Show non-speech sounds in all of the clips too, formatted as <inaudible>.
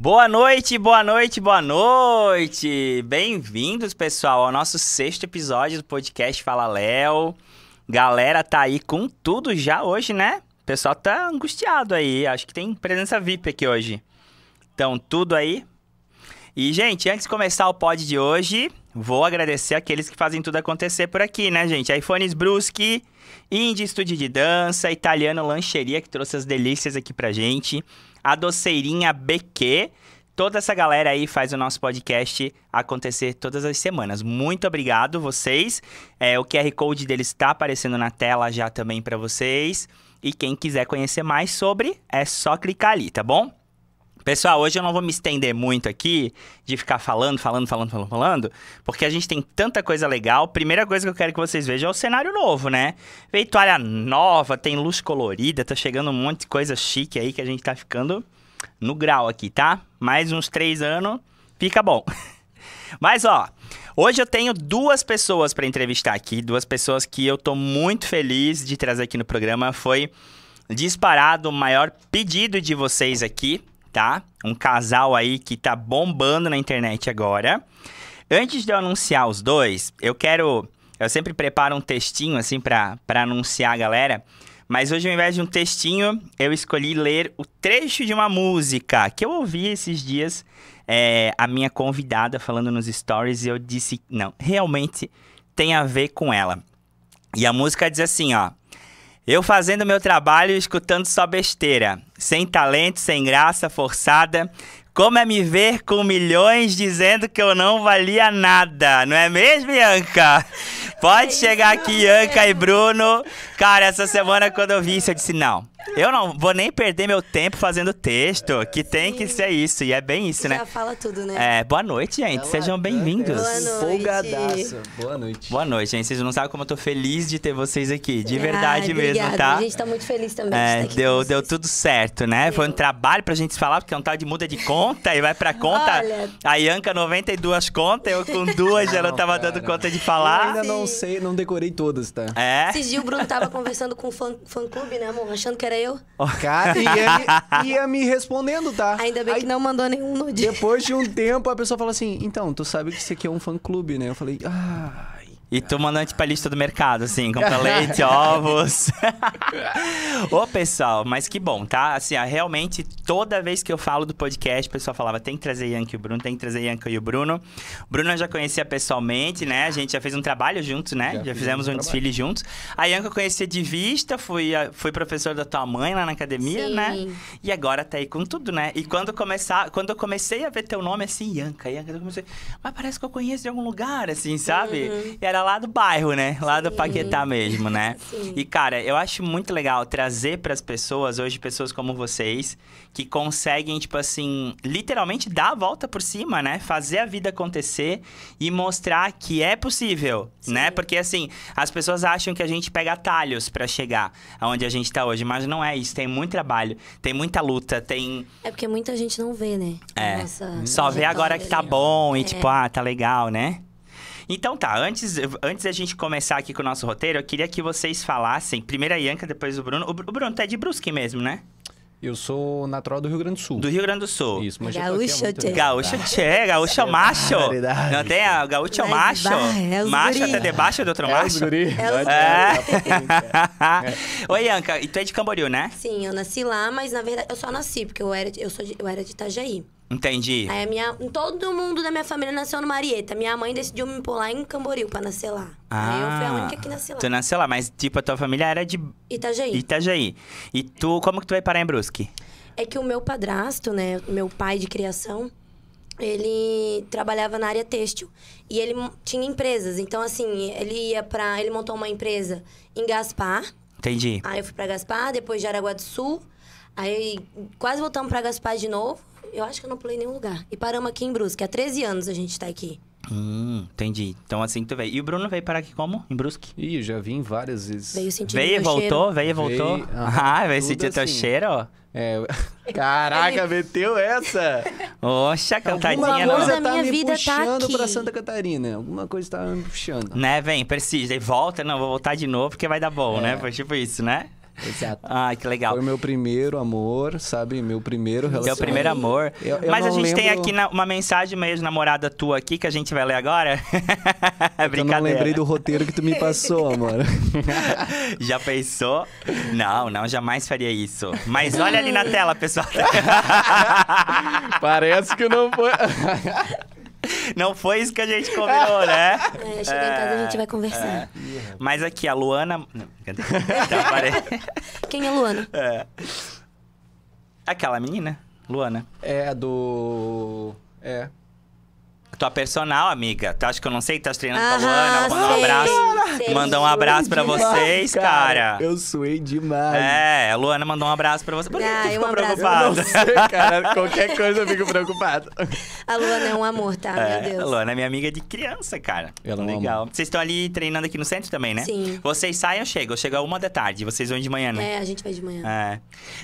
Boa noite, boa noite, boa noite! Bem-vindos, pessoal, ao nosso sexto episódio do podcast Fala Léo. Galera tá aí com tudo já hoje, né? O pessoal tá angustiado aí, acho que tem presença VIP aqui hoje. Então, tudo aí? E, gente, antes de começar o pod de hoje, vou agradecer aqueles que fazem tudo acontecer por aqui, né, gente? iPhones Brusque, Indie Estúdio de Dança, Italiano Lancheria, que trouxe as delícias aqui pra gente a Doceirinha BQ. Toda essa galera aí faz o nosso podcast acontecer todas as semanas. Muito obrigado vocês. É, o QR Code deles está aparecendo na tela já também para vocês. E quem quiser conhecer mais sobre, é só clicar ali, tá bom? Pessoal, hoje eu não vou me estender muito aqui de ficar falando, falando, falando, falando, falando, porque a gente tem tanta coisa legal. Primeira coisa que eu quero que vocês vejam é o cenário novo, né? Veio toalha nova, tem luz colorida, tá chegando um monte de coisa chique aí que a gente tá ficando no grau aqui, tá? Mais uns três anos, fica bom. <laughs> Mas ó, hoje eu tenho duas pessoas para entrevistar aqui, duas pessoas que eu tô muito feliz de trazer aqui no programa. Foi disparado o maior pedido de vocês aqui tá? Um casal aí que tá bombando na internet agora. Antes de eu anunciar os dois, eu quero. Eu sempre preparo um textinho assim para anunciar a galera. Mas hoje, ao invés de um textinho, eu escolhi ler o trecho de uma música que eu ouvi esses dias. É, a minha convidada falando nos stories e eu disse: não, realmente tem a ver com ela. E a música diz assim: ó. Eu fazendo meu trabalho escutando só besteira. Sem talento, sem graça, forçada. Como é me ver com milhões dizendo que eu não valia nada, não é mesmo, Bianca? Pode é chegar aqui, Bianca e Bruno. Cara, essa semana quando eu vi isso, eu disse: não, eu não vou nem perder meu tempo fazendo texto, que tem que ser isso. E é bem isso, Já né? Já fala tudo, né? É, boa noite, gente. Sejam bem-vindos. noite. Boa noite. Boa noite, gente. Vocês não sabem como eu tô feliz de ter vocês aqui. De verdade ah, mesmo, tá? A gente tá muito feliz também. É, de deu, deu tudo certo, né? Deu. Foi um trabalho pra gente falar, porque é um tal de muda de conta conta e vai pra conta. Olha. A Yanka, 92 contas, eu com duas ela tava cara. dando conta de falar. Eu ainda não sei, não decorei todas, tá? É. Esses dias o Bruno tava conversando com o fã, fã clube, né, amor? Achando que era eu. Oh, cara, ia, ia me respondendo, tá? Ainda bem Aí, que não mandou nenhum nude. Depois de um tempo, a pessoa fala assim: então, tu sabe que isso aqui é um fã clube, né? Eu falei, ah. E tu mandante tipo, pra lista do mercado, assim, compra <laughs> leite, ovos. <laughs> Ô, pessoal, mas que bom, tá? Assim, ó, realmente, toda vez que eu falo do podcast, o pessoal falava, tem que trazer Yankee e o Bruno, tem que trazer Yankee e o Bruno. Bruno eu já conhecia pessoalmente, né? A gente já fez um trabalho juntos, né? Já, já fizemos um, um desfile juntos. A Yankee eu conhecia de vista, fui, eh, fui professor da tua mãe lá na academia, né? Sim. né? E agora tá aí com tudo, né? E quando, começar, quando eu comecei a ver teu nome, assim, Yanka, Yanka, eu comecei... Mas parece que eu conheço de algum lugar, assim, sabe? Uhum. E era lá do bairro, né? Lá Sim. do Paquetá mesmo, né? <laughs> Sim. E, cara, eu acho muito legal trazer para as pessoas, hoje, pessoas como vocês, que conseguem, tipo assim, literalmente dar a volta por cima, né? Fazer a vida acontecer e mostrar que é possível, né? Sim. né? Porque, assim, as pessoas acham que a gente pega atalhos para chegar aonde a gente tá hoje, mas não é isso. Tem muito trabalho, tem muita luta, tem. É porque muita gente não vê, né? É. Nossa, Só vê agora que tá bom e, tipo, é. tipo, ah, tá legal, né? Então tá, antes, antes da gente começar aqui com o nosso roteiro, eu queria que vocês falassem, primeiro a Ianca, depois o Bruno. O, Bruno tá de Brusque mesmo, né? Eu sou natural do Rio Grande do Sul. Do Rio Grande do Sul. Isso, mas gaúcho tá. tchê. Gaúcho tchê, é gaúcho macho. Não tem a gaúcho mas macho? É macho até tá debaixo do outro é macho? Guri. É. <laughs> é. Oi, Anca, e tu é de Camboriú, né? Sim, eu nasci lá, mas na verdade eu só nasci, porque eu era, eu sou de, eu era de Itajaí. Entendi. É minha, todo mundo da minha família nasceu no Marieta. Minha mãe decidiu me pôr lá em Camboriú pra nascer lá. Ah, eu fui a ah, única que nasceu lá. Tu nasceu lá, mas tipo, a tua família era de... Itajaí. Itajaí. E tu, como que tu vai parar em Brusque? É que o meu padrasto, né, meu pai de criação, ele trabalhava na área têxtil. E ele tinha empresas. Então, assim, ele ia pra... Ele montou uma empresa em Gaspar. Entendi. Aí eu fui pra Gaspar, depois de Araguá do Sul. Aí quase voltamos pra Gaspar de novo. Eu acho que eu não pulei nenhum lugar. E paramos aqui em Brusque. Há 13 anos a gente tá aqui. Hum, entendi. Então assim tu veio. E o Bruno veio parar aqui como? Em Brusque? Ih, eu já vim várias vezes. Veio sentir Veio, voltou, cheiro. veio, voltou. Veio, voltou. ah veio sentir assim. teu cheiro, ó. É. <laughs> Caraca, meteu essa! Oxa, cantadinha Alguma coisa não. tá me tá puxando tá pra Santa Catarina. Alguma coisa tá me puxando. Né, vem, persiste. volta, não, vou voltar de novo porque vai dar bom, né? é. né? Foi tipo isso, né? Exato. Ah, que legal. Foi meu primeiro amor, sabe? Meu primeiro relacionamento. Seu primeiro amor. Eu, eu Mas a gente lembro... tem aqui na, uma mensagem mesmo de namorada tua aqui que a gente vai ler agora. <laughs> É eu não lembrei do roteiro que tu me passou, amor. <laughs> Já pensou? Não, não, jamais faria isso. Mas olha ali na tela, pessoal. <laughs> Parece que não foi. Não foi isso que a gente combinou, né? <laughs> É, chegar é, em casa a gente é. vai conversar. É. Mas aqui, a Luana. Não, então, é. <laughs> Quem é Luana? É. Aquela menina, Luana. É, a do. É tua personal, amiga. Tu acha que eu não sei? Tu tá treinando com a Luana, ela manda um abraço. Mandou um abraço pra vocês, cara. Eu suei demais. É, a Luana mandou um abraço pra você. Por que ah, ficou preocupada? cara. <laughs> Qualquer coisa eu fico preocupada. A Luana é um amor, tá? É, Meu Deus. A Luana é minha amiga de criança, cara. Ela é Legal. Vocês estão ali treinando aqui no centro também, né? Sim. Vocês saem, eu chego. Eu chego a uma da tarde. Vocês vão de manhã, né? É, a gente vai de manhã. É.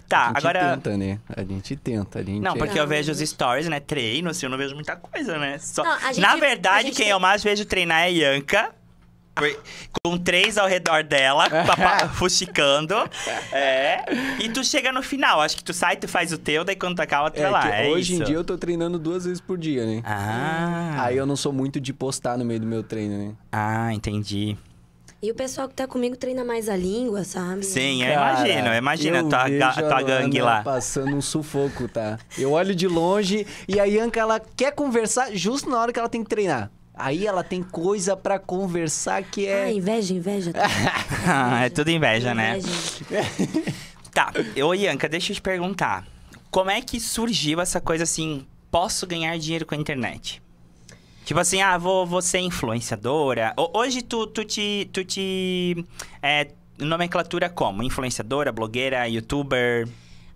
Tá, agora... A gente tenta, né? A gente tenta. não, porque eu vejo os stories, né? Treino, assim, eu não vejo muita coisa, né? Só não, gente, Na verdade, quem tem... eu mais vejo treinar é a Yanka. Com três ao redor dela, <laughs> fuxicando. é. E tu chega no final. Acho que tu sai, tu faz o teu, daí quando tu acaba, tu é, lá. É hoje isso. em dia eu tô treinando duas vezes por dia, né? Ah. Aí eu não sou muito de postar no meio do meu treino, né? Ah, entendi. E o pessoal que tá comigo treina mais a língua, sabe? Sim, eu imagino, imagina eu tua, vejo a tua gangue lá. passando um sufoco, tá? Eu olho de longe e a Yanka, ela quer conversar justo na hora que ela tem que treinar. Aí ela tem coisa para conversar que é. Ah, inveja, inveja. <laughs> <laughs> é tudo inveja, né? Inveja. <laughs> tá, ô Ianca, deixa eu te perguntar. Como é que surgiu essa coisa assim? Posso ganhar dinheiro com a internet? Tipo assim, ah, vou, vou ser influenciadora. Hoje tu, tu te. Tu te é, nomenclatura como? Influenciadora, blogueira, youtuber?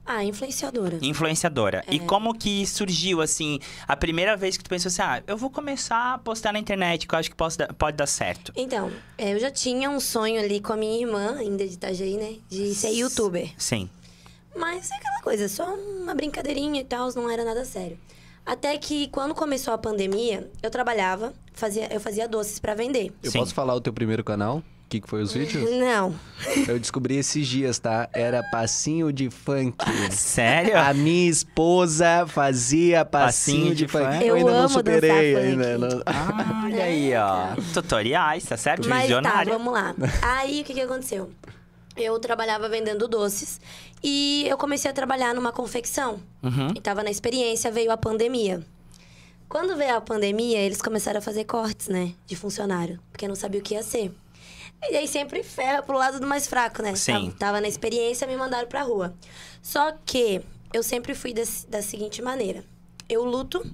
Ah, influenciadora. Influenciadora. É. E como que surgiu, assim, a primeira vez que tu pensou assim, ah, eu vou começar a postar na internet, que eu acho que posso dar, pode dar certo? Então, é, eu já tinha um sonho ali com a minha irmã, ainda de Itajaí, né? De ser youtuber. Sim. Mas é aquela coisa, só uma brincadeirinha e tal, não era nada sério. Até que quando começou a pandemia, eu trabalhava, fazia, eu fazia doces para vender. Eu Sim. posso falar o teu primeiro canal? O que, que foi os vídeos? <laughs> Não. Eu descobri esses dias, tá? Era passinho de funk. Sério? A minha esposa fazia passinho, passinho de, de, funk. Eu, eu ainda amo não superei ainda. Não... Ah, olha aí, ó. <laughs> Tutoriais, tá certo? Mas, tá, Visionário. Tá, vamos lá. Aí o que, que aconteceu? eu trabalhava vendendo doces e eu comecei a trabalhar numa confecção. Uhum. E tava na experiência, veio a pandemia. Quando veio a pandemia, eles começaram a fazer cortes, né? De funcionário, porque não sabia o que ia ser. E aí sempre ferra pro lado do mais fraco, né? Sim. Tava, na experiência, me mandaram pra rua. Só que eu sempre fui desse, da seguinte maneira: eu luto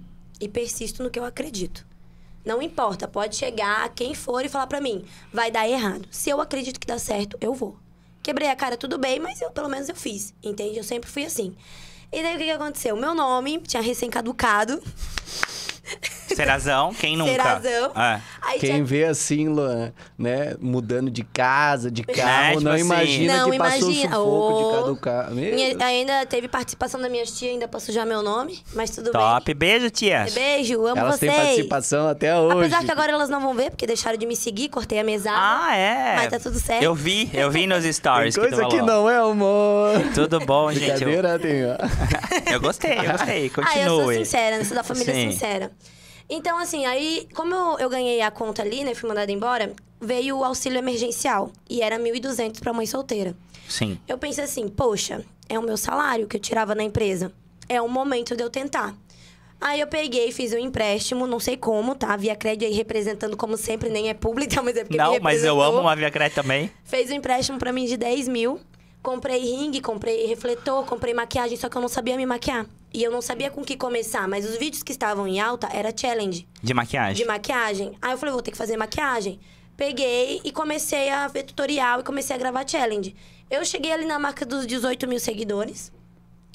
e persisto no que eu acredito. Não importa, pode chegar quem for e falar para mim, vai dar errado. Se eu acredito que dá certo, eu vou. Quebrei a cara, tudo bem, mas eu pelo menos eu fiz, entende? Eu sempre fui assim. E daí o que, que aconteceu? Meu nome tinha recém-caducado. <laughs> Serazão, quem nunca? Serazão. É. Quem já... vê assim, né, mudando de casa, de né? carro, é, tipo não assim. imagina não, que imagina. passou sufoco oh. de cada carro. Minha, ainda teve participação da minha tia, ainda pra sujar meu nome, mas tudo Top. bem. Top, beijo, tia. É, beijo, amo elas vocês. Elas têm participação até hoje. Apesar que agora elas não vão ver, porque deixaram de me seguir, cortei a mesada. Ah, é? Mas tá tudo certo. Eu vi, eu vi nos <laughs> stories coisa que, que não é humor. Tudo bom, <laughs> gente. Brincadeira, eu... eu gostei, eu gostei, continue. Ah, eu sou sincera, né? sou da família Sim. sincera. Então, assim, aí, como eu, eu ganhei a conta ali, né? Fui mandada embora, veio o auxílio emergencial. E era 1.200 pra mãe solteira. Sim. Eu pensei assim, poxa, é o meu salário que eu tirava na empresa. É o momento de eu tentar. Aí eu peguei, fiz um empréstimo, não sei como, tá? Via Crédito aí representando, como sempre, nem é pública, <laughs> mas é porque Não, mas eu amo a Via Crédito também. Fez um empréstimo para mim de 10 mil. Comprei ringue, comprei refletor, comprei maquiagem, só que eu não sabia me maquiar. E eu não sabia com que começar, mas os vídeos que estavam em alta era challenge. De maquiagem? De maquiagem. Aí eu falei, vou ter que fazer maquiagem. Peguei e comecei a ver tutorial e comecei a gravar challenge. Eu cheguei ali na marca dos 18 mil seguidores.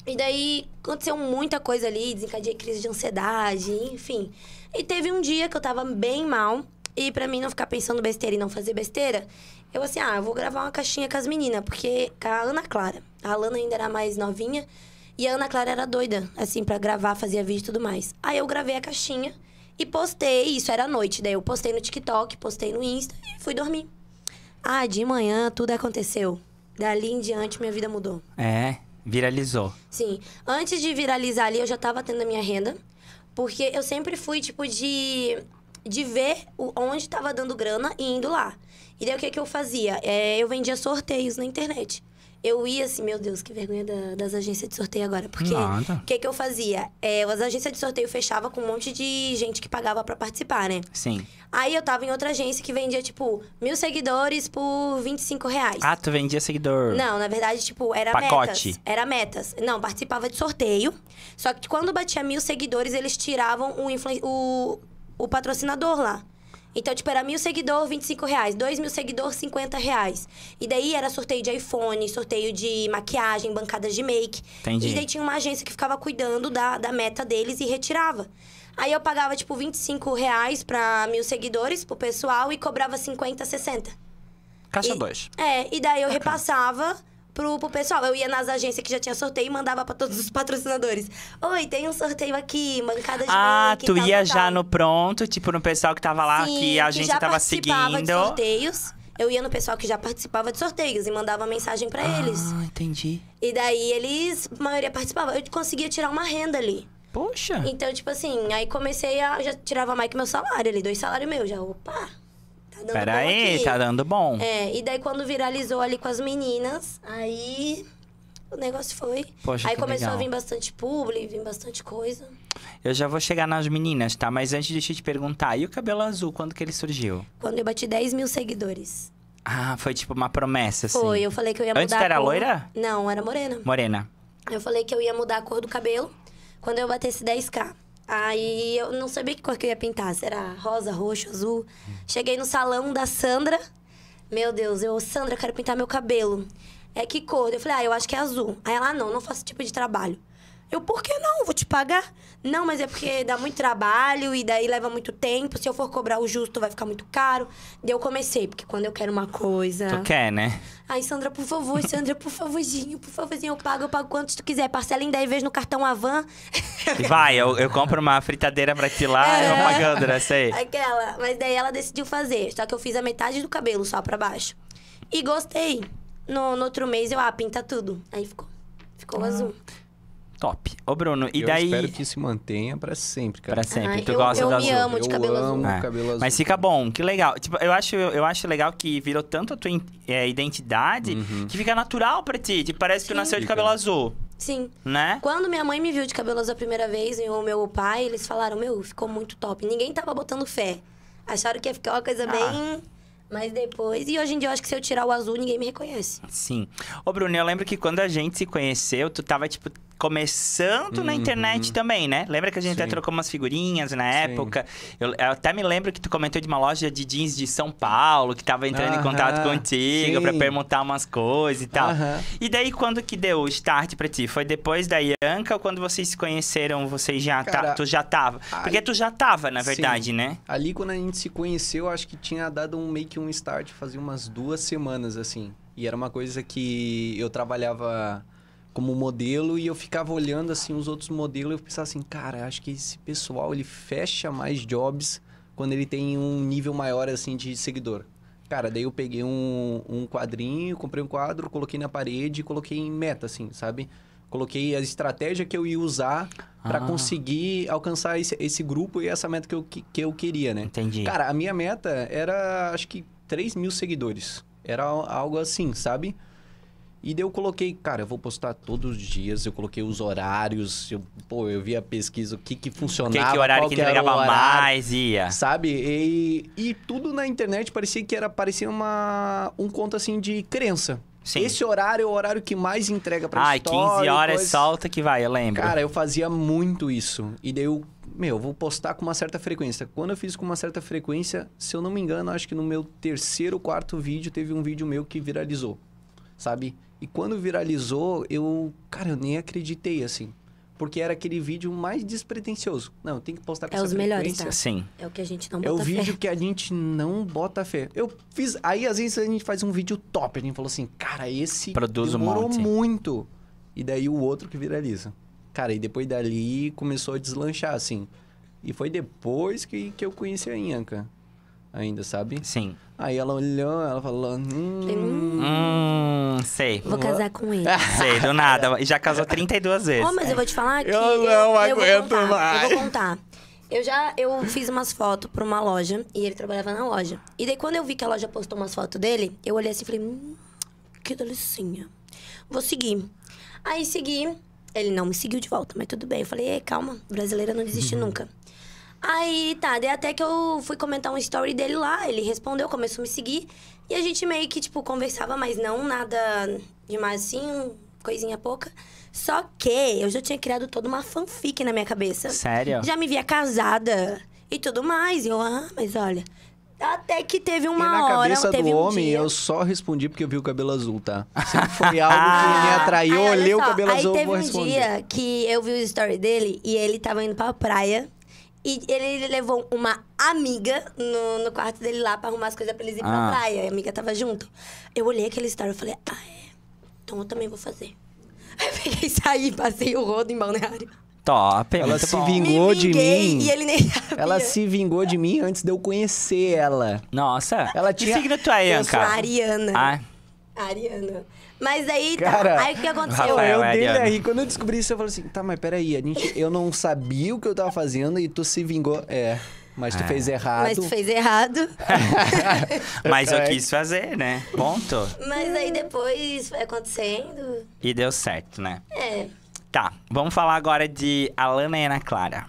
E daí aconteceu muita coisa ali, desencadeei crise de ansiedade, enfim. E teve um dia que eu tava bem mal. E para mim não ficar pensando besteira e não fazer besteira, eu assim, ah, vou gravar uma caixinha com as meninas, porque com a Ana Clara. A Alana ainda era mais novinha e a Ana Clara era doida, assim, para gravar, fazia vídeo e tudo mais. Aí eu gravei a caixinha e postei, isso era à noite, daí eu postei no TikTok, postei no Insta e fui dormir. Ah, de manhã tudo aconteceu. Dali em diante minha vida mudou. É, viralizou. Sim. Antes de viralizar ali, eu já tava tendo a minha renda, porque eu sempre fui tipo de de ver onde tava dando grana e indo lá. E daí o que, que eu fazia? É, eu vendia sorteios na internet. Eu ia assim, meu Deus, que vergonha da, das agências de sorteio agora. Porque o que, que eu fazia? É, as agências de sorteio fechava com um monte de gente que pagava para participar, né? Sim. Aí eu tava em outra agência que vendia, tipo, mil seguidores por 25 reais. Ah, tu vendia seguidor? Não, na verdade, tipo, era Pacote. metas. Era metas. Não, participava de sorteio. Só que quando batia mil seguidores, eles tiravam o, influ... o, o patrocinador lá. Então, tipo, era mil seguidor, 25 reais. Dois mil seguidor, 50 reais. E daí era sorteio de iPhone, sorteio de maquiagem, bancadas de make. Entendi. E daí tinha uma agência que ficava cuidando da, da meta deles e retirava. Aí eu pagava, tipo, 25 reais pra mil seguidores, pro pessoal, e cobrava 50, 60. Caixa 2. É, e daí eu repassava pro, pro pessoal. Eu ia nas agências que já tinha sorteio e mandava pra todos os patrocinadores. Oi, tem um sorteio aqui, bancada de Ah, make, tu tal, ia tal. já no pronto, tipo, no pessoal que tava lá, Sim, que a gente tava seguindo. De sorteios. Eu ia no pessoal que já participava de sorteios e mandava mensagem para ah, eles. Ah, entendi. E daí eles, a maioria participava. Eu conseguia tirar uma renda ali. Poxa! Então, tipo assim, aí comecei a. Já tirava mais que meu salário ali, dois salários meus. Já, opa! Tá dando Pera bom aí, tá dando bom. É, e daí quando viralizou ali com as meninas, aí o negócio foi. Poxa, aí começou legal. a vir bastante publi, vir bastante coisa. Eu já vou chegar nas meninas, tá? Mas antes deixa eu te perguntar, e o cabelo azul, quando que ele surgiu? Quando eu bati 10 mil seguidores. Ah, foi tipo uma promessa, assim. Foi, eu falei que eu ia mudar Antes era a cor. loira? Não, era morena. Morena. Eu falei que eu ia mudar a cor do cabelo quando eu batesse 10k. Aí eu não sabia que cor que eu ia pintar. Será rosa, roxo, azul? Cheguei no salão da Sandra. Meu Deus, eu, Sandra, quero pintar meu cabelo. É que cor? Eu falei, ah, eu acho que é azul. Aí ela, ah, não, não faço esse tipo de trabalho. Eu, por que não? Vou te pagar. Não, mas é porque dá muito trabalho e daí leva muito tempo. Se eu for cobrar o justo, vai ficar muito caro. Daí eu comecei, porque quando eu quero uma coisa. Tu quer, né? Ai, Sandra, por favor, Sandra, por favorzinho, por favorzinho, eu pago, eu pago quantos tu quiser. Parcela em 10 vezes no cartão Avan. Vai, eu, eu compro uma fritadeira pra ti lá, é, eu vou pagando, né? essa aí. Aquela. Mas daí ela decidiu fazer. Só que eu fiz a metade do cabelo só pra baixo. E gostei. No, no outro mês eu, ah, pinta tudo. Aí ficou. Ficou ah. azul. Top. Ô, Bruno, e eu daí. Eu espero que se mantenha pra sempre, cara. Pra sempre. tu eu, gosta eu azul. Eu amo de cabelo eu azul. É. cabelo azul. Mas fica bom, que legal. Tipo, eu acho, eu acho legal que virou tanto a tua é, identidade uhum. que fica natural pra ti. Tipo, parece Sim. que tu nasceu de cabelo azul. Sim. Né? Quando minha mãe me viu de cabelo azul a primeira vez, e o meu pai, eles falaram: Meu, ficou muito top. Ninguém tava botando fé. Acharam que ia ficar uma coisa ah. bem. Mas depois, e hoje em dia eu acho que se eu tirar o azul, ninguém me reconhece. Sim. Ô, Bruno, eu lembro que quando a gente se conheceu, tu tava, tipo, começando uhum. na internet uhum. também, né? Lembra que a gente Sim. até trocou umas figurinhas na época? Eu, eu, até me lembro que tu comentou de uma loja de jeans de São Paulo que tava entrando uhum. em contato contigo para perguntar umas coisas e tal. Uhum. E daí quando que deu o start para ti? Foi depois da Ianca ou quando vocês se conheceram, vocês já Cara, tá, tu já tava? Porque tu já tava, na verdade, Sim. né? Ali quando a gente se conheceu, acho que tinha dado um meio que um start, fazia umas duas semanas assim. E era uma coisa que eu trabalhava como modelo e eu ficava olhando assim os outros modelos e eu pensava assim, cara, acho que esse pessoal ele fecha mais jobs quando ele tem um nível maior assim de seguidor. Cara, daí eu peguei um, um quadrinho, comprei um quadro, coloquei na parede e coloquei em meta, assim, sabe? Coloquei a estratégia que eu ia usar ah. para conseguir alcançar esse, esse grupo e essa meta que eu, que, que eu queria, né? Entendi. Cara, a minha meta era, acho que, 3 mil seguidores. Era algo assim, sabe? E daí eu coloquei, cara, eu vou postar todos os dias, eu coloquei os horários, eu, pô, eu vi a pesquisa, o que que funcionava, que, que horário que, que entregava horário, mais, ia. Sabe? E, e tudo na internet parecia que era parecia uma um conto assim de crença. Sim. Esse horário é o horário que mais entrega pra Ai, história. Ah, 15 horas coisa... salta que vai, eu lembro. Cara, eu fazia muito isso. E daí eu, meu, vou postar com uma certa frequência. Quando eu fiz com uma certa frequência, se eu não me engano, acho que no meu terceiro, quarto vídeo, teve um vídeo meu que viralizou. Sabe? E quando viralizou, eu, cara, eu nem acreditei assim. Porque era aquele vídeo mais despretensioso. Não, tem que postar com é essa os melhores, tá? Sim. É o que a gente não é bota fé. É o fé. vídeo que a gente não bota fé. Eu fiz... Aí, às vezes, a gente faz um vídeo top. A gente falou assim, cara, esse Produz demorou um muito. E daí, o outro que viraliza. Cara, e depois dali, começou a deslanchar, assim. E foi depois que, que eu conheci a Inca. Ainda, sabe? Sim. Aí ela olhou, ela falou. Hum, hum sei. Vou casar com ele. <laughs> Sei, do nada. E já casou 32 vezes. Oh, mas eu vou te falar que. Eu não aguento eu mais. Eu vou contar. Eu já eu fiz umas fotos pra uma loja e ele trabalhava na loja. E daí quando eu vi que a loja postou umas fotos dele, eu olhei assim e falei, hum, que delicinha. Vou seguir. Aí segui, ele não me seguiu de volta, mas tudo bem. Eu falei, calma, brasileira não desiste uhum. nunca. Aí, tá, daí até que eu fui comentar um story dele lá, ele respondeu, começou a me seguir. E a gente meio que, tipo, conversava, mas não nada demais assim, coisinha pouca. Só que eu já tinha criado toda uma fanfic na minha cabeça. Sério? Já me via casada e tudo mais. Eu, ah, mas olha. Até que teve uma hora. E na cabeça do um homem, dia... eu só respondi porque eu vi o cabelo azul, tá? Sempre <laughs> foi algo que me ah. atraiu, olhei só, o cabelo aí azul, teve vou responder. um dia que eu vi o story dele e ele tava indo pra praia. E ele levou uma amiga no, no quarto dele lá pra arrumar as coisas pra eles irem ah. pra praia. A amiga tava junto. Eu olhei aquela história e falei, ah, é. Então eu também vou fazer. Aí <laughs> peguei e saí, passei o rodo em balneário. Top, ela se bom. vingou Me de mim. E ele nem sabia. Ela se vingou de mim antes de eu conhecer ela. Nossa. Ela tinha. Que signo tu é, Ian, cara? Ariana. Ah. Ariana. Mas aí, tá, Cara, tá, aí o que aconteceu? Rafael, eu é dele aí, quando eu descobri isso, eu falei assim, tá, mas peraí, a gente, eu não sabia o que eu tava fazendo e tu se vingou. É. Mas tu é. fez errado. Mas tu fez errado. <laughs> mas eu quis fazer, né? Ponto. Mas aí depois foi acontecendo. E deu certo, né? É. Tá, vamos falar agora de Alana e Ana Clara.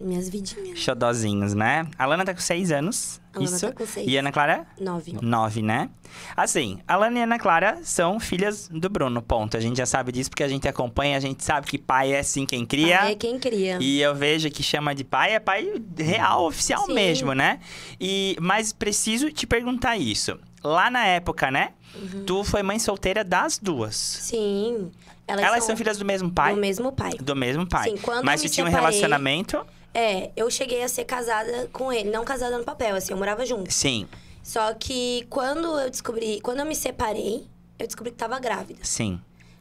Minhas vidinhas. Xodozinhos, né? A Alana tá com seis anos. Isso. E Ana Clara? Nove. Nove, né? Assim, Alana e Ana Clara são filhas do Bruno, ponto. A gente já sabe disso porque a gente acompanha, a gente sabe que pai é sim quem cria. Pai é quem cria. E eu vejo que chama de pai é pai real, oficial sim. mesmo, né? E, mas preciso te perguntar isso. Lá na época, né? Uhum. Tu foi mãe solteira das duas. Sim. Elas, Elas são, são, filhas do mesmo pai? Do mesmo pai. Do mesmo pai. Sim, quando Mas tu tinha separei... um relacionamento? É, eu cheguei a ser casada com ele. Não casada no papel, assim, eu morava junto. Sim. Só que quando eu descobri... Quando eu me separei, eu descobri que tava grávida. Sim.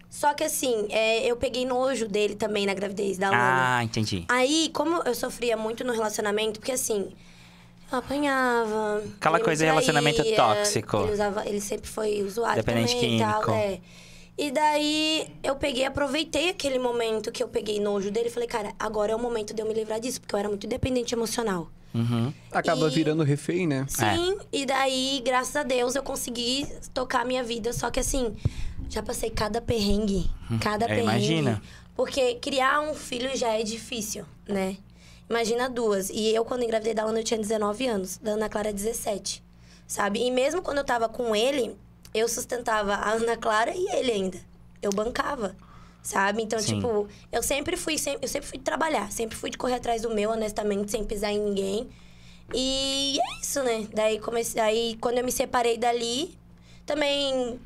Só que assim, é, eu peguei nojo dele também na gravidez da Lana. Ah, entendi. Aí, como eu sofria muito no relacionamento, porque assim, eu apanhava. Aquela coisa de relacionamento tóxico. Ele, usava, ele sempre foi usuário Dependente também químico. e tal, é. Né? E daí eu peguei, aproveitei aquele momento que eu peguei nojo dele e falei, cara, agora é o momento de eu me livrar disso, porque eu era muito dependente emocional. Uhum. Acaba e... virando refém, né? Sim, é. e daí, graças a Deus, eu consegui tocar a minha vida. Só que assim, já passei cada perrengue. Uhum. Cada é, perrengue. Imagina. Porque criar um filho já é difícil, né? Imagina duas. E eu, quando engravidei da Ana, eu tinha 19 anos. Da Ana Clara, 17. Sabe? E mesmo quando eu tava com ele, eu sustentava a Ana Clara e ele ainda. Eu bancava sabe? Então, Sim. tipo, eu sempre fui, sempre, eu sempre fui trabalhar, sempre fui de correr atrás do meu, honestamente, sem pisar em ninguém. E é isso, né? Daí comecei, aí quando eu me separei dali, também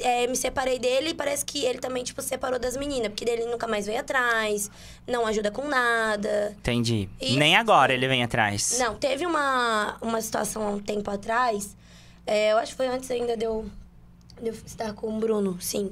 é, me separei dele e parece que ele também, tipo, separou das meninas. Porque dele nunca mais veio atrás, não ajuda com nada. Entendi. E, Nem agora ele vem atrás. Não, teve uma, uma situação há um tempo atrás, é, eu acho que foi antes ainda de eu de estar com o Bruno, sim.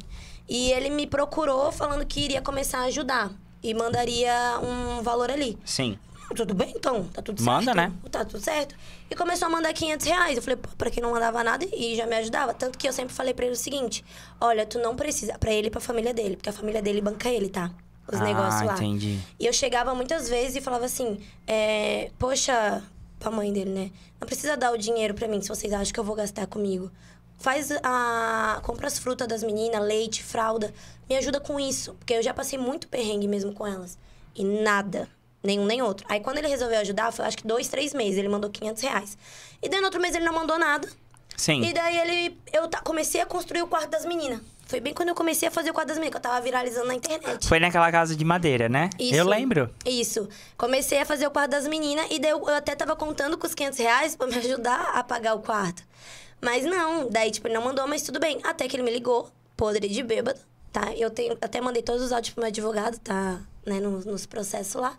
E ele me procurou falando que iria começar a ajudar e mandaria um valor ali. Sim. Tudo bem, então? Tá tudo Manda, certo? Manda, né? Tá tudo certo. E começou a mandar 500 reais. Eu falei, pô, pra quem não mandava nada e já me ajudava. Tanto que eu sempre falei pra ele o seguinte: olha, tu não precisa. Pra ele e pra família dele, porque a família dele banca ele, tá? Os ah, negócios lá. Entendi. E eu chegava muitas vezes e falava assim: é, poxa, pra mãe dele, né? Não precisa dar o dinheiro pra mim se vocês acham que eu vou gastar comigo faz a. compra as frutas das meninas, leite, fralda. Me ajuda com isso. Porque eu já passei muito perrengue mesmo com elas. E nada. Nenhum nem outro. Aí quando ele resolveu ajudar, foi acho que dois, três meses, ele mandou 500 reais. E daí no outro mês ele não mandou nada. Sim. E daí ele. Eu comecei a construir o quarto das meninas. Foi bem quando eu comecei a fazer o quadro das meninas, que eu tava viralizando na internet. Foi naquela casa de madeira, né? Isso, eu lembro. Isso. Comecei a fazer o quarto das meninas e daí eu, eu até tava contando com os 500 reais pra me <laughs> ajudar a pagar o quarto. Mas não, daí, tipo, ele não mandou, mas tudo bem. Até que ele me ligou, podre de bêbado, tá? Eu tenho, até mandei todos os áudios pro meu advogado, tá? Né, nos, nos processos lá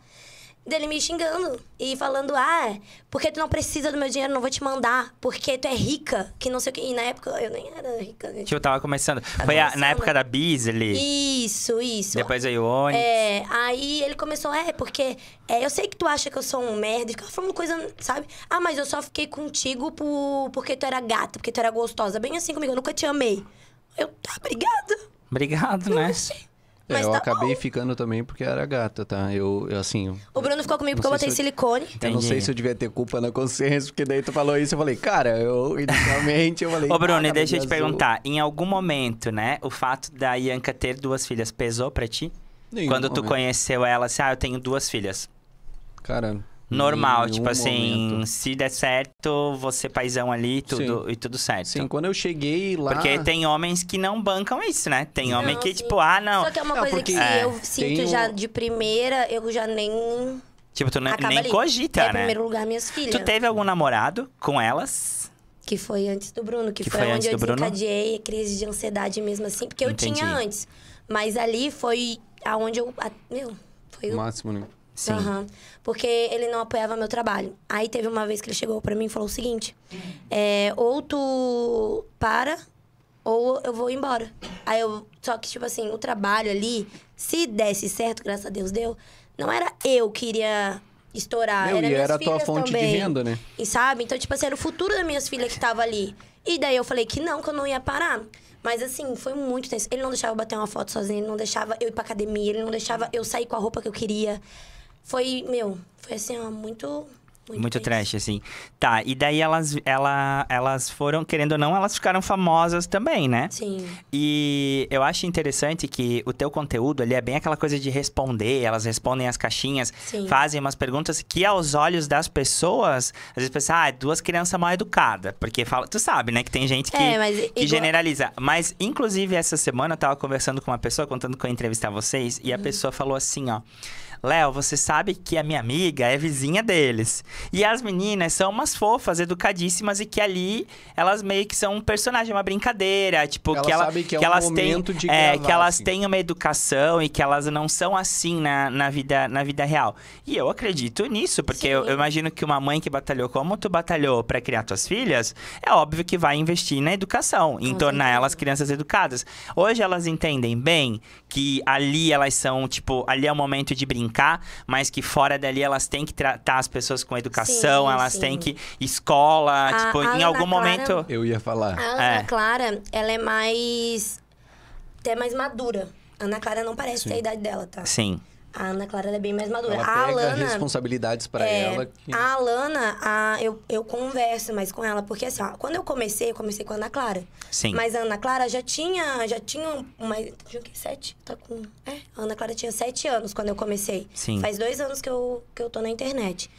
dele me xingando e falando: "Ah, porque tu não precisa do meu dinheiro, não vou te mandar, porque tu é rica", que não sei o que. E na época eu nem era rica. Né? Que eu tava começando. Tava Foi A, na época da Beasley. Isso, isso. Depois veio Onyx. É, aí ele começou: "É, porque é, eu sei que tu acha que eu sou um merda", ficava falando coisa, sabe? "Ah, mas eu só fiquei contigo por, porque tu era gata, porque tu era gostosa". Bem assim comigo, eu nunca te amei. Eu, tá, obrigada. Obrigado, né? Não sei. É, eu tá acabei bom. ficando também porque era gata, tá? Eu, eu assim. O Bruno ficou comigo porque eu botei silicone. Eu não sei se eu devia ter culpa na consciência, porque daí tu falou isso. Eu falei, cara, eu inicialmente eu falei. Ô, Bruno, deixa eu te perguntar. Em algum momento, né, o fato da Ianca ter duas filhas pesou pra ti? Nenhum Quando tu momento. conheceu ela, assim, ah, eu tenho duas filhas. Cara, Hum, normal, tipo assim, momento. se der certo, você paizão ali tudo, Sim. e tudo certo. Sim, quando eu cheguei lá. Porque tem homens que não bancam isso, né? Tem homem que, assim... tipo, ah, não. Só que é uma não, coisa que é, eu sinto tenho... já de primeira, eu já nem. Tipo, tu Acaba nem cogita, é, né? Em primeiro lugar, minhas filhas. Tu teve algum namorado com elas? Que foi antes do Bruno, que, que foi, foi onde eu desencadeei Bruno? a crise de ansiedade mesmo assim, porque eu tinha antes. Mas ali foi aonde eu. A, meu, foi o. Máximo, né? Sim. Uhum. Porque ele não apoiava meu trabalho. Aí teve uma vez que ele chegou para mim e falou o seguinte: é, ou tu para, ou eu vou embora. Aí eu. Só que, tipo assim, o trabalho ali, se desse certo, graças a Deus deu, não era eu que iria estourar. Meu, era e era a tua fonte também, de renda, né? E sabe? Então, tipo assim, era o futuro das minhas filhas que tava ali. E daí eu falei que não, que eu não ia parar. Mas assim, foi muito tenso. Ele não deixava eu bater uma foto sozinho, ele não deixava eu ir pra academia, ele não deixava eu sair com a roupa que eu queria. Foi, meu, foi assim, ó, muito. Muito, muito trash, assim. Tá, e daí elas, ela, elas foram, querendo ou não, elas ficaram famosas também, né? Sim. E eu acho interessante que o teu conteúdo ali é bem aquela coisa de responder, elas respondem as caixinhas, Sim. fazem umas perguntas que aos olhos das pessoas, às vezes pensa, ah, duas crianças mal educadas. Porque fala, tu sabe, né? Que tem gente que, é, mas que igual... generaliza. Mas, inclusive, essa semana eu tava conversando com uma pessoa, contando que eu ia entrevistar vocês, e a uhum. pessoa falou assim, ó. Léo, você sabe que a minha amiga é vizinha deles. E as meninas são umas fofas, educadíssimas e que ali elas meio que são um personagem, uma brincadeira, tipo ela que, ela, que, é que um elas têm, de é, que elas assim. têm uma educação e que elas não são assim na, na vida na vida real. E eu acredito nisso, porque eu, eu, imagino que uma mãe que batalhou como tu batalhou para criar tuas filhas, é óbvio que vai investir na educação, em Com tornar certeza. elas crianças educadas. Hoje elas entendem bem que ali elas são, tipo, ali é o momento de brincar brincar, mas que fora dali elas têm que tratar as pessoas com educação, sim, elas sim. têm que escola, a, tipo, a em algum Clara, momento eu ia falar. A Ana é. Clara, ela é mais até mais madura. Ana Clara não parece Sim. ter a idade dela, tá? Sim. A Ana Clara é bem mais madura. Ela a Alana, responsabilidades para é, ela. Que... A Alana, a, eu, eu converso mais com ela, porque assim, ó, quando eu comecei, eu comecei com a Ana Clara. Sim. Mas a Ana Clara já tinha, já tinha mais, sete, tá com, é, a Ana Clara tinha sete anos quando eu comecei. Sim. Faz dois anos que eu, que eu tô na internet.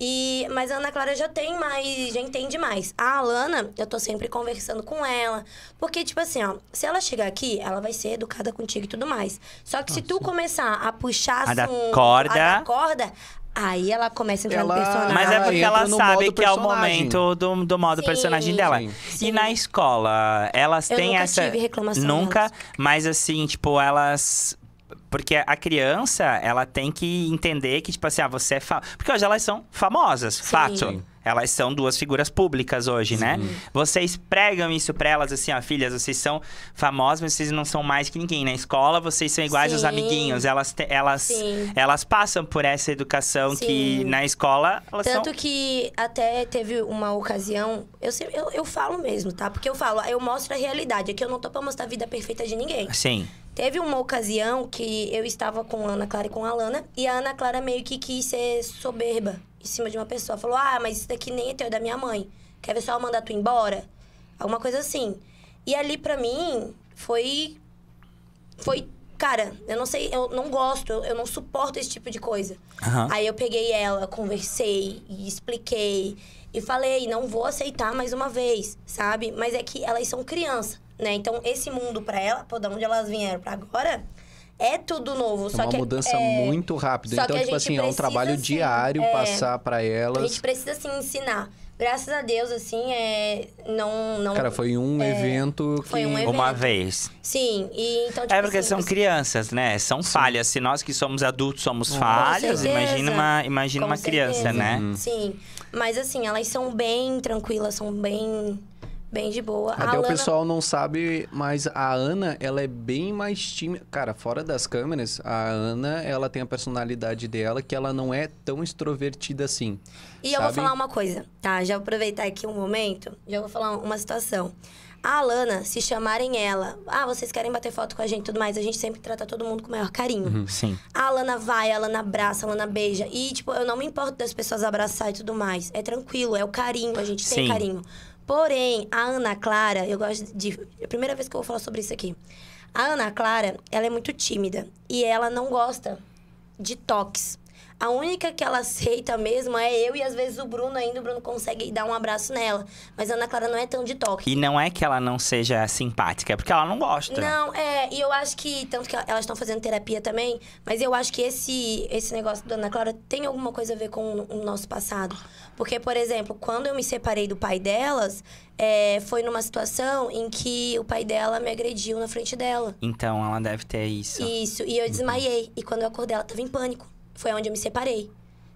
E, mas a Ana Clara já tem mais, já entende mais. A Alana, eu tô sempre conversando com ela. Porque, tipo assim, ó, se ela chegar aqui, ela vai ser educada contigo e tudo mais. Só que Nossa. se tu começar a puxar a corda. a da corda, Aí ela começa a entrar ela, no personagem. Mas é porque ela, ela sabe que é o momento do, do modo sim, personagem dela. Sim, E na escola, elas eu têm nunca essa. Tive reclamação nunca, mas assim, tipo, elas porque a criança, ela tem que entender que, tipo assim, ah, você é famosa. Porque hoje elas são famosas, Sim. fato. Elas são duas figuras públicas hoje, né? Sim. né? Vocês pregam isso pra elas, assim, ó, filhas, vocês são famosas, mas vocês não são mais que ninguém. Na né? escola, vocês são iguais Sim. aos amiguinhos. Elas, te, elas, elas passam por essa educação que na escola elas Tanto são... que até teve uma ocasião, eu, eu, eu falo mesmo, tá? Porque eu falo, eu mostro a realidade. é que eu não tô pra mostrar a vida perfeita de ninguém. Sim. Teve uma ocasião que eu estava com a Ana Clara e com a Alana, e a Ana Clara meio que quis ser soberba em cima de uma pessoa. Falou: Ah, mas isso daqui nem é teu, é da minha mãe. Quer ver só eu mandar tu embora? Alguma coisa assim. E ali, pra mim, foi. Foi. Cara, eu não sei, eu não gosto, eu não suporto esse tipo de coisa. Uhum. Aí eu peguei ela, conversei e expliquei. E falei, não vou aceitar mais uma vez, sabe? Mas é que elas são criança né? Então, esse mundo para ela, pô, de onde elas vieram para agora, é tudo novo. É uma que, é, mudança é... muito rápida. então, tipo assim, é um trabalho assim, diário é... passar para elas. A gente precisa, assim, ensinar. Graças a Deus, assim, é... não, não... Cara, foi um é... evento que... Foi um evento. Uma vez. Sim, e então... Tipo, é porque assim, são você... crianças, né? São Sim. falhas. Se nós que somos adultos somos falhas, imagina uma, imagina uma criança, né? Uhum. Sim, mas assim, elas são bem tranquilas, são bem Bem de boa. Até a o Lana... pessoal não sabe, mas a Ana, ela é bem mais tímida. Cara, fora das câmeras, a Ana, ela tem a personalidade dela que ela não é tão extrovertida assim. E sabe? eu vou falar uma coisa, tá? Já vou aproveitar aqui um momento, já vou falar uma situação. A Alana, se chamarem ela, ah, vocês querem bater foto com a gente e tudo mais, a gente sempre trata todo mundo com o maior carinho. Uhum, sim. A Alana vai, a Alana abraça, a Alana beija. E, tipo, eu não me importo das pessoas abraçar e tudo mais. É tranquilo, é o carinho, a gente sim. tem carinho. Porém, a Ana Clara, eu gosto de. É a primeira vez que eu vou falar sobre isso aqui. A Ana Clara, ela é muito tímida e ela não gosta de toques. A única que ela aceita mesmo é eu e às vezes o Bruno ainda. O Bruno consegue dar um abraço nela. Mas a Ana Clara não é tão de toque. E não é que ela não seja simpática, é porque ela não gosta. Não, é. E eu acho que. Tanto que elas estão fazendo terapia também. Mas eu acho que esse, esse negócio da Ana Clara tem alguma coisa a ver com o nosso passado. Porque, por exemplo, quando eu me separei do pai delas, é, foi numa situação em que o pai dela me agrediu na frente dela. Então, ela deve ter isso. Isso, e eu desmaiei. E quando eu acordei, ela tava em pânico. Foi onde eu me separei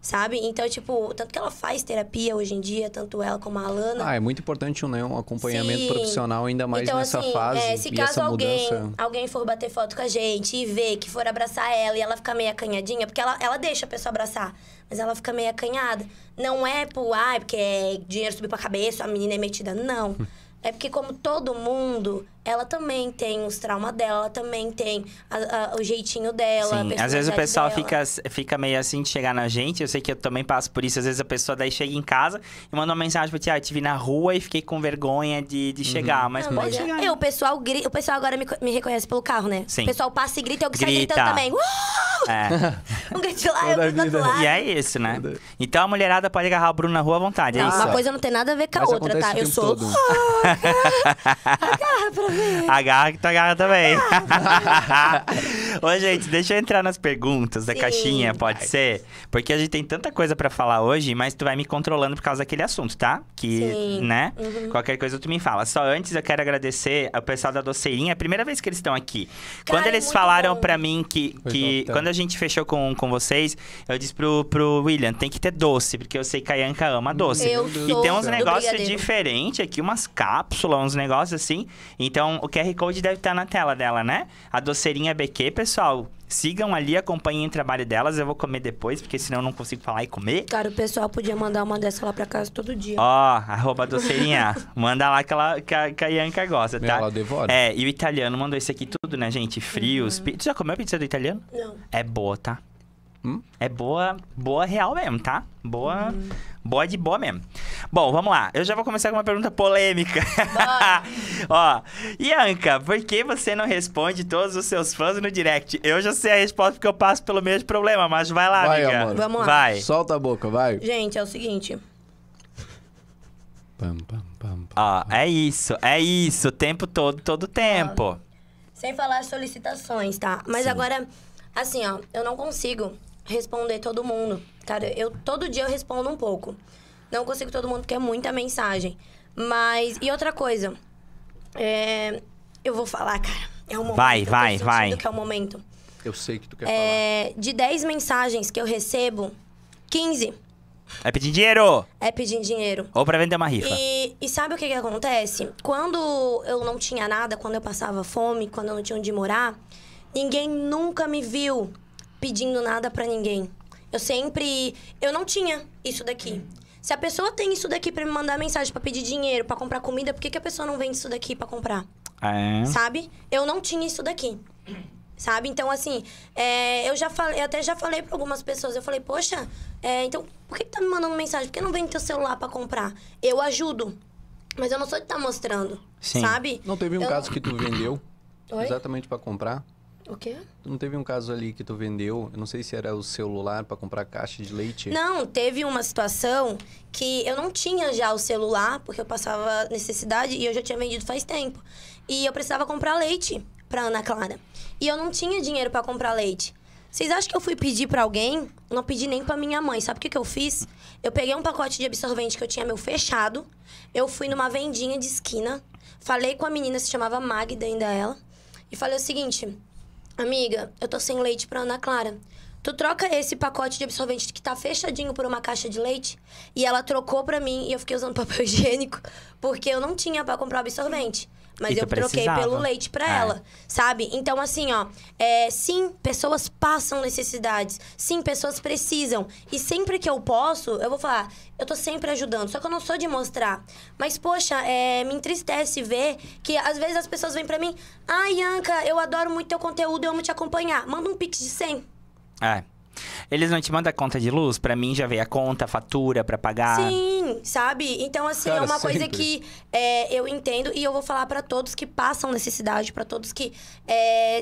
sabe? Então, tipo, tanto que ela faz terapia hoje em dia, tanto ela como a Alana. Ah, é muito importante né, um acompanhamento Sim. profissional, ainda mais então, nessa assim, fase. É, se caso alguém, mudança... alguém for bater foto com a gente e ver que for abraçar ela e ela ficar meio acanhadinha, porque ela, ela deixa a pessoa abraçar, mas ela fica meio acanhada. Não é por, ai, ah, porque é dinheiro subir pra cabeça, a menina é metida. Não. <laughs> É porque, como todo mundo, ela também tem os traumas dela, ela também tem a, a, o jeitinho dela. Sim, às vezes o pessoal fica, fica meio assim de chegar na gente. Eu sei que eu também passo por isso. Às vezes a pessoa daí chega em casa e manda uma mensagem pra ti: tipo assim, Ah, eu te vi na rua e fiquei com vergonha de, de uhum. chegar. Mas não, pode mas é chegar. É, o, pessoal, o pessoal agora me, me reconhece pelo carro, né? Sim. O pessoal passa e grita, eu grita. saio gritando também. Uh! É. <laughs> um gatilho é do outro lado. E é isso, né? Então a mulherada pode agarrar o Bruno na rua à vontade, é isso. Uma coisa não tem nada a ver com Mas a outra, tá? Eu sou. agarra, <laughs> agarra pra mim. Agarra que tu agarra também. Agarra. <laughs> Ô, gente, deixa eu entrar nas perguntas da caixinha, pode Ai. ser? Porque a gente tem tanta coisa para falar hoje, mas tu vai me controlando por causa daquele assunto, tá? Que, Sim. né? Uhum. Qualquer coisa tu me fala. Só antes eu quero agradecer ao pessoal da Doceirinha. É a primeira vez que eles estão aqui. Cara, quando é eles falaram para mim que, que tá. quando a gente fechou com, com vocês, eu disse pro, pro William, tem que ter doce, porque eu sei que a Yanka ama hum, doce. Eu e tem uns negócios diferentes aqui, umas cápsulas, uns negócios assim. Então, o QR Code deve estar tá na tela dela, né? A Doceirinha BQ, pessoal pessoal. Sigam ali, acompanhem o trabalho delas. Eu vou comer depois, porque senão eu não consigo falar e comer. Cara, o pessoal podia mandar uma dessa lá pra casa todo dia. Ó, arroba doceirinha. <laughs> Manda lá que, ela, que, a, que a Yanka gosta, tá? Ela devora. É, e o italiano mandou esse aqui tudo, né, gente? Frios. Uhum. Tu já comeu a pizza do italiano? Não. É boa, tá? Hum? é boa, boa real mesmo, tá? Boa, boa de boa mesmo. Bom, vamos lá. Eu já vou começar com uma pergunta polêmica. <laughs> Ó, Ianca, por que você não responde todos os seus fãs no direct? Eu já sei a resposta porque eu passo pelo mesmo problema, mas vai lá, vai, amiga. Amor. Vamos lá. Vai. Solta a boca, vai. Gente, é o seguinte. Pam, pam, pam, Ó, é isso, é isso. O tempo todo, todo tempo. Ó, sem falar as solicitações, tá? Mas Sim. agora, assim, ó, eu não consigo responder todo mundo. Cara, eu todo dia eu respondo um pouco. Não consigo todo mundo porque é muita mensagem. Mas. E outra coisa. É, eu vou falar, cara. É o momento. Vai, vai, vai. Que é o momento. Eu sei que tu quer é, falar. De 10 mensagens que eu recebo, 15 é pedir dinheiro! É pedir dinheiro. Ou pra vender uma rifa. E, e, sabe o que, que acontece? Quando eu não tinha nada, quando eu passava fome, quando eu não tinha onde morar, ninguém nunca me viu pedindo nada para ninguém. Eu sempre. Eu não tinha isso daqui. Se a pessoa tem isso daqui para me mandar mensagem, para pedir dinheiro, para comprar comida, por que, que a pessoa não vende isso daqui para comprar? Ah, é. Sabe? Eu não tinha isso daqui. Sabe? Então, assim, é, eu já falei, eu até já falei pra algumas pessoas, eu falei, poxa, é, então por que, que tá me mandando mensagem? Por que não vende teu celular para comprar? Eu ajudo. Mas eu não sou de estar tá mostrando. Sim. Sabe? Não teve um eu... caso que tu vendeu Oi? exatamente para comprar? O quê? Tu não teve um caso ali que tu vendeu, eu não sei se era o celular para comprar caixa de leite? Não, teve uma situação que eu não tinha já o celular, porque eu passava necessidade e eu já tinha vendido faz tempo. E eu precisava comprar leite para Ana Clara. E eu não tinha dinheiro para comprar leite. Vocês acham que eu fui pedir para alguém? Não pedi nem para minha mãe. Sabe o que, que eu fiz? Eu peguei um pacote de absorvente que eu tinha meu fechado. Eu fui numa vendinha de esquina. Falei com a menina, se chamava Magda ainda ela. E falei o seguinte: Amiga, eu tô sem leite pra Ana Clara. Tu troca esse pacote de absorvente que tá fechadinho por uma caixa de leite? E ela trocou pra mim e eu fiquei usando <laughs> papel higiênico porque eu não tinha para comprar absorvente. Mas eu troquei precisava. pelo leite para é. ela, sabe? Então, assim, ó, é, sim, pessoas passam necessidades. Sim, pessoas precisam. E sempre que eu posso, eu vou falar, eu tô sempre ajudando. Só que eu não sou de mostrar. Mas, poxa, é, me entristece ver que às vezes as pessoas vêm para mim, ai, ah, Yanka, eu adoro muito teu conteúdo, eu amo te acompanhar. Manda um pix de 100. É. Eles não te mandam a conta de luz? Pra mim já veio a conta, a fatura pra pagar. Sim, sabe? Então, assim, é Cara, é uma sempre. coisa que é, eu entendo e eu vou falar pra todos que passam necessidade, pra todos que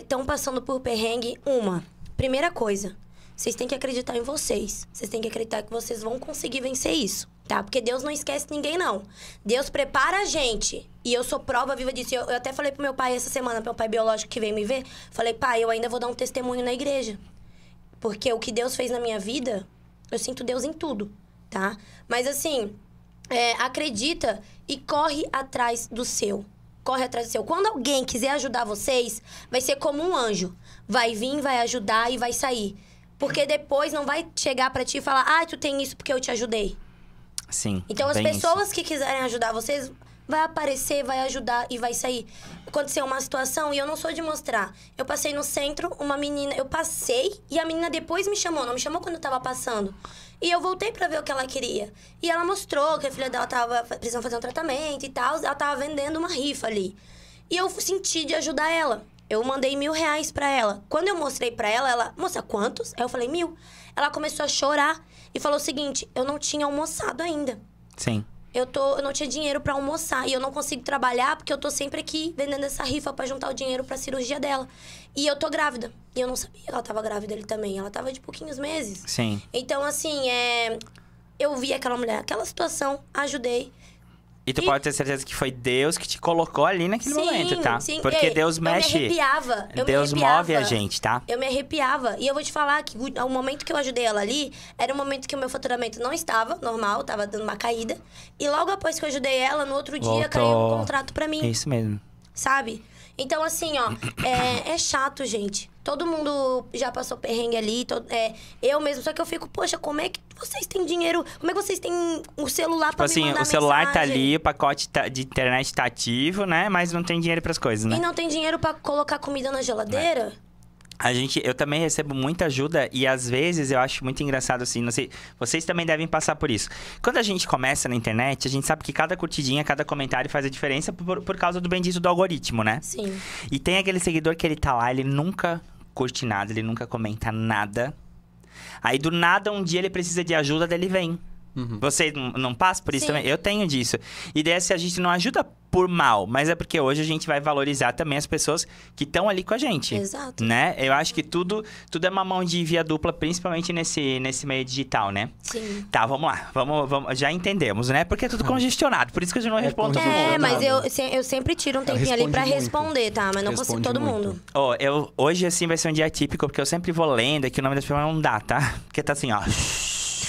estão é, passando por perrengue. Uma, primeira coisa, vocês têm que acreditar em vocês. Vocês têm que acreditar que vocês vão conseguir vencer isso, tá? Porque Deus não esquece ninguém, não. Deus prepara a gente. E eu sou prova viva disso. Eu, eu até falei pro meu pai essa semana, pro meu pai biológico que veio me ver. Falei, pai, eu ainda vou dar um testemunho na igreja. Porque o que Deus fez na minha vida, eu sinto Deus em tudo, tá? Mas assim, é, acredita e corre atrás do seu. Corre atrás do seu. Quando alguém quiser ajudar vocês, vai ser como um anjo. Vai vir, vai ajudar e vai sair. Porque depois não vai chegar para ti e falar, ah, tu tem isso porque eu te ajudei. Sim. Então as pessoas isso. que quiserem ajudar vocês, vai aparecer, vai ajudar e vai sair aconteceu uma situação e eu não sou de mostrar. Eu passei no centro, uma menina, eu passei e a menina depois me chamou, não me chamou quando eu tava passando. E eu voltei para ver o que ela queria. E ela mostrou que a filha dela tava precisando fazer um tratamento e tal, ela tava vendendo uma rifa ali. E eu senti de ajudar ela. Eu mandei mil reais pra ela. Quando eu mostrei pra ela, ela, moça, quantos? Aí eu falei, mil. Ela começou a chorar e falou o seguinte: eu não tinha almoçado ainda. Sim eu, tô, eu não tinha dinheiro para almoçar e eu não consigo trabalhar porque eu tô sempre aqui vendendo essa rifa para juntar o dinheiro para cirurgia dela. E eu tô grávida. E eu não sabia que ela tava grávida ele também. Ela tava de pouquinhos meses. Sim. Então, assim, é... eu vi aquela mulher, aquela situação, ajudei. E tu e... pode ter certeza que foi Deus que te colocou ali naquele sim, momento, tá? Sim, Porque Ei, Deus mexe. Eu me arrepiava. Eu Deus me arrepiava. move a gente, tá? Eu me arrepiava. E eu vou te falar que o momento que eu ajudei ela ali era um momento que o meu faturamento não estava normal, estava dando uma caída. E logo após que eu ajudei ela, no outro dia Voltou. caiu um contrato para mim. Isso mesmo. Sabe? Então, assim, ó, é, é chato, gente. Todo mundo já passou perrengue ali. Todo, é, eu mesmo. Só que eu fico, poxa, como é que vocês têm dinheiro? Como é que vocês têm o celular tipo pra assim, me mandar o celular tá mensagem? tá ali, o pacote tá, de internet tá ativo, né? Mas não tem dinheiro para as coisas, né? E não tem dinheiro para colocar comida na geladeira? É. A gente, eu também recebo muita ajuda e às vezes eu acho muito engraçado assim, não sei, vocês também devem passar por isso. Quando a gente começa na internet, a gente sabe que cada curtidinha, cada comentário faz a diferença por, por causa do bendito do algoritmo, né? Sim. E tem aquele seguidor que ele tá lá, ele nunca curte nada, ele nunca comenta nada. Aí do nada um dia ele precisa de ajuda, dele vem. Uhum. Você não passa por isso Sim. também? Eu tenho disso. E dessa a gente não ajuda por mal, mas é porque hoje a gente vai valorizar também as pessoas que estão ali com a gente. Exato. Né? Eu acho que tudo, tudo é uma mão de via dupla, principalmente nesse, nesse meio digital, né? Sim. Tá, vamos lá. Vamos, vamos, já entendemos, né? Porque é tudo congestionado, por isso que eu não é respondo todo mundo. É, mas eu, eu sempre tiro um tempinho ali para responder, tá? Mas não Responde consigo todo muito. mundo. Oh, eu, hoje, assim, vai ser um dia típico, porque eu sempre vou lendo aqui o nome das pessoas não dá, tá? Porque tá assim, ó...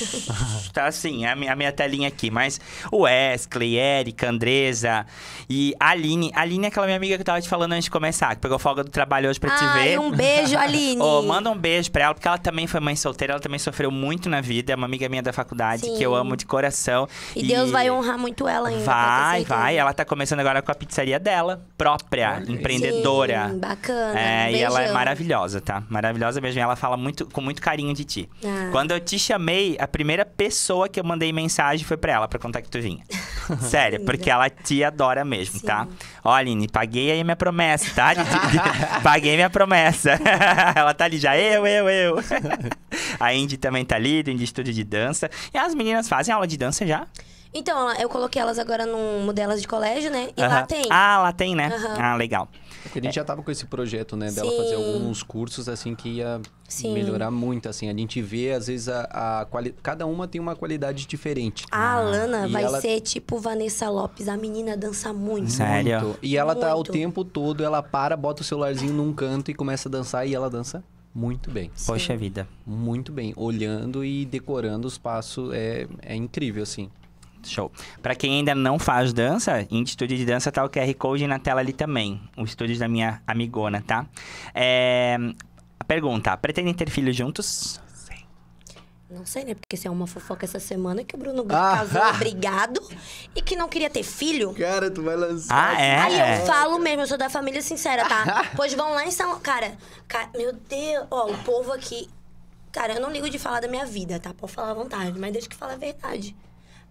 <laughs> tá assim, a minha, a minha telinha aqui. Mas o Wesley, Erika, Andresa e Aline. Aline é aquela minha amiga que eu tava te falando antes de começar, que pegou folga do trabalho hoje pra Ai, te ver. um beijo, <laughs> Aline! oh, manda um beijo pra ela, porque ela também foi mãe solteira, ela também sofreu muito na vida. É uma amiga minha da faculdade, Sim. que eu amo de coração. E, e, Deus vai honrar muito ela ainda. Vai, vai. Ela tá começando agora com a pizzaria dela, própria, Olha. empreendedora. Sim, bacana. É, um e ela é maravilhosa, tá? Maravilhosa mesmo. Ela fala muito, com muito carinho de ti. Ah. Quando eu te chamei, a primeira pessoa que eu mandei mensagem foi para ela, para contar que tu vinha. <laughs> Sério, porque ela te adora mesmo, tá? Sim. tá? Olha, Aline, paguei aí minha promessa, tá? <laughs> paguei minha promessa. <laughs> ela tá ali já, eu, eu, eu. a Indy também tá ali, do Indy Estúdio de Dança. E as meninas fazem aula de dança já? Então, eu coloquei elas agora num modelo de colégio, né? E lá tem. Ah, lá tem, né? Ah, legal. Porque é a gente já estava com esse projeto, né? Dela Sim. fazer alguns cursos, assim, que ia Sim. melhorar muito, assim. A gente vê, às vezes, a, a quali... cada uma tem uma qualidade diferente. A Alana e vai ela... ser tipo Vanessa Lopes. A menina dança muito. Sério? Muito. E ela muito. tá o tempo todo, ela para, bota o celularzinho num canto e começa a dançar. E ela dança muito bem. Sim. Poxa vida. Muito bem. Olhando e decorando os passos é, é incrível, assim. Show. Para quem ainda não faz dança, em estúdio de dança tá o QR Code na tela ali também. O estúdio da minha amigona, tá? É... Pergunta: pretendem ter filhos juntos? Não sei, né? Porque se é uma fofoca essa semana que o Bruno ah, casou ah, <laughs> obrigado e que não queria ter filho. Cara, tu vai lançar. Ah, é? Aí eu falo mesmo, eu sou da família sincera, tá? <laughs> pois vão lá em São. Cara, cara, meu Deus, ó, o povo aqui. Cara, eu não ligo de falar da minha vida, tá? Pode falar à vontade, mas deixa que falar a verdade.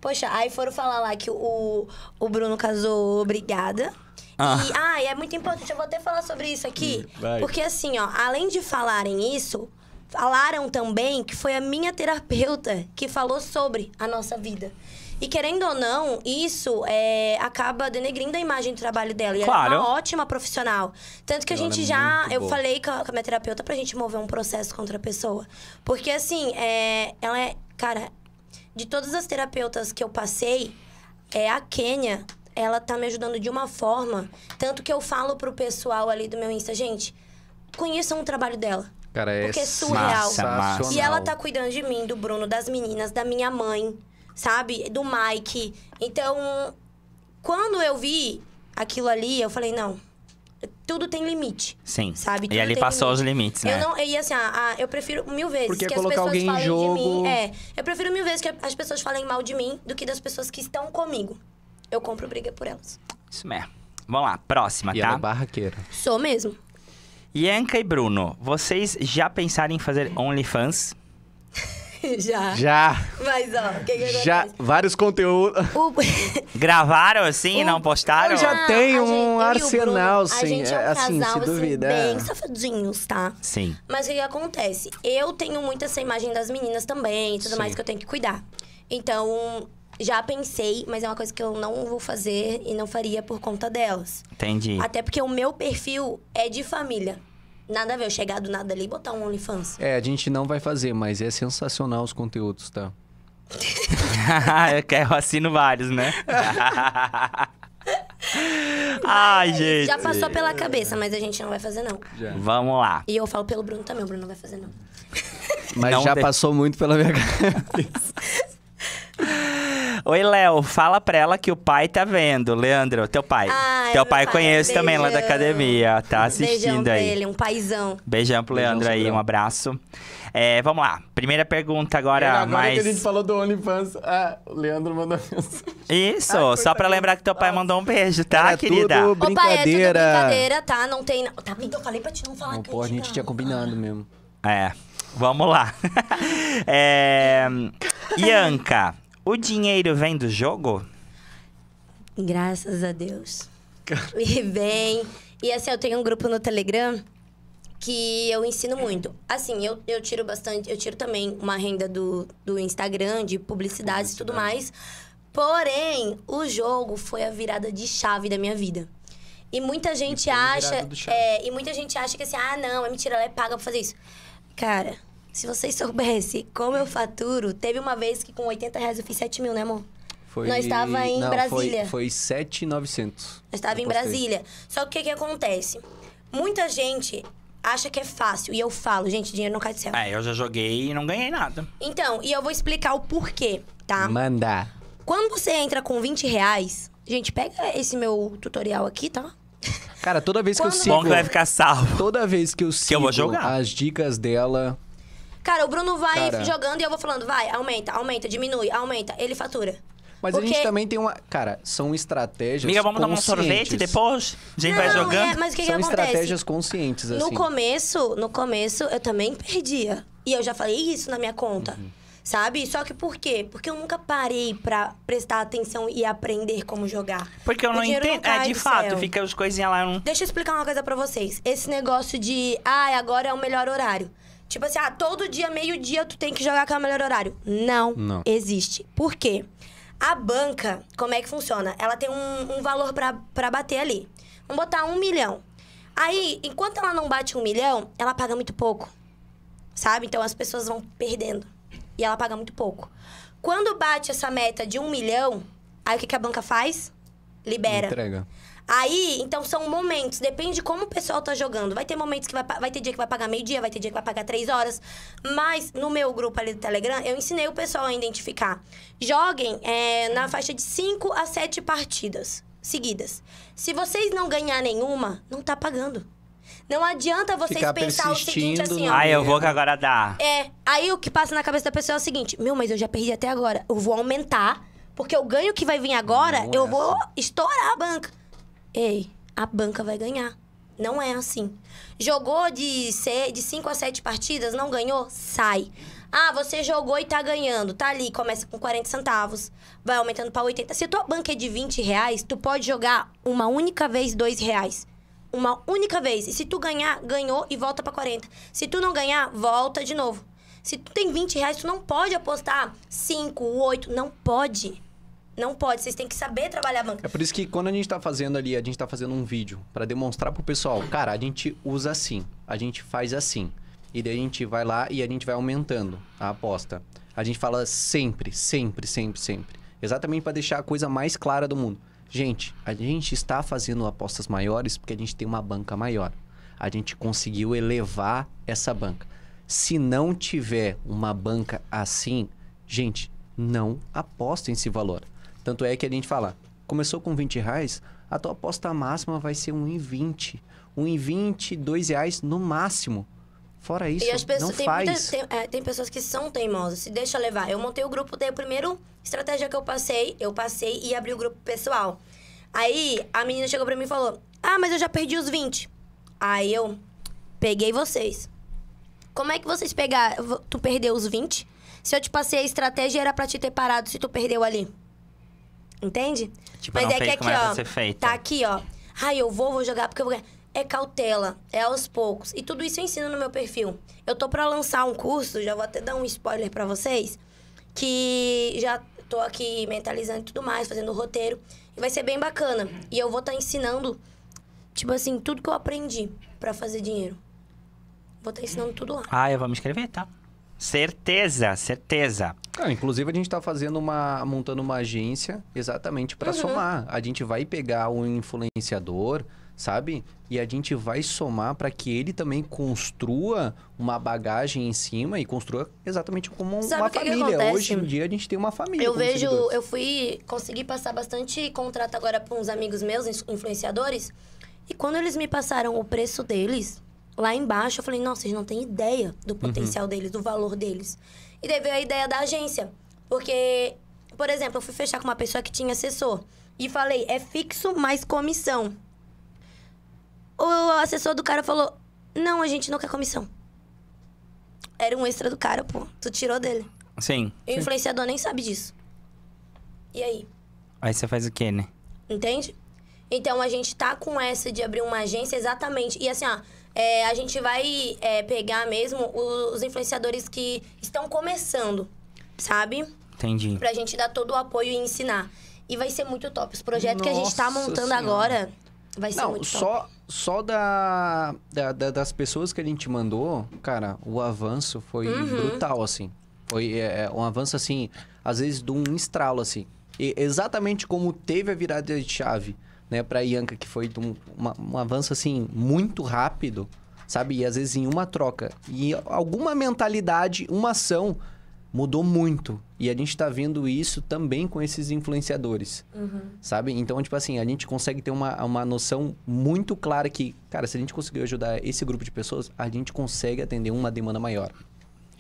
Poxa, aí foram falar lá que o, o Bruno casou, obrigada. Ah. E, ah, e é muito importante, eu vou até falar sobre isso aqui. Vai. Porque assim, ó, além de falarem isso, falaram também que foi a minha terapeuta que falou sobre a nossa vida. E querendo ou não, isso é, acaba denegrindo a imagem do trabalho dela. E claro. ela é uma ótima profissional. Tanto que a gente é já. Eu boa. falei com a, minha terapeuta pra gente mover um processo contra a pessoa. Porque, assim, é, ela é. Cara, de todas as terapeutas que eu passei, é a Kênia, ela tá me ajudando de uma forma. Tanto que eu falo pro pessoal ali do meu Insta, gente, conheçam o trabalho dela. Cara, é Porque é surreal. Massa, e ela tá cuidando de mim, do Bruno, das meninas, da minha mãe, sabe? Do Mike. Então, quando eu vi aquilo ali, eu falei, não, tudo tem limite. Sim. Sabe? Tudo e ali passou limite. os limites, né? Eu não, e assim, ah, ah, eu prefiro mil vezes Porque é que colocar as pessoas falem jogo... de mim. É, eu prefiro mil vezes que as pessoas falem mal de mim do que das pessoas que estão comigo. Eu compro briga por elas. Isso mesmo. Vamos lá, próxima, e tá? Ela é barraqueira. Sou mesmo. Yanka e Bruno, vocês já pensaram em fazer OnlyFans? <laughs> Já. Já. Mas, ó, o que, que Já, vários conteúdos. O... <laughs> <laughs> Gravaram assim, o... não postaram? Eu já ah, tenho ah, um arsenal, Bruno, sim. A gente é, é um assim, se assim, duvida. Assim, bem é. safadinhos, tá? Sim. Mas o que, que, acontece? Eu tenho muito essa imagem das meninas também e tudo sim. mais que eu tenho que cuidar. Então, já pensei, mas é uma coisa que eu não vou fazer e não faria por conta delas. Entendi. Até porque o meu perfil é de família. Nada a ver eu chegar do nada ali e botar um OnlyFans. É, a gente não vai fazer, mas é sensacional os conteúdos, tá? <laughs> É, eu assino vários, né? <laughs> Ai, gente. Já passou pela cabeça, mas a gente não vai fazer, não. Já. Vamos lá. E eu falo pelo Bruno também, o Bruno não vai fazer, não. Mas não já passou muito pela minha <laughs> cabeça. Oi, Léo, fala pra ela que o pai tá vendo. Leandro, teu pai. Ah, é teu pai, pai beijão. também lá da academia. Tá assistindo Beijão aí. Ele, um paizão. Beijão pro Leandro Beijão, aí, um abraço. É, vamos lá. Primeira pergunta agora, agora mais... que a gente falou do OnlyFans, ah, o Leandro mandou mensagem. Isso, ah, só pra lembrar que teu pai mandou um beijo, tá, Era querida? É tudo brincadeira. Opa, é tudo brincadeira, tá? Não tem... Tá vendo? Eu falei pra te não falar que Pô, a gente tinha combinado mesmo. É, vamos lá. <laughs> é... <laughs> Ianca, o dinheiro vem do jogo? Graças a Deus. e <laughs> vem. E assim, eu tenho um grupo no Telegram que eu ensino muito. Assim, eu, eu tiro bastante, eu tiro também uma renda do, do Instagram, de publicidades publicidade. e tudo mais. Porém, o jogo foi a virada de chave da minha vida. E muita gente acha. É, e muita gente acha que assim, ah, não, é mentira, ela é paga pra fazer isso. Cara, se vocês soubessem como eu faturo, teve uma vez que com 80 reais eu fiz 7 mil, né, amor? Foi... Nós estava em Não, Brasília. Foi, foi 7,900. Nós estava em Brasília. Só que o que, que acontece? Muita gente acha que é fácil. E eu falo, gente, dinheiro não cai do céu. É, eu já joguei e não ganhei nada. Então, e eu vou explicar o porquê, tá? Manda. Quando você entra com 20 reais... Gente, pega esse meu tutorial aqui, tá? Cara, toda vez Quando... que eu sigo... Bom que vai ficar salvo. Toda vez que eu sigo que eu vou jogar. as dicas dela... Cara, o Bruno vai Cara. jogando e eu vou falando, vai, aumenta, aumenta, diminui, aumenta. Ele fatura. Mas Porque... a gente também tem uma. Cara, são estratégias. Amiga, vamos conscientes. tomar um sorvete depois? A gente não, vai é, jogando. É, mas o que, são que estratégias conscientes, assim. No começo, no começo, eu também perdia. E eu já falei isso na minha conta. Uhum. Sabe? Só que por quê? Porque eu nunca parei pra prestar atenção e aprender como jogar. Porque eu o não entendo. é, de fato, céu. fica as coisinhas lá. Não... Deixa eu explicar uma coisa pra vocês. Esse negócio de, ah, agora é o melhor horário. Tipo assim, ah, todo dia, meio-dia, tu tem que jogar com é o melhor horário. Não, não. existe. Por quê? A banca, como é que funciona? Ela tem um, um valor para bater ali. Vamos botar um milhão. Aí, enquanto ela não bate um milhão, ela paga muito pouco. Sabe? Então as pessoas vão perdendo. E ela paga muito pouco. Quando bate essa meta de um milhão, aí o que, que a banca faz? Libera. Entrega. Aí, então são momentos, depende de como o pessoal tá jogando. Vai ter momentos que vai, vai ter dia que vai pagar meio-dia, vai ter dia que vai pagar três horas. Mas no meu grupo ali do Telegram, eu ensinei o pessoal a identificar. Joguem é, na faixa de cinco a sete partidas seguidas. Se vocês não ganhar nenhuma, não tá pagando. Não adianta vocês Ficar pensar o seguinte assim, né? ó. Ah, eu vou que agora dá. É. Aí o que passa na cabeça da pessoa é o seguinte: meu, mas eu já perdi até agora. Eu vou aumentar, porque o ganho que vai vir agora, não é eu é. vou assim. estourar a banca. Ei, a banca vai ganhar. Não é assim. Jogou de 5 a 7 partidas, não ganhou? Sai. Ah, você jogou e tá ganhando. Tá ali, começa com 40 centavos, vai aumentando pra 80. Se tua banca é de 20 reais, tu pode jogar uma única vez 2 reais. Uma única vez. E se tu ganhar, ganhou e volta pra 40. Se tu não ganhar, volta de novo. Se tu tem 20 reais, tu não pode apostar 5, 8. Não pode. Não pode, vocês têm que saber trabalhar a banca. É por isso que quando a gente está fazendo ali, a gente está fazendo um vídeo para demonstrar pro pessoal, cara, a gente usa assim, a gente faz assim. E daí a gente vai lá e a gente vai aumentando a aposta. A gente fala sempre, sempre, sempre, sempre. Exatamente para deixar a coisa mais clara do mundo. Gente, a gente está fazendo apostas maiores porque a gente tem uma banca maior. A gente conseguiu elevar essa banca. Se não tiver uma banca assim, gente, não aposta em esse valor. Tanto é que a gente fala, começou com 20 reais, a tua aposta máxima vai ser 1,20. 1,20, 2 reais no máximo. Fora isso, e as pessoas, não tem faz. tem, é, tem, pessoas que são teimosas, se deixa levar. Eu montei o grupo, daí a primeira estratégia que eu passei, eu passei e abri o grupo pessoal. Aí, a menina chegou pra mim e falou, ah, mas eu já perdi os 20. Aí eu peguei vocês. Como é que vocês pegaram? Tu perdeu os 20? Se eu te passei a estratégia, era para te ter parado se tu perdeu ali. Entende? Tipo, Mas não é que aqui, é ó. Ser feito. Tá aqui, ó. Ai, eu vou, vou jogar porque eu vou ganhar. É cautela, é aos poucos. E tudo isso eu ensino no meu perfil. Eu tô para lançar um curso, já vou até dar um spoiler para vocês, que já tô aqui mentalizando e tudo mais, fazendo o roteiro. E vai ser bem bacana. E eu vou estar tá ensinando, tipo assim, tudo que eu aprendi para fazer dinheiro. Vou estar tá ensinando tudo lá. Ah, eu vou me inscrever, tá? Certeza, certeza. inclusive a gente está fazendo uma montando uma agência exatamente para uhum. somar. A gente vai pegar um influenciador, sabe? E a gente vai somar para que ele também construa uma bagagem em cima e construa exatamente como sabe uma que família. Que Hoje em dia a gente tem uma família. Eu vejo, eu fui consegui passar bastante contrato agora para uns amigos meus influenciadores e quando eles me passaram o preço deles, lá embaixo. Eu falei, nossa, vocês não têm ideia do uhum. potencial uhum. deles, do valor deles. E daí veio a ideia da agência. Porque, por exemplo, eu fui fechar com uma pessoa que tinha assessor. E falei, é fixo mais comissão. O assessor do cara falou, não, a gente não quer comissão. Era um extra do cara, pô. Tu tirou dele. Sim. E o influenciador nem sabe disso. E aí? Aí você faz o quê, né? Entende? Então a gente tá com essa de abrir uma agência exatamente. E assim, ó, é, a gente vai é, pegar mesmo os influenciadores que estão começando, sabe? Entendi. Pra gente dar todo o apoio e ensinar. E vai ser muito top. Os projetos Nossa que a gente tá montando senhora. agora vai ser Não, muito top. Só, só da, da, da, das pessoas que a gente mandou, cara, o avanço foi uhum. brutal, assim. Foi é, é um avanço, assim, às vezes de um estralo, assim. E exatamente como teve a virada de chave né, para Ianca, que foi um, uma, um avanço assim muito rápido, sabe? E às vezes em uma troca e alguma mentalidade, uma ação mudou muito. E a gente está vendo isso também com esses influenciadores, uhum. sabe? Então, tipo assim, a gente consegue ter uma, uma noção muito clara que, cara, se a gente conseguir ajudar esse grupo de pessoas, a gente consegue atender uma demanda maior.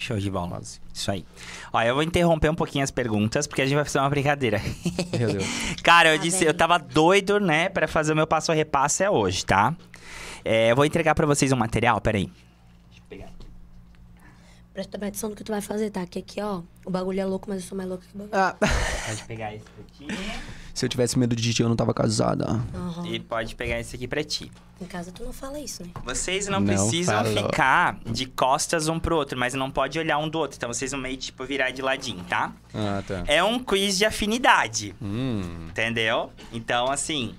Show de bola. Quase. Isso aí. Ó, eu vou interromper um pouquinho as perguntas, porque a gente vai fazer uma brincadeira. Meu Deus. <laughs> Cara, eu tá disse, bem. eu tava doido, né, pra fazer o meu passo a repasse é hoje, tá? É, eu vou entregar para vocês um material, peraí. Presta atenção no que tu vai fazer, tá? Que aqui, ó, o bagulho é louco, mas eu sou mais louca que o bagulho. Ah. Pode pegar esse aqui. Se eu tivesse medo de ti, eu não tava casada. Uhum. E pode pegar esse aqui pra ti. Em casa tu não fala isso, né? Vocês não, não precisam falou. ficar de costas um pro outro, mas não pode olhar um do outro. Então vocês vão meio tipo virar de ladinho, tá? Ah, tá. É um quiz de afinidade. Hum. Entendeu? Então, assim,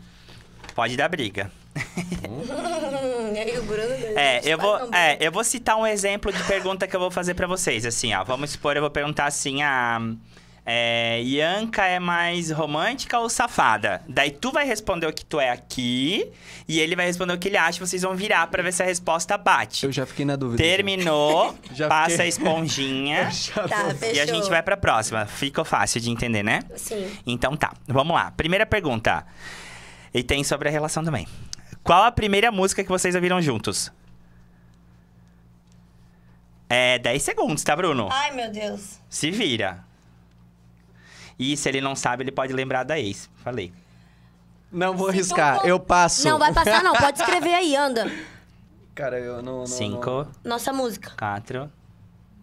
pode dar briga. Hum. <laughs> é, eu vou, é, eu vou citar um exemplo de pergunta que eu vou fazer para vocês, assim, ó. Vamos supor, eu vou perguntar assim, a... Ah, é, Yanka é mais romântica ou safada? Daí tu vai responder o que tu é aqui e ele vai responder o que ele acha. Vocês vão virar para ver se a resposta bate. Eu já fiquei na dúvida. Terminou, <laughs> passa fiquei... a esponjinha <laughs> tá, e a gente vai para próxima. Ficou fácil de entender, né? Sim. Então tá, vamos lá. Primeira pergunta. E tem sobre a relação também. Qual a primeira música que vocês ouviram juntos? É 10 segundos, tá, Bruno? Ai, meu Deus. Se vira. E se ele não sabe, ele pode lembrar da ex. Falei. Não vou arriscar, eu passo. Não, vai passar não. Pode escrever aí, anda. Cara, eu não... não Cinco. Nossa música. Quatro.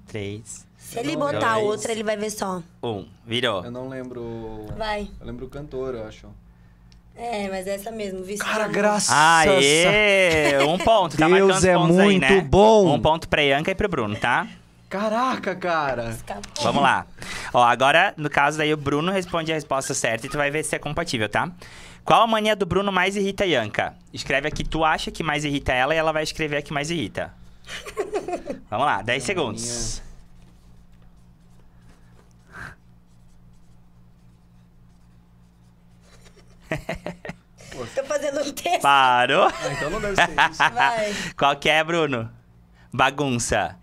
Três. Se ele botar dois, outra, ele vai ver só. Um. Virou. Eu não lembro... Vai. Eu lembro o cantor, eu acho. É, mas essa mesmo, Cara, Cara, graças Aê! Um ponto, tá Deus marcando é pontos muito aí, né? bom. Um ponto pra Ianca e pro Bruno, tá? Caraca, cara. Escapou. Vamos lá. Ó, agora, no caso daí, o Bruno responde a resposta certa e tu vai ver se é compatível, tá? Qual a mania do Bruno mais irrita a Yanka? Escreve aqui, tu acha que mais irrita ela e ela vai escrever a que mais irrita. <laughs> Vamos lá, 10 segundos. Tô fazendo um texto. Parou? Ah, então não deve ser isso. Vai. Qual que é, Bruno? Bagunça.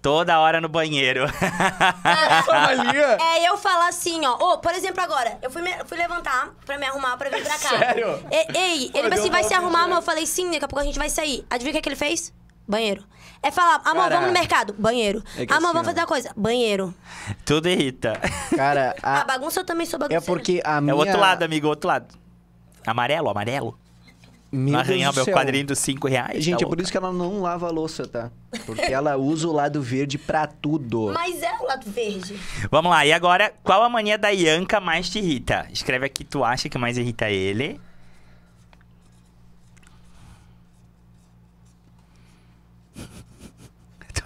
Toda hora no banheiro. <laughs> é, eu falar assim, ó. Oh, por exemplo, agora, eu fui, me, fui levantar pra me arrumar pra vir pra cá. Sério? E, ei, Pô, ele falou assim: vai se arrumar, mas eu falei, sim, daqui a pouco a gente vai sair. Adivinha o que, é que ele fez? Banheiro. É falar, amor, vamos no mercado. Banheiro. É que amor, assim, vamos fazer uma coisa. Banheiro. Tudo irrita. Cara, a... a ah, bagunça eu também sou bagunça. É porque a minha... É o outro lado, amigo, o outro lado. Amarelo, amarelo. Meu arranhar meu quadrinho dos 5 reais. Tá Gente, tá é por isso que ela não lava a louça, tá? Porque ela usa o lado verde pra tudo. Mas é o lado verde. Vamos lá, e agora, qual a mania da Ianca mais te irrita? Escreve aqui, tu acha que mais irrita ele?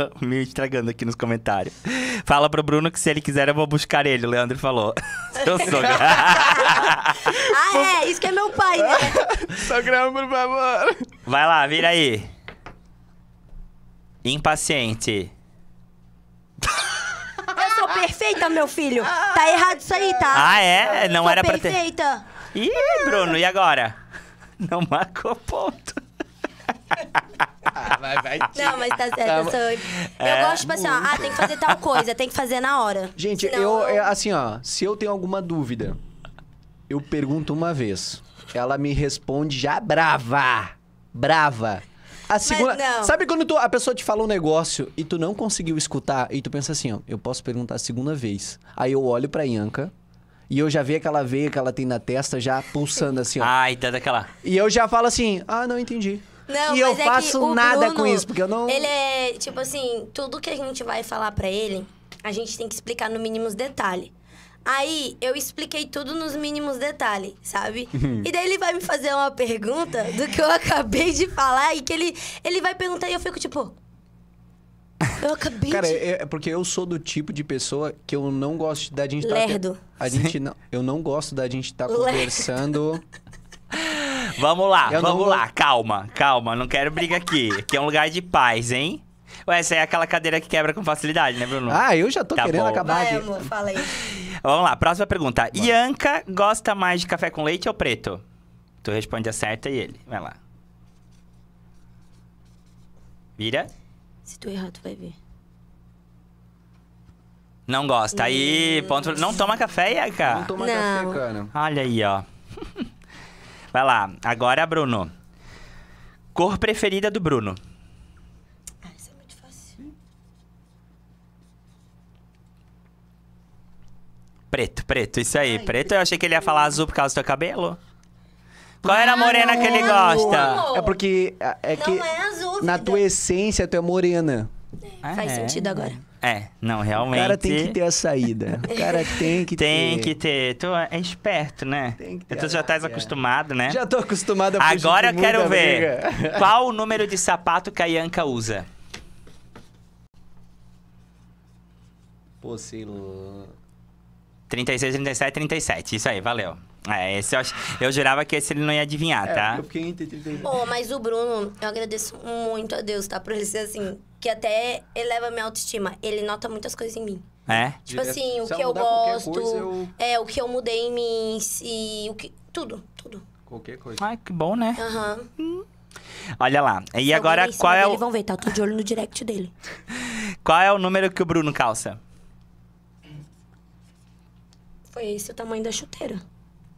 <laughs> me estragando aqui nos comentários. Fala pro Bruno que se ele quiser eu vou buscar ele, o Leandro falou. Seu <laughs> sogro. <laughs> ah, é, isso que é meu pai, né? Sogrão, por favor. Vai lá, vira aí. Impaciente. Eu sou perfeita, meu filho. Tá errado isso aí, tá? Ah, é? Não sou era perfeita. pra ter... Perfeita. Ih, Bruno, e agora? Não marcou ponto. <laughs> vai, vai. Não, mas tá certo. eu, tá sou... é, eu gosto, tipo assim, ó, ah, tem que fazer tal coisa, tem que fazer na hora. Gente, Senão... eu, é, assim, ó, se eu tenho alguma dúvida, eu pergunto uma vez. Ela me responde já brava. Brava. A segunda. Sabe quando tu, a pessoa te fala um negócio e tu não conseguiu escutar e tu pensa assim, ó, eu posso perguntar a segunda vez. Aí eu olho pra Yanka. E eu já vejo aquela veia que ela tem na testa já pulsando assim, ó. Ai, ah, tá então é daquela. E eu já falo assim, ah, não entendi. Não, e eu é faço nada Bruno, com isso, porque eu não. Ele é, tipo assim, tudo que a gente vai falar para ele, a gente tem que explicar no mínimo os detalhes. Aí eu expliquei tudo nos mínimos detalhes, sabe? Uhum. e daí ele vai me fazer uma pergunta do que eu <laughs> acabei de falar e que ele, ele vai perguntar e eu fico tipo. Eu <laughs> acabei Cara, de... É, é porque eu sou do tipo de pessoa que eu não gosto da gente tá Lerdo. Tá... A gente não, eu não gosto da gente estar tá conversando <laughs> Vamos lá, eu vamos lá. Calma, calma. Não quero briga aqui. Aqui é um lugar de paz, hein? Ué, essa é aquela cadeira que quebra com facilidade, né, Bruno? Ah, eu já tô tá querendo bom. acabar aqui. Vamos lá, próxima pergunta. Bora. Ianca gosta mais de café com leite ou preto? Tu responde a certa e ele. Vai lá. Vira. Se tu errar, tu vai ver. Não gosta. Aí, ponto. Não toma café, Ianca. Não toma não. café, cara. Olha aí, ó. <laughs> Vai lá, agora, Bruno. Cor preferida do Bruno. Ah, isso é muito fácil. Preto, preto, isso aí. Ai, preto, eu achei que ele ia falar azul por causa do teu cabelo. Qual era a ah, morena que ele gosta? É porque é, é que Não é azul, na tua essência tu é morena. É, Faz ah, é? sentido agora. É, não, realmente. O cara tem que ter a saída. O cara tem que <laughs> tem ter. Tem que ter. Tu é esperto, né? Tem que ter. Tu já estás é. acostumado, né? Já tô acostumado a Agora eu quero ver. <laughs> Qual o número de sapato que a Yanka usa? Pô, sei lá. 36, 37, 37. Isso aí, valeu. É, esse eu, eu jurava que esse ele não ia adivinhar, é, tá? Eu fiquei Oh, mas o Bruno, eu agradeço muito a Deus, tá? Por ele ser assim, que até eleva minha autoestima. Ele nota muitas coisas em mim. É? Tipo Direto. É assim, o Se que eu gosto, coisa, eu... é, o que eu mudei em mim, e o que... Tudo, tudo. Qualquer coisa. Ai, que bom, né? Aham. Uhum. Olha lá. E Se agora qual é o... Dele, vão ver, tá tudo de olho no direct dele. <laughs> qual é o número que o Bruno calça? Foi esse o tamanho da chuteira.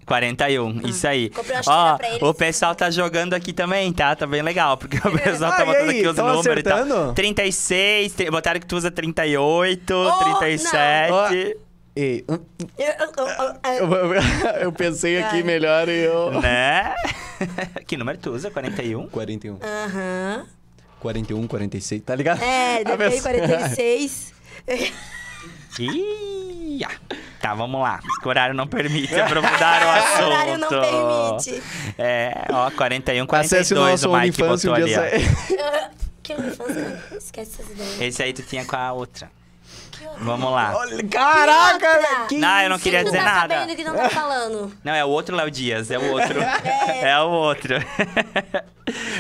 41, ah, isso aí. Ó, o pessoal tá jogando aqui também, tá? Tá bem legal, porque o pessoal ah, tá <laughs> botando aí, aqui os números acertando? e tal. 36, botaram que tu usa 38, oh, 37. Não. Eu pensei aqui melhor e eu. Né? <laughs> que número tu usa? 41? 41. Aham. Uhum. 41, 46, tá ligado? É, <laughs> deu 46. Ih! Ia. Tá, vamos lá. o horário não permite aprofundar o assunto. O horário não permite. É, <laughs> é ó, 41, 42 o, o Mike botou um ali. Ó. <laughs> que OnlyFans? Né? Esquece essas ideias. Esse aí tu tinha com a outra. Vamos lá. caraca, que Não, eu não queria dizer tá nada. Sabendo que não tá falando. Não, é o outro Léo Dias, é o outro. <laughs> é. é o outro.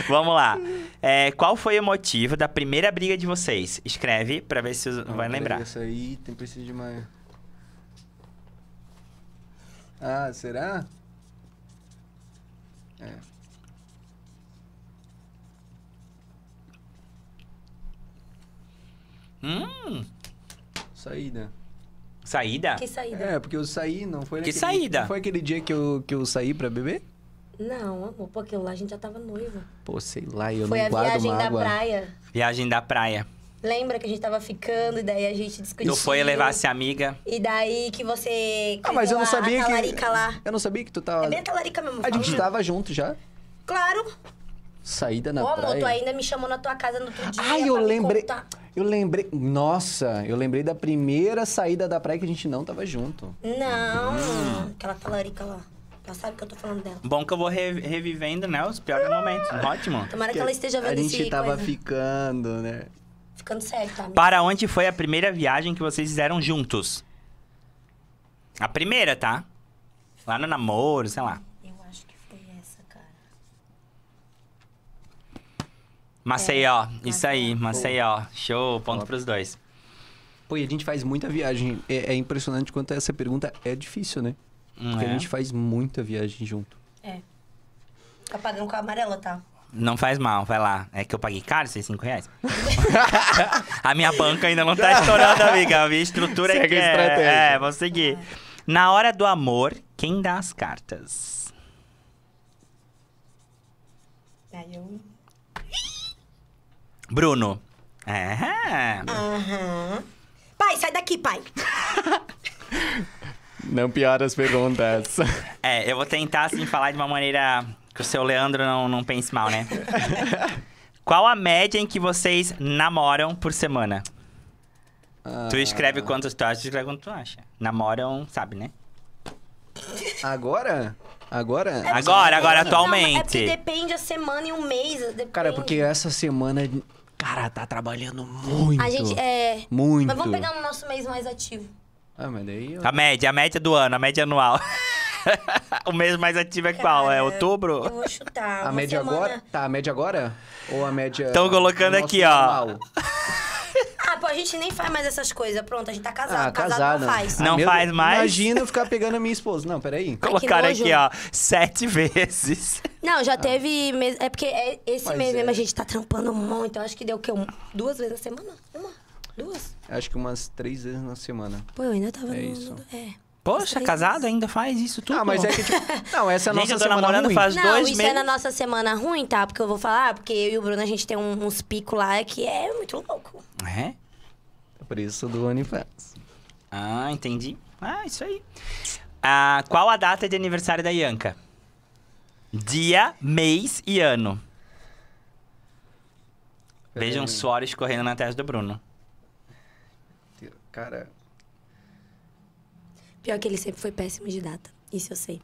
Vamos lá. É, qual foi o motivo da primeira briga de vocês? Escreve pra ver se vai lembrar. Essa aí tem precisa de mais. Ah, será? É. Hum. Saída. Saída? Que saída? É, porque eu saí, não foi Que saída? não foi aquele dia que eu, que eu saí pra beber? Não, amor, porque lá a gente já tava noivo. Pô, sei lá, eu Foi não a viagem da água. praia. Viagem da praia. Lembra que a gente tava ficando e daí a gente discutiu. Não foi levar essa amiga. E daí que você. Ah, mas eu não sabia que. Lá. Eu não sabia que tu tava. É bem a talarica mesmo. A gente tava junto já? Claro. Saída na Ô, praia. Ô, tu ainda me chamou na tua casa no outro dia. Ah, eu lembrei. Eu lembrei. Nossa, eu lembrei da primeira saída da praia que a gente não tava junto. Não, hum. aquela talarica lá. Ela sabe que eu tô falando dela. Bom que eu vou re revivendo, né? Os piores momentos. <gasps> Ótimo. Tomara que, que ela esteja vendo A gente tava coisa. ficando, né? ficando sério, tá? Para onde foi a primeira viagem que vocês fizeram juntos? A primeira, tá? Lá no namoro, sei lá. Eu acho que foi essa, cara. Maceió, é, isso aí, Maceió. Show, ponto pros dois. Pô, e a gente faz muita viagem. É, é impressionante quanto essa pergunta é difícil, né? Porque é. a gente faz muita viagem junto. É. Tá pagando com a amarela, tá? Não faz mal, vai lá. É que eu paguei caro esses 5 reais. <laughs> <laughs> a minha banca ainda não tá <laughs> estourando, amiga. A minha estrutura Segue é que é. É, vou seguir. Na hora do amor, quem dá as cartas? eu... Bruno. É. Pai, sai daqui, pai. não piora as perguntas. É, eu vou tentar, assim, falar de uma maneira que o seu Leandro não, não pense mal, né? <laughs> Qual a média em que vocês namoram por semana? Tu ah. escreve quantos tu acha, tu escreve quanto tu acha. Namoram, sabe, né? Agora? Agora? É agora, agora, atualmente. Não, é depende a semana e um mês. Depende. Cara, porque essa semana. Cara, tá trabalhando muito. A gente é. Muito. Mas vamos pegar no nosso mês mais ativo. Ah, mas daí. Eu... A média, a média do ano, a média anual. <laughs> <laughs> o mês mais ativo é qual? É Cara, é outubro? Eu vou chutar. A média semana... agora? Tá, a média agora? Ou a média. Estão colocando aqui, normal? ó. <laughs> Ah, pô, a gente nem faz mais essas coisas. Pronto, a gente tá casado. Ah, casado, casado não faz. Não ah, faz mais? Imagina eu ficar pegando a minha esposa. Não, peraí. Colocaram aqui, ó, sete vezes. Não, já ah. teve... Mes... É porque é esse Mas mês é. mesmo a gente tá trampando muito. Eu acho que deu o quê? Um... Duas vezes na semana? Uma? Duas? Acho que umas três vezes na semana. Pô, eu ainda tava é no... Isso. É. Poxa, casado ainda faz isso tudo? Ah, mas é que tipo... Não, essa é a <laughs> nossa gente, eu tô semana namorando ruim. faz não, dois isso é meses. é na nossa semana ruim, tá? Porque eu vou falar, ah, porque eu e o Bruno, a gente tem um- uns picos lá que é muito louco. É? é? Por isso do OnlyFans. Ah, entendi. Ah, isso aí. Ah, qual a data de aniversário da Ianca? Dia, mês e ano. Vejam o correndo na testa do Bruno. Cara, Pior que ele sempre foi péssimo de data. Isso eu sei.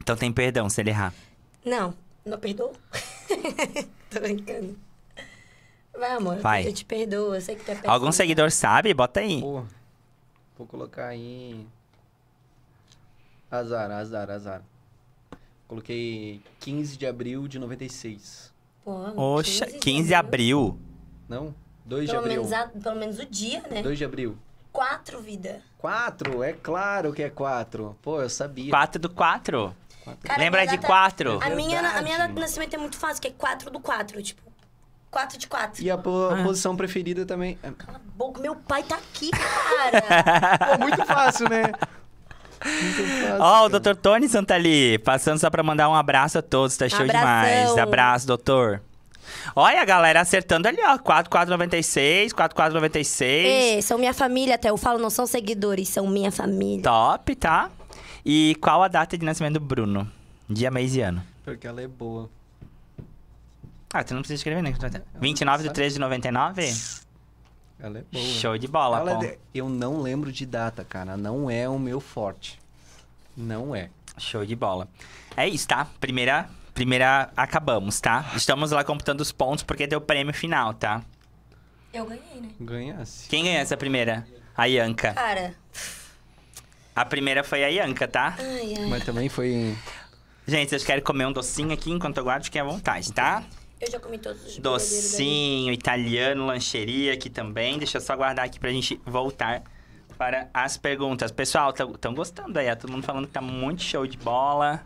Então tem perdão se ele errar. Não, não perdoou? <laughs> Tô brincando. Vai, amor. Vai. Eu te perdoo. Eu sei que tu é péssimo. Algum seguidor sabe? Bota aí. Pô, vou colocar aí. Azar, azar, azar. Coloquei 15 de abril de 96. Pô, Oxa, 15 de abril. Não? 2 de abril. Menos a, pelo menos o dia, né? 2 de abril quatro, vida. Quatro? É claro que é quatro. Pô, eu sabia. Quatro do quatro? quatro. Cara, Lembra de data, quatro? A minha, a minha data de nascimento é muito fácil, que é quatro do quatro, tipo. Quatro de quatro. E a, po ah. posição preferida também. É Cala a boca, meu pai tá aqui, cara. <laughs> Pô, muito fácil, né? Ó, oh, o doutor Tony Santali, passando só pra mandar um abraço a todos, tá show Abração. demais. Abraço, doutor. Olha a galera acertando ali, ó. 4496, 4496. É, são minha família até. Eu falo, não são seguidores, são minha família. Top, tá? E qual a data de nascimento do Bruno? Dia, mês e ano. Porque ela é boa. Ah, tu não precisa escrever, né? 29 então, tá. de 3 de 99? Ela é boa. Show de bola, é pô. É de... Eu não lembro de data, cara. Não é o meu forte. Não é. Show de bola. É isso, tá? Primeira Primeira, acabamos, tá? Estamos lá computando os pontos porque deu prêmio final, tá? Eu ganhei, né? Ganhasse. Quem ganhou essa primeira? A Yanka. Cara. A primeira foi a Yanka, tá? Ai, ai. Mas também foi. Gente, vocês querem comer um docinho aqui enquanto eu guardo? Fiquem à vontade, tá? Eu já comi todos os Docinho, italiano, lancheria aqui também. Deixa eu só guardar aqui pra gente voltar para as perguntas. Pessoal, estão gostando aí? Todo mundo falando que tá muito show de bola.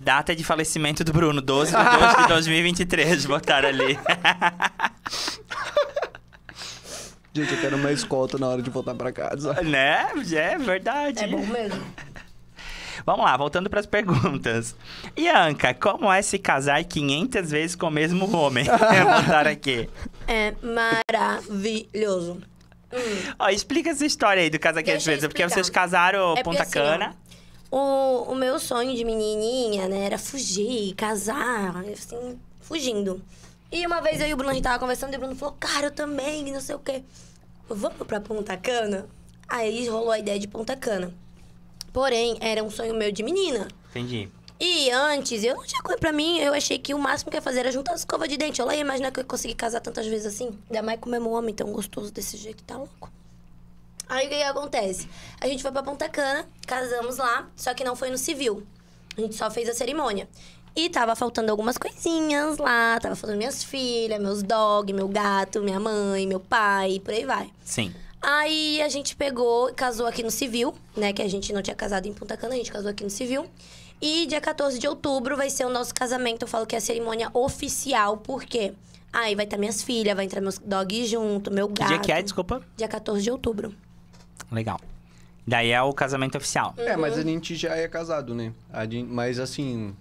Data de falecimento do Bruno, 12 de 12 de 2023, botaram ali. <laughs> Gente, eu quero uma escolta na hora de voltar pra casa. Né? É verdade. É bom mesmo. Vamos lá, voltando para as perguntas. Ianca, como é se casar 500 vezes com o mesmo homem? <laughs> Botaram aqui. É maravilhoso. Hum. Ó, explica essa história aí do casar 500 vezes, porque vocês casaram É Ponta assim, Cana o, o meu sonho de menininha, né, era fugir, casar, assim, fugindo. E uma vez eu e o Bruno, a gente tava conversando e o Bruno falou, cara, eu também, não sei o quê. Vamos pra Ponta Cana? Aí rolou a ideia de Ponta Cana. Porém, era um sonho meu de menina. Entendi. E antes, eu não tinha coisa pra mim, eu achei que o máximo que ia fazer era juntar as escovas de dente. olha lá imagina né, que eu ia conseguir casar tantas vezes assim. Ainda mais com o é mesmo homem tão gostoso desse jeito, tá louco. Aí o que acontece? A gente foi pra Ponta Cana, casamos lá, só que não foi no civil. A gente só fez a cerimônia. E tava faltando algumas coisinhas lá, tava faltando minhas filhas, meus dog, meu gato, minha mãe, meu pai, por aí vai. Sim. Aí a gente pegou e casou aqui no civil, né? Que a gente não tinha casado em Ponta Cana, a gente casou aqui no civil. E dia 14 de outubro vai ser o nosso casamento. Eu falo que é a cerimônia oficial, porque aí vai estar minhas filhas, vai entrar meus dogs junto, meu gato. Dia que é, desculpa? Dia 14 de outubro. Legal. Daí é o casamento oficial. É, mas uhum. a gente já é casado, né? Gente, mas assim,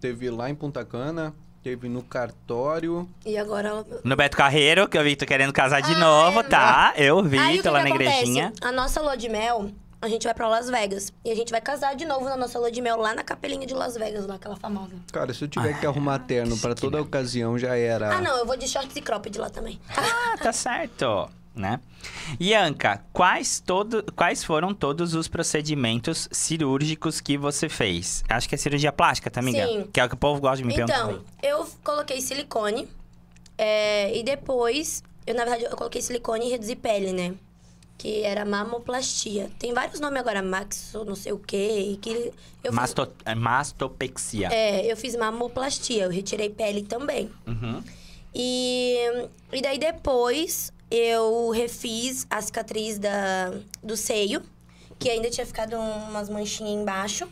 teve lá em Punta Cana, teve no cartório. E agora. No Beto Carreiro, que eu vi que tô querendo casar de ah, novo, é, tá? Eu vi, Aí, tô que lá que na acontece? igrejinha. A nossa lua de mel, a gente vai pra Las Vegas. E a gente vai casar de novo na nossa lua de mel, lá na capelinha de Las Vegas, lá, aquela famosa. Cara, se eu tiver ah, que arrumar terno pra toda né? ocasião, já era. Ah, não, eu vou de shorts e cropped lá também. Ah, tá certo. <laughs> né? Ianca, quais, todo, quais foram todos os procedimentos cirúrgicos que você fez? Acho que é cirurgia plástica, tá, amiga? Sim. Que é o que o povo gosta de me perguntar. Então, eu coloquei silicone é, e depois, eu na verdade, eu coloquei silicone e reduzi pele, né? Que era mamoplastia. Tem vários nomes agora, maxo, não sei o quê. Que eu Masto, fiz... É mastopexia. É, eu fiz mamoplastia, eu retirei pele também. Uhum. E, e daí depois eu refiz a cicatriz da, do seio, que ainda tinha ficado umas manchinhas embaixo.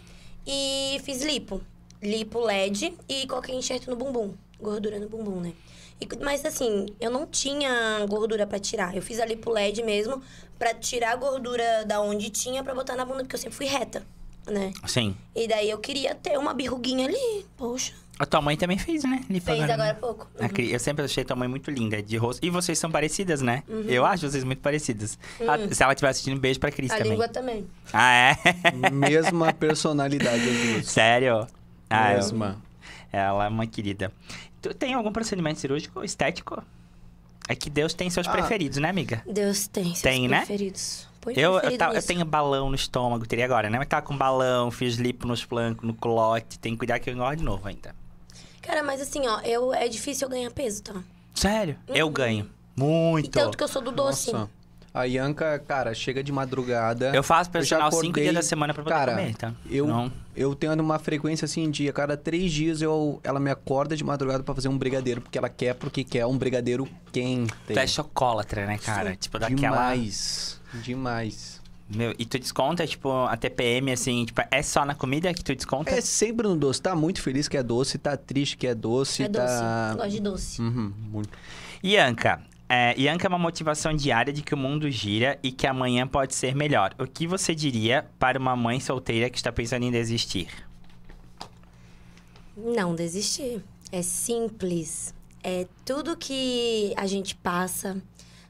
E fiz lipo. Lipo LED e coloquei enxerto no bumbum. Gordura no bumbum, né? E, mas assim, eu não tinha gordura para tirar. Eu fiz a lipo LED mesmo para tirar a gordura da onde tinha para botar na bunda, porque eu sempre fui reta, né? Sim. E daí eu queria ter uma birruguinha ali. Poxa, a tua mãe também fez, né? Lipo fez agora há pouco. Uhum. Eu sempre achei tua mãe muito linda, de rosto. E vocês são parecidas, né? Uhum. Eu acho vocês muito parecidas. Uhum. se ela estiver assistindo, um beijo pra Cris a também. A língua também. Ah, é? <laughs> Mesma personalidade as Sério? Ah, Mesma. Ela é uma querida. Tu tem algum procedimento cirúrgico estético? É que Deus tem seus ah. preferidos, né, amiga? Deus tem seus tem, né? preferidos. Né? Eu, eu, eu, tenho balão no estômago, teria agora, né? Mas tá com balão, fiz lipo nos flancos, no clote. Tem que cuidar que eu engordo de novo ainda. Cara, mas assim, ó, eu, é difícil eu ganhar peso, tá? Sério? Uhum. Eu ganho. Muito. E tanto que eu sou do doce. Nossa. A Yanka, cara, chega de madrugada. Eu faço personal cinco dias da semana pra poder cara, comer, tá? Eu, Não. eu tendo uma frequência assim, dia. Cada três dias eu, ela me acorda de madrugada para fazer um brigadeiro. Porque ela quer, porque quer um brigadeiro quente. Tu é chocólatra, né, cara? Sim. Tipo, daquela... Demais. Demais. Meu, e tu desconta, tipo, a TPM, assim, tipo, é só na comida que tu desconta? É sempre no doce. Tá muito feliz que é doce, tá triste que é doce, é tá... doce, gosto de doce. Uhum, muito. Ianca, é, Ianca é uma motivação diária de que o mundo gira e que amanhã pode ser melhor. O que você diria para uma mãe solteira que está pensando em desistir? Não desistir. É simples. É tudo que a gente passa,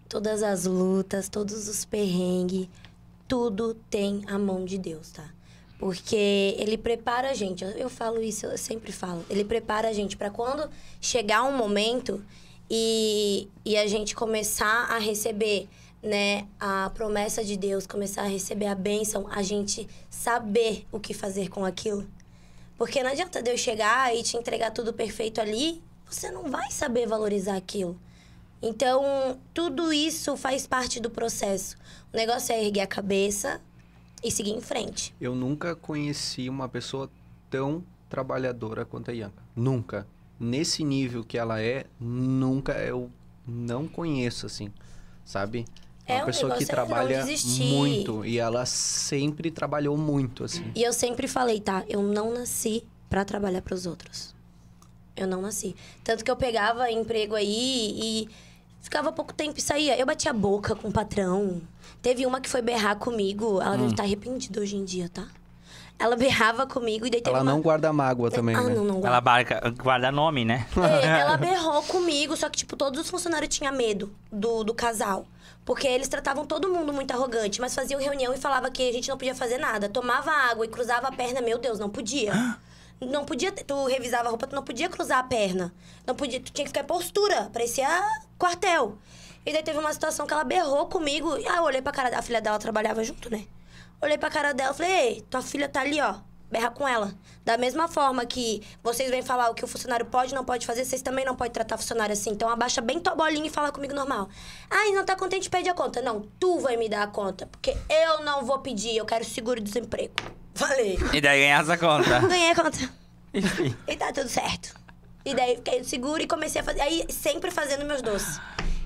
todas as lutas, todos os perrengues tudo tem a mão de Deus, tá? Porque ele prepara a gente. Eu falo isso, eu sempre falo. Ele prepara a gente para quando chegar um momento e, e a gente começar a receber né, a promessa de Deus, começar a receber a bênção, a gente saber o que fazer com aquilo. Porque não adianta Deus chegar e te entregar tudo perfeito ali, você não vai saber valorizar aquilo. Então, tudo isso faz parte do processo. O negócio é erguer a cabeça e seguir em frente. Eu nunca conheci uma pessoa tão trabalhadora quanto a Yanka. Nunca. Nesse nível que ela é, nunca eu não conheço assim, sabe? É uma é um pessoa que é trabalha muito e ela sempre trabalhou muito assim. E eu sempre falei, tá? Eu não nasci para trabalhar para os outros. Eu não nasci. Tanto que eu pegava emprego aí e Ficava pouco tempo e saía. Eu bati a boca com o patrão. Teve uma que foi berrar comigo. Ela hum. deve tá estar arrependida hoje em dia, tá? Ela berrava comigo e daí Ela uma... não guarda mágoa é, também, ah, né? Não, não Ela barca, guarda nome, né? É, ela <laughs> berrou comigo, só que, tipo, todos os funcionários tinham medo do, do casal. Porque eles tratavam todo mundo muito arrogante, mas faziam reunião e falava que a gente não podia fazer nada. Tomava água e cruzava a perna, meu Deus, não podia. <gasps> não podia. Tu revisava a roupa, tu não podia cruzar a perna. Não podia, tu tinha que ficar em postura, parecia quartel. E daí teve uma situação que ela berrou comigo. E aí eu olhei pra cara da filha dela, trabalhava junto, né? Olhei pra cara dela e falei, ei, tua filha tá ali, ó. Berra com ela. Da mesma forma que vocês vêm falar o que o funcionário pode e não pode fazer, vocês também não podem tratar funcionário assim. Então abaixa bem tua bolinha e fala comigo normal. Ai, não tá contente, pede a conta. Não, tu vai me dar a conta. Porque eu não vou pedir, eu quero seguro-desemprego. Falei. E daí ganhasse a conta. <laughs> Ganhei a conta. Enfim. E tá tudo certo. E daí fiquei seguro e comecei a fazer. Aí sempre fazendo meus doces.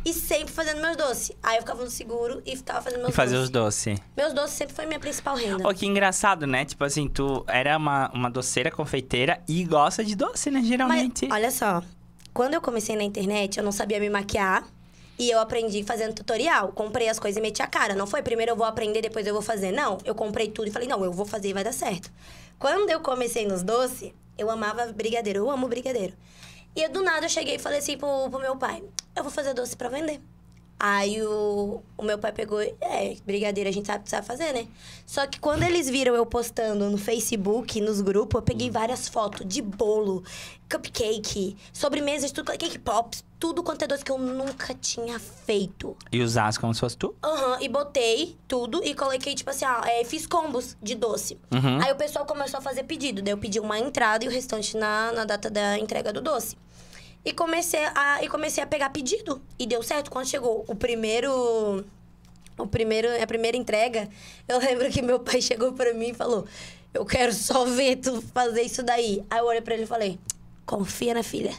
E sempre fazendo meus doces. Aí eu ficava no seguro e ficava fazendo meus e fazer doces. os doces. Meus doces sempre foi minha principal renda. Oh, que engraçado, né? Tipo assim, tu era uma, uma doceira, confeiteira e gosta de doce, né? Geralmente. Mas, olha só. Quando eu comecei na internet, eu não sabia me maquiar. E eu aprendi fazendo tutorial. Comprei as coisas e meti a cara. Não foi primeiro eu vou aprender, depois eu vou fazer. Não, eu comprei tudo e falei, não, eu vou fazer e vai dar certo. Quando eu comecei nos doces, eu amava brigadeiro, eu amo brigadeiro. E eu, do nada eu cheguei e falei assim pro, pro meu pai, eu vou fazer doce para vender. Aí o, o, meu pai pegou, é, brigadeiro a gente sabe, sabe fazer, né? Só que quando eles viram eu postando no Facebook, nos grupos, eu peguei hum. várias fotos de bolo, cupcake, sobremesas tudo, cake pops, tudo quanto é doce que eu nunca tinha feito. E usasse como se fosse tu? Aham, uhum, e botei tudo e coloquei, tipo assim, ó, é, fiz combos de doce. Uhum. Aí o pessoal começou a fazer pedido. Daí eu pedi uma entrada e o restante na, na data da entrega do doce. E comecei, a, e comecei a pegar pedido. E deu certo. Quando chegou o primeiro. O primeiro, a primeira entrega, eu lembro que meu pai chegou para mim e falou: Eu quero só ver tu fazer isso daí. Aí eu olhei pra ele e falei: Confia na filha.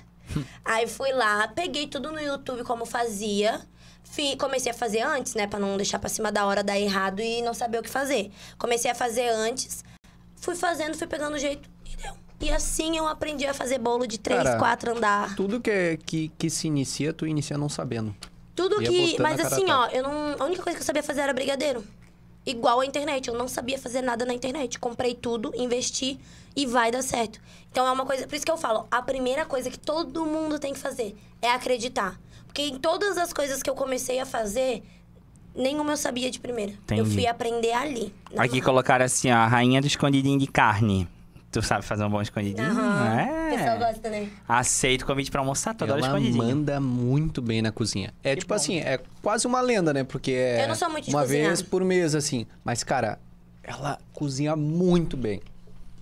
Aí fui lá, peguei tudo no YouTube como fazia. Fui, comecei a fazer antes, né? Pra não deixar pra cima da hora dar errado e não saber o que fazer. Comecei a fazer antes, fui fazendo, fui pegando o jeito e deu. E assim eu aprendi a fazer bolo de três, Cara, quatro andar. Tudo que, que, que se inicia, tu inicia não sabendo. Tudo Ia que. Mas assim, ó, eu não. A única coisa que eu sabia fazer era brigadeiro igual à internet. Eu não sabia fazer nada na internet. Comprei tudo, investi e vai dar certo. Então é uma coisa. Por isso que eu falo, a primeira coisa que todo mundo tem que fazer é acreditar. Porque em todas as coisas que eu comecei a fazer, nenhuma eu sabia de primeira. Entendi. Eu fui aprender ali. Aqui mão. colocaram assim, ó, a rainha do escondidinho de carne. Tu sabe fazer um bom escondidinho? Uhum. É. O pessoal gosta, né? Aceito o convite pra almoçar, toda Ela hora escondidinho. manda muito bem na cozinha. É que tipo bom. assim, é quase uma lenda, né? Porque é Eu não sou muito de uma vez por mês, assim. Mas, cara, ela cozinha muito bem.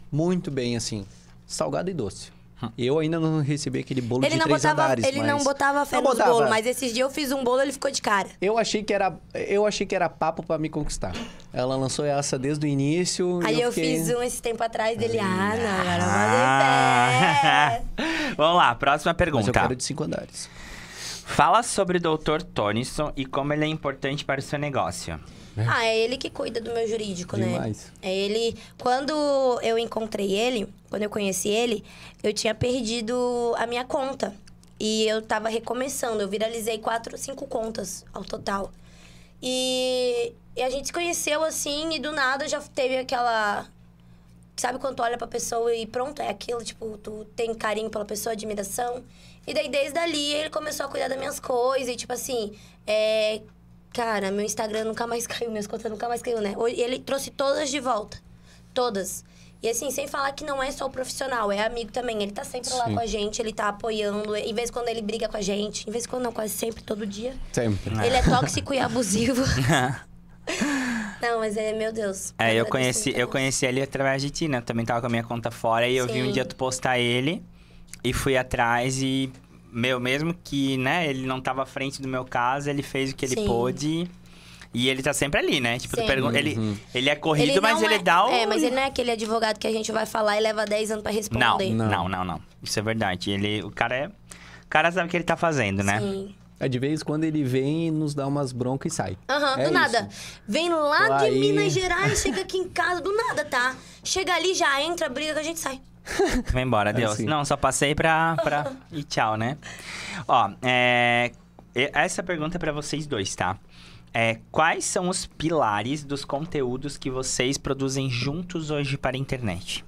Muito bem, assim. Salgado e doce. <laughs> Eu ainda não recebi aquele bolo ele de não três botava, andares, Ele mas... não botava fé não bolo, mas esses dias eu fiz um bolo, e ele ficou de cara. Eu achei que era, eu achei que era papo para me conquistar. Ela lançou essa desde o início. Aí eu, eu fiquei... fiz um esse tempo atrás dele. Ah, não, agora ah. <laughs> fé. Vamos lá, próxima pergunta. Mas eu quero de cinco andares. Fala sobre o Dr. Tonison e como ele é importante para o seu negócio. Né? Ah, é ele que cuida do meu jurídico, né? Demais. né? É ele. Quando eu encontrei ele, quando eu conheci ele, eu tinha perdido a minha conta. E eu tava recomeçando. Eu viralizei quatro, cinco contas ao total. E, e a gente se conheceu assim, e do nada já teve aquela sabe quando tu olha pra pessoa e pronto, é aquilo, tipo, tu tem carinho pela pessoa, admiração. E daí, desde ali, ele começou a cuidar das minhas coisas, e tipo assim, é, Cara, meu Instagram nunca mais <laughs> caiu, minhas contas nunca mais caiu, né? Ele trouxe todas de volta. Todas. E assim, sem falar que não é só o profissional, é amigo também. Ele tá sempre Sim. lá com a gente, ele tá apoiando. Em vez quando ele briga com a gente, em vez quando não, quase sempre, todo dia. Sempre. Ele é, é. tóxico e <laughs> abusivo. <laughs> não, mas é, meu Deus. É, eu conheci, eu conheci ele através de ti, né? Eu também tava com a minha conta fora e eu vi um dia tu postar ele e fui atrás e meu, mesmo que, né, ele não estava à frente do meu caso, ele fez o que ele Sim. pôde. E ele tá sempre ali, né? Tipo, tu pergunta, ele, uhum. ele é corrido, ele mas ele é, dá o... É, mas ele não é aquele advogado que a gente vai falar e leva 10 anos para responder. Não, não, não, não, Isso é verdade. Ele, o cara é... O cara sabe o que ele tá fazendo, né? Sim. É de vez quando ele vem e nos dá umas broncas e sai. Aham, uhum, é do nada. Isso. Vem lá, de aí... Minas Gerais, chega aqui em casa, do nada, tá? Chega ali, já entra, briga, a gente sai. <laughs> Vem embora, Deus. Assim. Não, só passei pra, pra... <laughs> e tchau, né? Ó, é... essa pergunta é pra vocês dois, tá? É, quais são os pilares dos conteúdos que vocês produzem juntos hoje para a internet?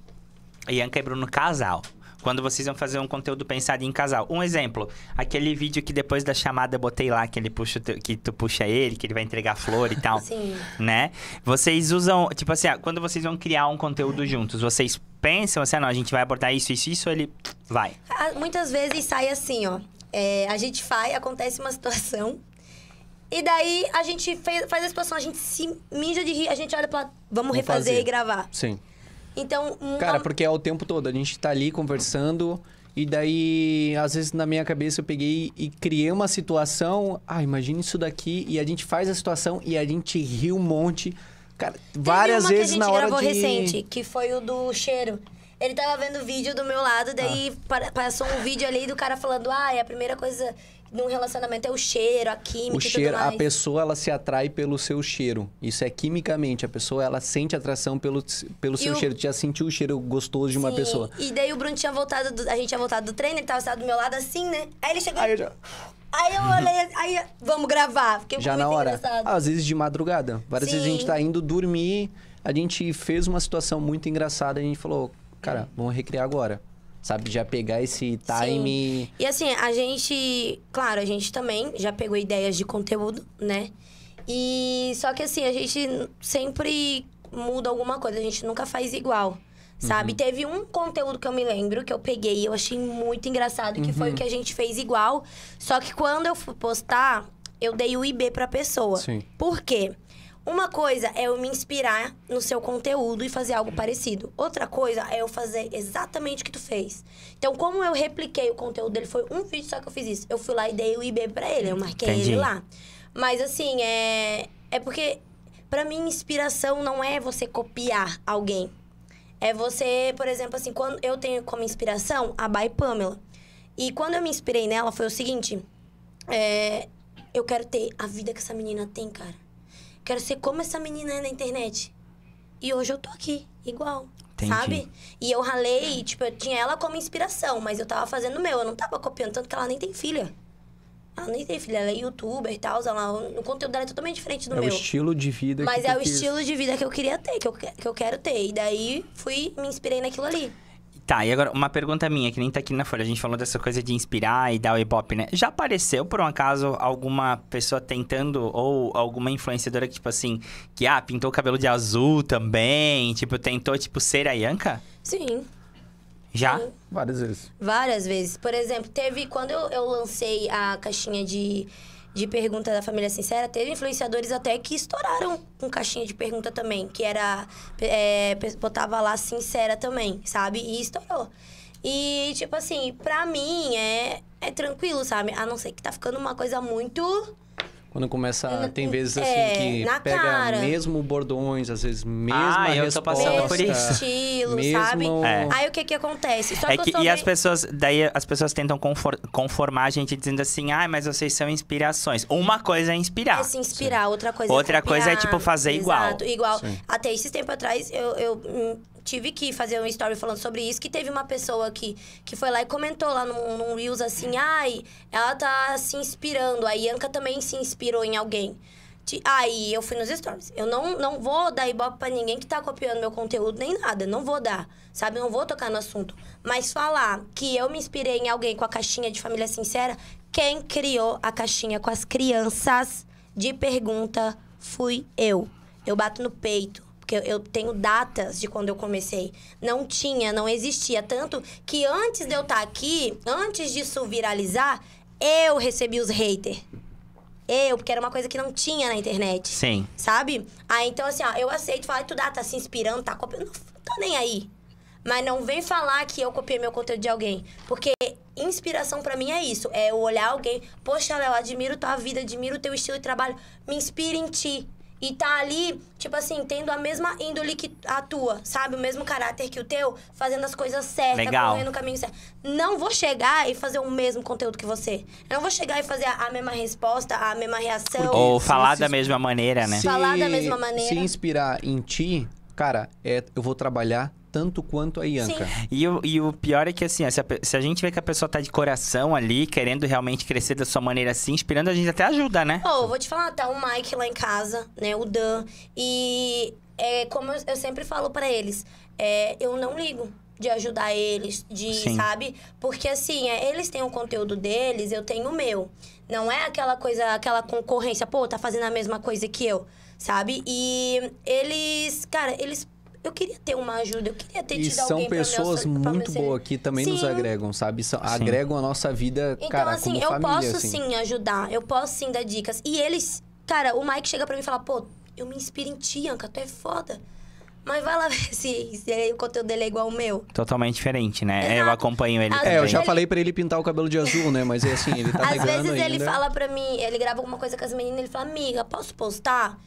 Ianca e Bruno Casal. Quando vocês vão fazer um conteúdo pensado em casal. Um exemplo, aquele vídeo que depois da chamada eu botei lá, que ele puxa, que tu puxa ele, que ele vai entregar flor e tal. <laughs> Sim. Né? Vocês usam, tipo assim, ah, quando vocês vão criar um conteúdo juntos, vocês pensam assim, ah, não, a gente vai abordar isso, isso, isso, ele vai. Ah, muitas vezes sai assim, ó. É, a gente faz, acontece uma <laughs> situação, e daí a gente fez, faz a situação, a gente se mija de rir, a gente olha pra. Vamos, vamos refazer fazer. e gravar. Sim. Então. Cara, porque é o tempo todo, a gente tá ali conversando. E daí, às vezes, na minha cabeça, eu peguei e criei uma situação. Ah, imagina isso daqui. E a gente faz a situação e a gente riu um monte. Cara, Teve várias vezes na hora que a gente gravou recente, que foi o do cheiro. Ele tava vendo vídeo do meu lado, daí ah. passou um vídeo ali do cara falando: Ah, é a primeira coisa num relacionamento é o cheiro, a química. O cheiro, a pessoa ela se atrai pelo seu cheiro. Isso é quimicamente. A pessoa ela sente atração pelo, pelo seu o... cheiro. Já sentiu o cheiro gostoso de uma Sim. pessoa. E daí o Bruno tinha voltado, do... a gente tinha voltado do treino, ele tava sentado do meu lado assim, né? Aí ele chegou. Aí eu já... Aí eu olhei, <laughs> aí vamos gravar. Fiquei Já na hora. Engraçado. Às vezes de madrugada. Várias Sim. vezes a gente tá indo dormir, a gente fez uma situação muito engraçada, a gente falou, cara, vamos recriar agora sabe? Já pegar esse time. Sim. E assim, a gente, claro, a gente também já pegou ideias de conteúdo, né? E só que assim, a gente sempre muda alguma coisa, a gente nunca faz igual. Sabe? Uhum. Teve um conteúdo que eu me lembro que eu peguei e eu achei muito engraçado, que uhum. foi o uhum. que a gente fez igual. Só que quando eu fui postar, eu dei o IB pra pessoa. Sim. Por quê? Uma coisa é eu me inspirar no seu conteúdo e fazer algo parecido. Outra coisa é eu fazer exatamente o que tu fez. Então, como eu repliquei o conteúdo dele, foi um vídeo só que eu fiz isso. Eu fui lá e dei o IB pra ele, eu marquei Entendi. ele lá. Mas assim, é. É porque, para mim, inspiração não é você copiar alguém. É você, por exemplo, assim, quando eu tenho como inspiração a By Pamela. E quando eu me inspirei nela, foi o seguinte: é, eu quero ter a vida que essa menina tem, cara. Quero ser como essa menina na internet. E hoje eu tô aqui, igual. Entendi. Sabe? E eu ralei, tipo, eu tinha ela como inspiração, mas eu tava fazendo o meu. Eu não tava copiando, tanto que ela nem tem filha. Ela nem tem filha, ela é youtuber e tal. Ela, o conteúdo dela é totalmente diferente do é meu. É o estilo de vida que é que eu eu queria ter, ter quero e daí fui me inspirei naquilo ali. Tá, e agora uma pergunta minha, que nem tá aqui na folha. A gente falou dessa coisa de inspirar e dar o hip-hop, né? Já apareceu, por um acaso, alguma pessoa tentando, ou alguma influenciadora que, tipo assim, que, ah, pintou o cabelo de azul também, tipo, tentou, tipo, ser a Yanka? Sim. Já? Sim. Várias vezes. Várias vezes. Por exemplo, teve quando eu, eu lancei a caixinha de de pergunta da família sincera, teve influenciadores até que estouraram com caixinha de pergunta também, que era. É, botava lá sincera também, sabe? E estourou. E, tipo assim, pra mim é, é tranquilo, sabe? A não ser que tá ficando uma coisa muito quando começa, tem vezes assim é, que pega cara. mesmo bordões, às vezes mesmo ah, resposta, eu tô passando por isso. estilo, mesmo... sabe? É. Aí o que que acontece? Só é que, que e as pessoas, daí as pessoas tentam conformar a gente dizendo assim: "Ah, mas vocês são inspirações". Uma coisa é inspirar. É se inspirar, Sim. outra coisa é Outra coisa é tipo fazer Exato, igual. igual. Sim. Até esses tempos atrás eu, eu hum, tive que fazer um story falando sobre isso, que teve uma pessoa que, que foi lá e comentou lá num, num Reels assim, ai, ela tá se inspirando, a Ianca também se inspirou em alguém. Aí eu fui nos stories. Eu não, não vou dar ibope pra ninguém que tá copiando meu conteúdo nem nada. Não vou dar, sabe? Não vou tocar no assunto. Mas falar que eu me inspirei em alguém com a caixinha de família sincera, quem criou a caixinha com as crianças de pergunta fui eu. Eu bato no peito porque eu tenho datas de quando eu comecei. Não tinha, não existia. Tanto que antes de eu estar tá aqui, antes disso viralizar, eu recebi os haters. Eu, porque era uma coisa que não tinha na internet. Sim. Sabe? Aí então, assim, ó, eu aceito falar, tu dá, tá se inspirando, tá copiando. Não tô nem aí. Mas não vem falar que eu copiei meu conteúdo de alguém. Porque inspiração para mim é isso. É eu olhar alguém, poxa, Léo, admiro tua vida, admiro teu estilo de trabalho, me inspira em ti e tá ali, tipo assim, tendo a mesma índole que a tua, sabe? O mesmo caráter que o teu, fazendo as coisas certas, correndo o caminho certo. Não vou chegar e fazer o mesmo conteúdo que você. não vou chegar e fazer a, mesma resposta, a mesma reação. Ou falar se, da mesma maneira, né? falar da mesma maneira. Se inspirar em ti, cara, é, eu vou trabalhar tanto quanto a Ianca. E o, e o pior é que, assim, se, a, se a gente vê que a pessoa tá de coração ali, querendo realmente crescer da sua maneira assim, inspirando, a gente até ajuda, né? Ó, oh, vou te falar, tá o Mike lá em casa, né? O Dan. E é como eu, eu sempre falo para eles, é, eu não ligo de ajudar eles, de, Sim. sabe? Porque assim, é, eles têm o conteúdo deles, eu tenho o meu. Não é aquela coisa, aquela concorrência, pô, tá fazendo a mesma coisa que eu, sabe? E eles, cara, eles eu queria ter uma ajuda, eu queria ter e tido alguém E são pessoas muito boas que também sim. nos agregam, sabe? São, agregam a nossa vida, então, cara, assim, como eu família, posso assim. sim ajudar, eu posso sim dar dicas. E eles, cara, o Mike chega para mim e fala: "Pô, eu me inspiro em ti, Anca, tu é foda". Mas vai lá <laughs> ver se, se o conteúdo dele é igual ao meu. Totalmente diferente, né? Exato. Eu acompanho ele. Às é, eu já ele... falei para ele pintar o cabelo de azul, né? Mas é assim, ele tá Às vezes ele fala pra mim, ele grava alguma coisa com as meninas, ele fala, amiga, posso postar?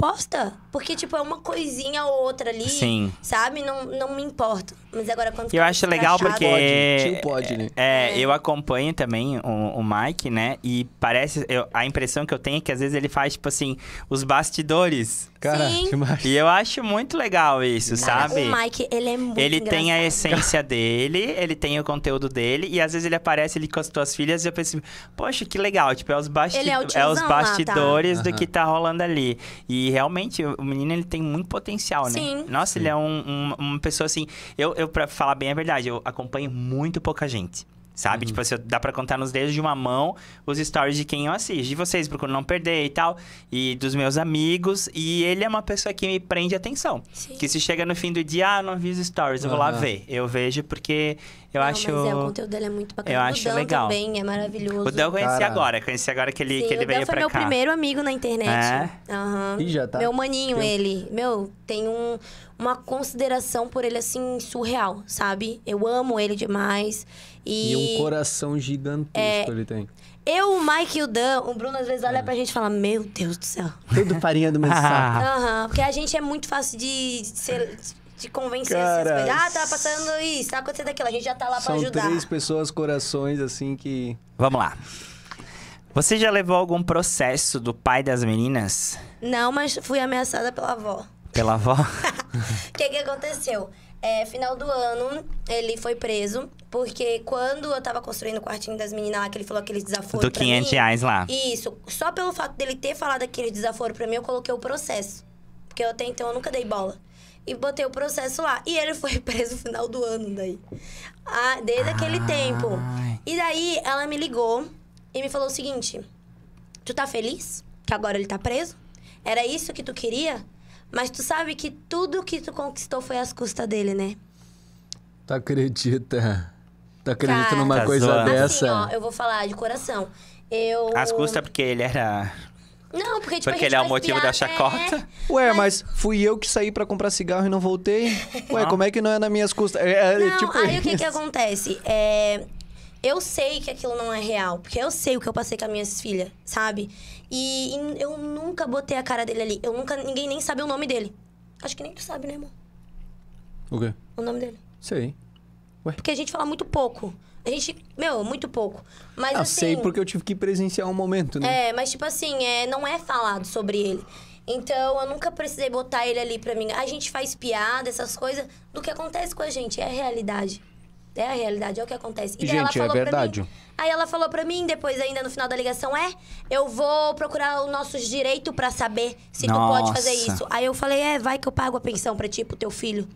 posta. Porque, tipo, é uma coisinha ou outra ali. Sim. Sabe? Não, não me importa. Mas agora quando Eu acho legal porque. Pode, pode, né? é, é, eu acompanho também o, o Mike, né? E parece. Eu, a impressão que eu tenho é que às vezes ele faz, tipo assim, os bastidores. Cara, demais. E eu acho muito legal isso, Cara, sabe? O Mike, ele é muito Ele engraçado. tem a essência dele, ele tem o conteúdo dele, e às vezes ele aparece ali com as tuas filhas e eu penso, poxa, que legal. Tipo, é os, basti é, é os bastidores lá, tá? do uhum. que tá rolando ali. E realmente, o menino ele tem muito potencial, né? Sim. Nossa, Sim. ele é um, um, uma pessoa assim. Eu, eu, pra falar bem a verdade, eu acompanho muito pouca gente. Sabe? Uhum. Tipo, assim, dá pra contar nos dedos de uma mão os stories de quem eu assisto. De vocês, procuro não perder e tal. E dos meus amigos. E ele é uma pessoa que me prende atenção. Sim. Que se chega no fim do dia, ah, não vi os stories, eu vou lá ver. Eu vejo porque eu não, acho. Mas é, o conteúdo dele é muito bacana. Eu acho o Dan legal. também é maravilhoso. O Dan eu conheci agora, conheci agora que ele, Sim, que ele o veio pra cá. foi meu primeiro amigo na internet. É? Uhum. E já tá. Meu maninho, tem... ele. Meu, tem um, uma consideração por ele, assim, surreal, sabe? Eu amo ele demais. E, e um coração gigantesco é... ele tem. Eu, o Mike e o Dan, o Bruno às vezes olha é. pra gente e fala: Meu Deus do céu. Tudo farinha do mesmo <laughs> saco. Aham, porque a gente é muito fácil de ser te convencer assim, Cara, pessoas Ah, tá passando isso, tá acontecendo aquilo. A gente já tá lá pra ajudar. São três pessoas, corações, assim, que... Vamos lá. Você já levou algum processo do pai das meninas? Não, mas fui ameaçada pela avó. Pela avó? O <laughs> que que aconteceu? É, final do ano, ele foi preso, porque quando eu tava construindo o quartinho das meninas lá, que ele falou aquele desaforo. Do 500 mim, reais lá. Isso. Só pelo fato dele ter falado aquele desaforo pra mim, eu coloquei o processo. Porque eu, até então eu nunca dei bola e botei o processo lá. E ele foi <laughs> preso no final do ano daí. Ah, desde aquele ah. tempo. E daí ela me ligou e me falou o seguinte: Tu tá feliz que agora ele tá preso? Era isso que tu queria? Mas tu sabe que tudo que tu conquistou foi às custas dele, né? Tu acredita? Tu acredita Cara, numa tá coisa zoando. Assim, dessa? Assim, ó, eu vou falar de coração. Eu. Às custas é porque ele era não, porque tipo, Porque ele é o motivo da chacota. Né? Ué, mas... fui eu que saí para comprar cigarro e não voltei? <laughs> Ué, como é que não é nas minhas custas? É, é não, tipo aí isso. o que que acontece? É... Eu sei que aquilo não é real, porque eu sei o que eu passei com as minhas filhas, sabe? E, e eu nunca botei a cara dele ali. Eu nunca... Ninguém nem sabe o nome dele. Acho que nem tu sabe, né, amor? O quê? O nome dele. Sei. Ué? Porque a gente fala muito pouco. A gente, meu, muito pouco. Mas ah, assim, sei porque eu tive que presenciar um momento, né? É, mas tipo assim, é, não é falado sobre ele. Então, eu nunca precisei botar ele ali pra mim. A gente faz piada, essas coisas, do que acontece com a gente, é a realidade. É a realidade, é o que acontece. E gente, é verdade. Mim, aí ela falou pra mim, depois ainda no final da ligação, é, eu vou procurar o nosso direito para saber se Nossa. tu pode fazer isso. Aí eu falei, é, vai que eu pago a pensão pra ti, pro teu filho.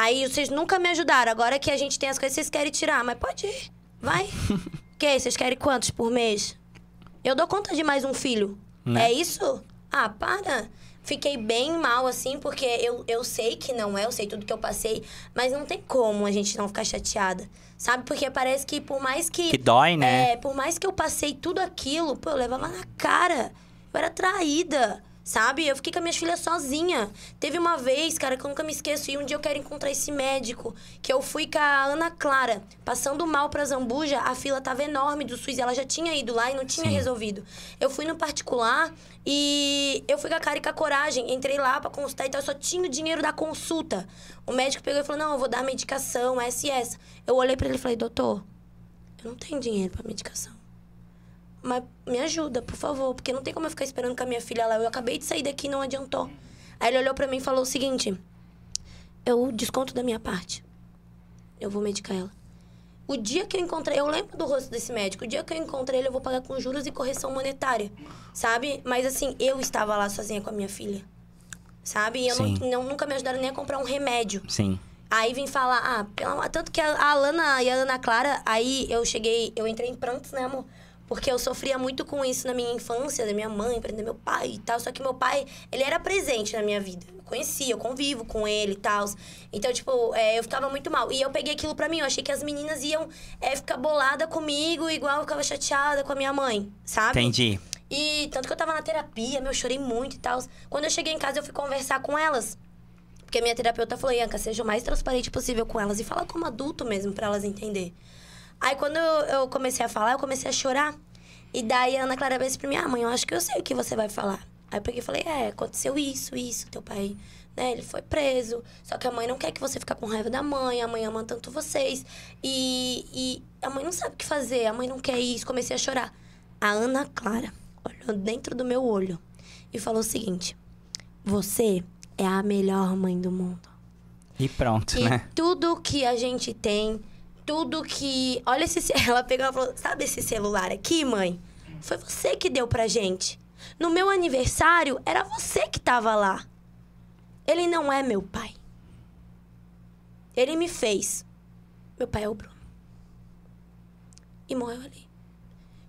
Aí vocês nunca me ajudaram. Agora que a gente tem as coisas, vocês querem tirar. Mas pode ir. Vai. <laughs> que? Vocês querem quantos por mês? Eu dou conta de mais um filho. Né? É isso? Ah, para. Fiquei bem mal, assim, porque eu, eu sei que não é, eu sei tudo que eu passei, mas não tem como a gente não ficar chateada. Sabe? Porque parece que por mais que. Que dói, né? É, por mais que eu passei tudo aquilo, pô, eu levava na cara. Eu era traída sabe? Eu fiquei com as minhas filhas sozinha. Teve uma vez, cara, que eu nunca me esqueço, e um dia eu quero encontrar esse médico, que eu fui com a Ana Clara, passando mal pra Zambuja, a fila tava enorme do SUS, ela já tinha ido lá e não tinha Sim. resolvido. Eu fui no particular e eu fui com a cara e com a coragem, entrei lá pra consultar então eu só tinha o dinheiro da consulta. O médico pegou e falou: "Não, eu vou dar medicação, essa e essa". Eu olhei para ele e falei: "Doutor, eu não tenho dinheiro para medicação" mas me ajuda, por favor, porque não tem como eu ficar esperando com a minha filha lá. Eu acabei de sair daqui e não adiantou. Aí ele olhou para mim e falou o seguinte: eu desconto da minha parte. Eu vou medicar ela. O dia que eu encontrei, eu lembro do rosto desse médico. O dia que eu encontrei ele, eu vou pagar com juros e correção monetária, sabe? Mas assim, eu estava lá sozinha com a minha filha, sabe? E eu não, não, nunca me ajudaram nem a comprar um remédio. Sim. Aí vim falar, ah, pela... tanto que a Alana e a Ana Clara, aí eu cheguei, eu entrei em prantos, né, amor? Porque eu sofria muito com isso na minha infância, da minha mãe, prender meu pai e tal. Só que meu pai, ele era presente na minha vida. Eu conhecia, eu convivo com ele e tal. Então, tipo, é, eu ficava muito mal. E eu peguei aquilo pra mim. Eu achei que as meninas iam é, ficar bolada comigo, igual eu ficava chateada com a minha mãe, sabe? Entendi. E tanto que eu tava na terapia, meu, eu chorei muito e tal. Quando eu cheguei em casa, eu fui conversar com elas. Porque minha terapeuta falou, Ianca, seja o mais transparente possível com elas. E fala como adulto mesmo, para elas entender. Aí quando eu, comecei a falar, eu comecei a chorar. E daí a Ana Clara disse pra minha ah, mãe, eu acho que eu sei o que você vai falar. Aí eu peguei e falei, é, aconteceu isso, isso, teu pai, né, ele foi preso. Só que a mãe não quer que você fique com raiva da mãe, a mãe ama tanto vocês. E, e a mãe não sabe o que fazer, a mãe não quer isso. Comecei a chorar. A Ana Clara olhou dentro do meu olho e falou o seguinte, você é a melhor mãe do mundo. E pronto, e né? tudo que a gente tem tudo que. Olha esse. <laughs> Ela pegou e falou: Sabe esse celular aqui, mãe? Foi você que deu pra gente. No meu aniversário, era você que tava lá. Ele não é meu pai. Ele me fez. Meu pai é o Bruno. E morreu ali.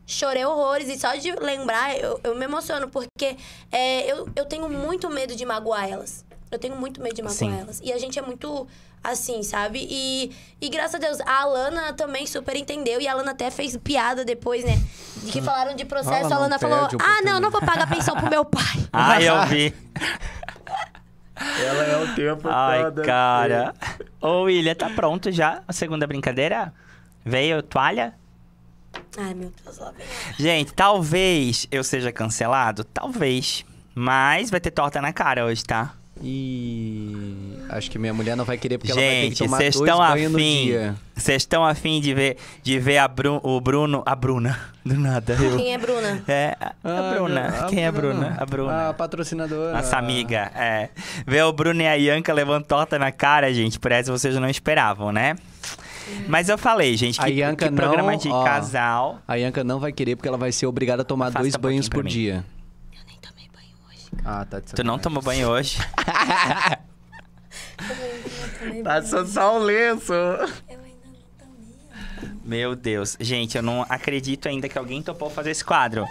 Chorei horrores e só de lembrar eu, eu me emociono, porque é, eu, eu tenho muito medo de magoar elas. Eu tenho muito medo de magoar Sim. elas. E a gente é muito assim, sabe? E, e graças a Deus, a Alana também super entendeu. E a Alana até fez piada depois, né? De que hum. falaram de processo, a Alana falou: Ah, não, não vou pagar pensão pro meu pai. <laughs> ah, eu vi. Ela é o tempo Ai, cara. Ô, William, tá pronto já a segunda brincadeira? Veio toalha? Ai, meu Deus, lá vem. Gente, talvez eu seja cancelado? Talvez. Mas vai ter torta na cara hoje, tá? E Acho que minha mulher não vai querer porque Gente, ela vai ter que tomar dois banhos afim, no dia. Vocês estão afim de ver, de ver a Bru, o Bruno... A Bruna, <laughs> do nada. Eu. Quem é Bruna? É, a, ah, Bruna. A Quem é Bruna? Bruna? A Bruna. A patrocinadora. Nossa amiga, é. Ver o Bruno e a Ianca levando torta na cara, gente, por essa vocês não esperavam, né? Mas eu falei, gente, que, a que programa não, de ó, casal... A Yanka não vai querer porque ela vai ser obrigada a tomar dois banhos por mim. dia. Eu nem tomei banho hoje. Ah, tá de Tu não tomou banho hoje? <laughs> Passou só o lenço. Meu Deus. Gente, eu não acredito ainda que alguém topou fazer esse quadro.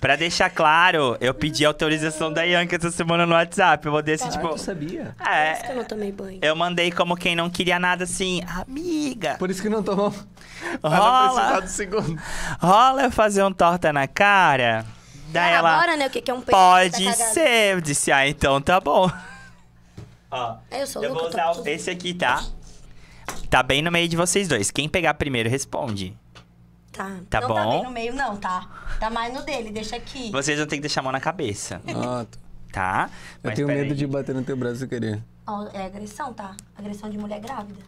Pra deixar claro, eu pedi autorização da que essa semana no WhatsApp. Eu mandei assim, Caraca, tipo. Eu sabia. É, Por isso que eu não tomei banho. Eu mandei como quem não queria nada assim, amiga. Por isso que não tomou. Rola. Rola eu fazer um torta na cara. Daí ela. Agora, né? O que, é um Pode tá ser. Eu disse, ah, então tá bom. É, eu sou eu vou usar tô... esse aqui, tá? Tá bem no meio de vocês dois. Quem pegar primeiro, responde. Tá. Tá não tá bom? Não tá bem no meio, não, tá? Tá mais no dele, deixa aqui. Vocês vão ter que deixar a mão na cabeça. Pronto. <laughs> Ah, tá? tá? Mas eu tenho medo aí. de bater no teu braço sem querer. é agressão, tá? Agressão de mulher grávida.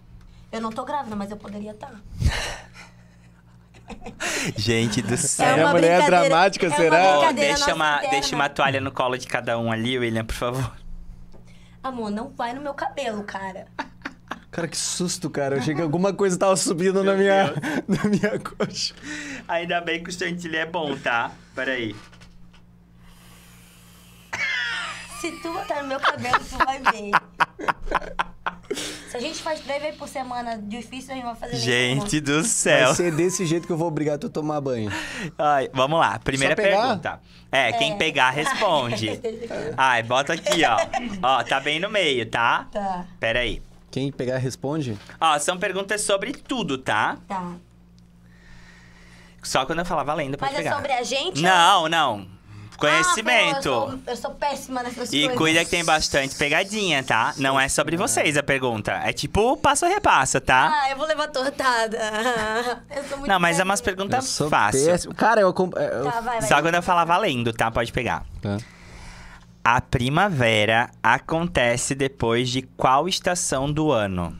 Eu não tô grávida, mas eu poderia estar. Tá. <laughs> Gente do céu. É uma mulher é dramática, é será? Uma deixa, uma, deixa uma toalha no colo de cada um ali, William, por favor. Amor, não vai no meu cabelo, cara. <laughs> Cara, que susto, cara. Eu achei que alguma coisa tava subindo na minha, <laughs> na minha coxa. Ainda bem que o chantilly é bom, tá? Peraí. Se tu botar no meu cabelo, tu vai ver. <laughs> gente faz três vezes por semana difícil, a gente vai fazer. Gente do céu. Vai ser desse jeito que eu vou obrigar tu a tomar banho. Ai, vamos lá, primeira pergunta. É, é, quem pegar responde. <laughs> Ai, bota aqui, ó. ó, tá bem no meio, tá? Tá. Pera aí. Quem pegar responde? Ó, são perguntas sobre tudo, tá? Tá. Só quando eu falava lenda pra Mas é pegar. Mas é sobre a gente? É? Não, ou... não. Conhecimento. Ah, eu, sou, eu, sou, péssima nessas e coisas. E cuida que tem bastante pegadinha, tá? Não é sobre vocês a pergunta. É tipo passo a repassa, tá? Ah, eu vou levar tortada. <laughs> Eu sou muito Não, mas é umas perguntas fáceis. Cara, eu... Comp... Tá, vai, vai. Só quando eu falar valendo, tá? Pode pegar. Tá. A primavera acontece depois de qual estação do ano?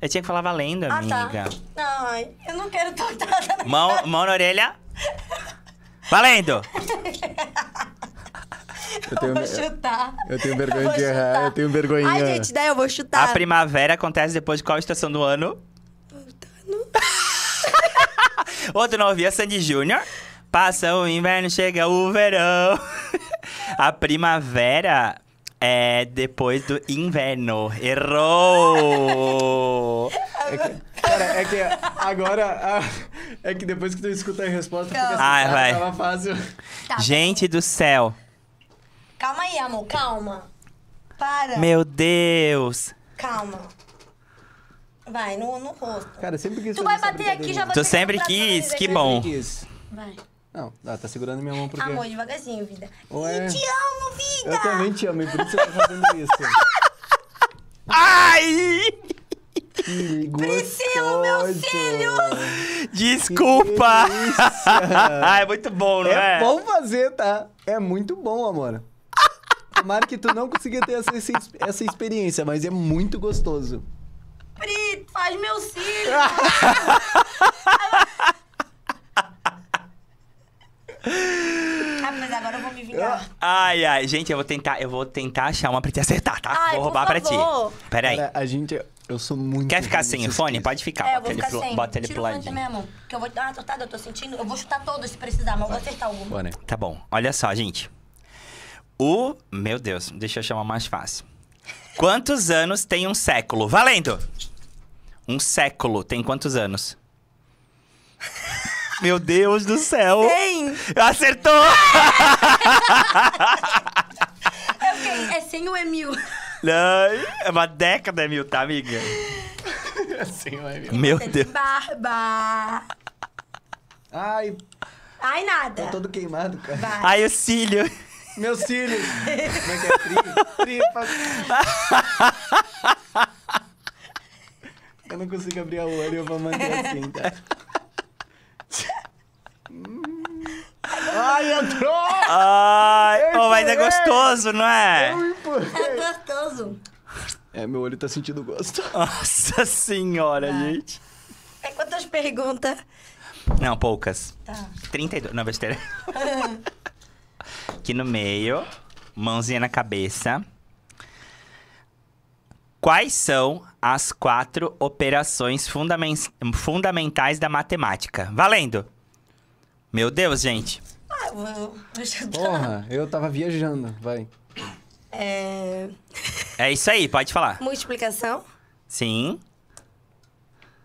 Eu tinha que falar valendo, amiga. Ah, tá. Ai, eu não quero tortada. Mão, mão na orelha. <laughs> Valendo! Eu tenho, vou chutar. Eu tenho vergonha eu de errar, chutar. eu tenho vergonha. Ai, gente, daí eu vou chutar. A primavera acontece depois de qual estação do ano? Outono. <laughs> Outro não ouvia Sandy Júnior. Passa o inverno, chega o verão. <laughs> A primavera é depois do inverno. Errou! É que, cara, é que agora. Ah, é que depois que tu escuta a resposta, fica assim, Ai, ah, vai. tava fácil. Tá. Gente do céu. Calma aí, amor, calma. Para. Meu Deus. Calma. Vai, no, no rosto. Cara, sempre quis Tu vai bater aqui, brincadeira. já vai Tu pegar no sempre quis, que né? bom. Sempre quis. Vai. Não, ah, tá segurando minha mão porque... Amor, devagarzinho, vida. Ué. Eu te amo, vida! Eu também te amo, e por isso você tá fazendo isso. Ai! Priscila, meu filho! Desculpa! <laughs> é muito bom, não é? É bom fazer, tá? É muito bom, amor. Tomara que tu não consiga ter essa, essa experiência, mas é muito gostoso. Pri, faz meu cílio! <laughs> Ah, mas agora eu vou me vingar. Ai, ai, gente, eu vou tentar, eu vou tentar achar uma pra te acertar, tá? Ai, vou roubar por favor. pra ti. Peraí. Cara, a gente. Eu sou muito. Quer ficar sem o fone? Pode ficar. É, eu vou ele ficar pro, bota ele pro ladinho. mesmo. Que eu vou dar ah, uma tortada, tá, tá, eu tô sentindo. Eu vou chutar todos se precisar, mas eu vou acertar alguma. Tá bom. Olha só, gente. O. Meu Deus, deixa eu chamar mais fácil. Quantos anos tem um século? Valendo! Um século tem quantos anos? Meu Deus do céu! Tem! Acertou! <laughs> é, sem o Emil. Não, é uma década, Emil, tá, amiga? É sem o Emil. Meu Deus. Barba! Ai. Ai, nada. Tô todo queimado, cara. Vai. Ai, o cílio. Meu cílio. Como é que é? Tripa. Tripa. <laughs> Eu não consigo abrir a olho, eu vou manter assim, tá? Ai, entrou! Ai, oh, mas é gostoso, não é? É gostoso. É, meu olho tá sentindo gosto. <laughs> Nossa senhora, gente. É quantas perguntas? Não, poucas. Tá. 32. Não, besteira. <laughs> Aqui no meio, mãozinha na cabeça. Quais são as quatro operações fundament... fundamentais da matemática? Valendo! Meu Deus, gente. Ah, eu vou ajudar. Porra, eu tava viajando, vai. É... é isso aí, pode falar. Multiplicação. Sim.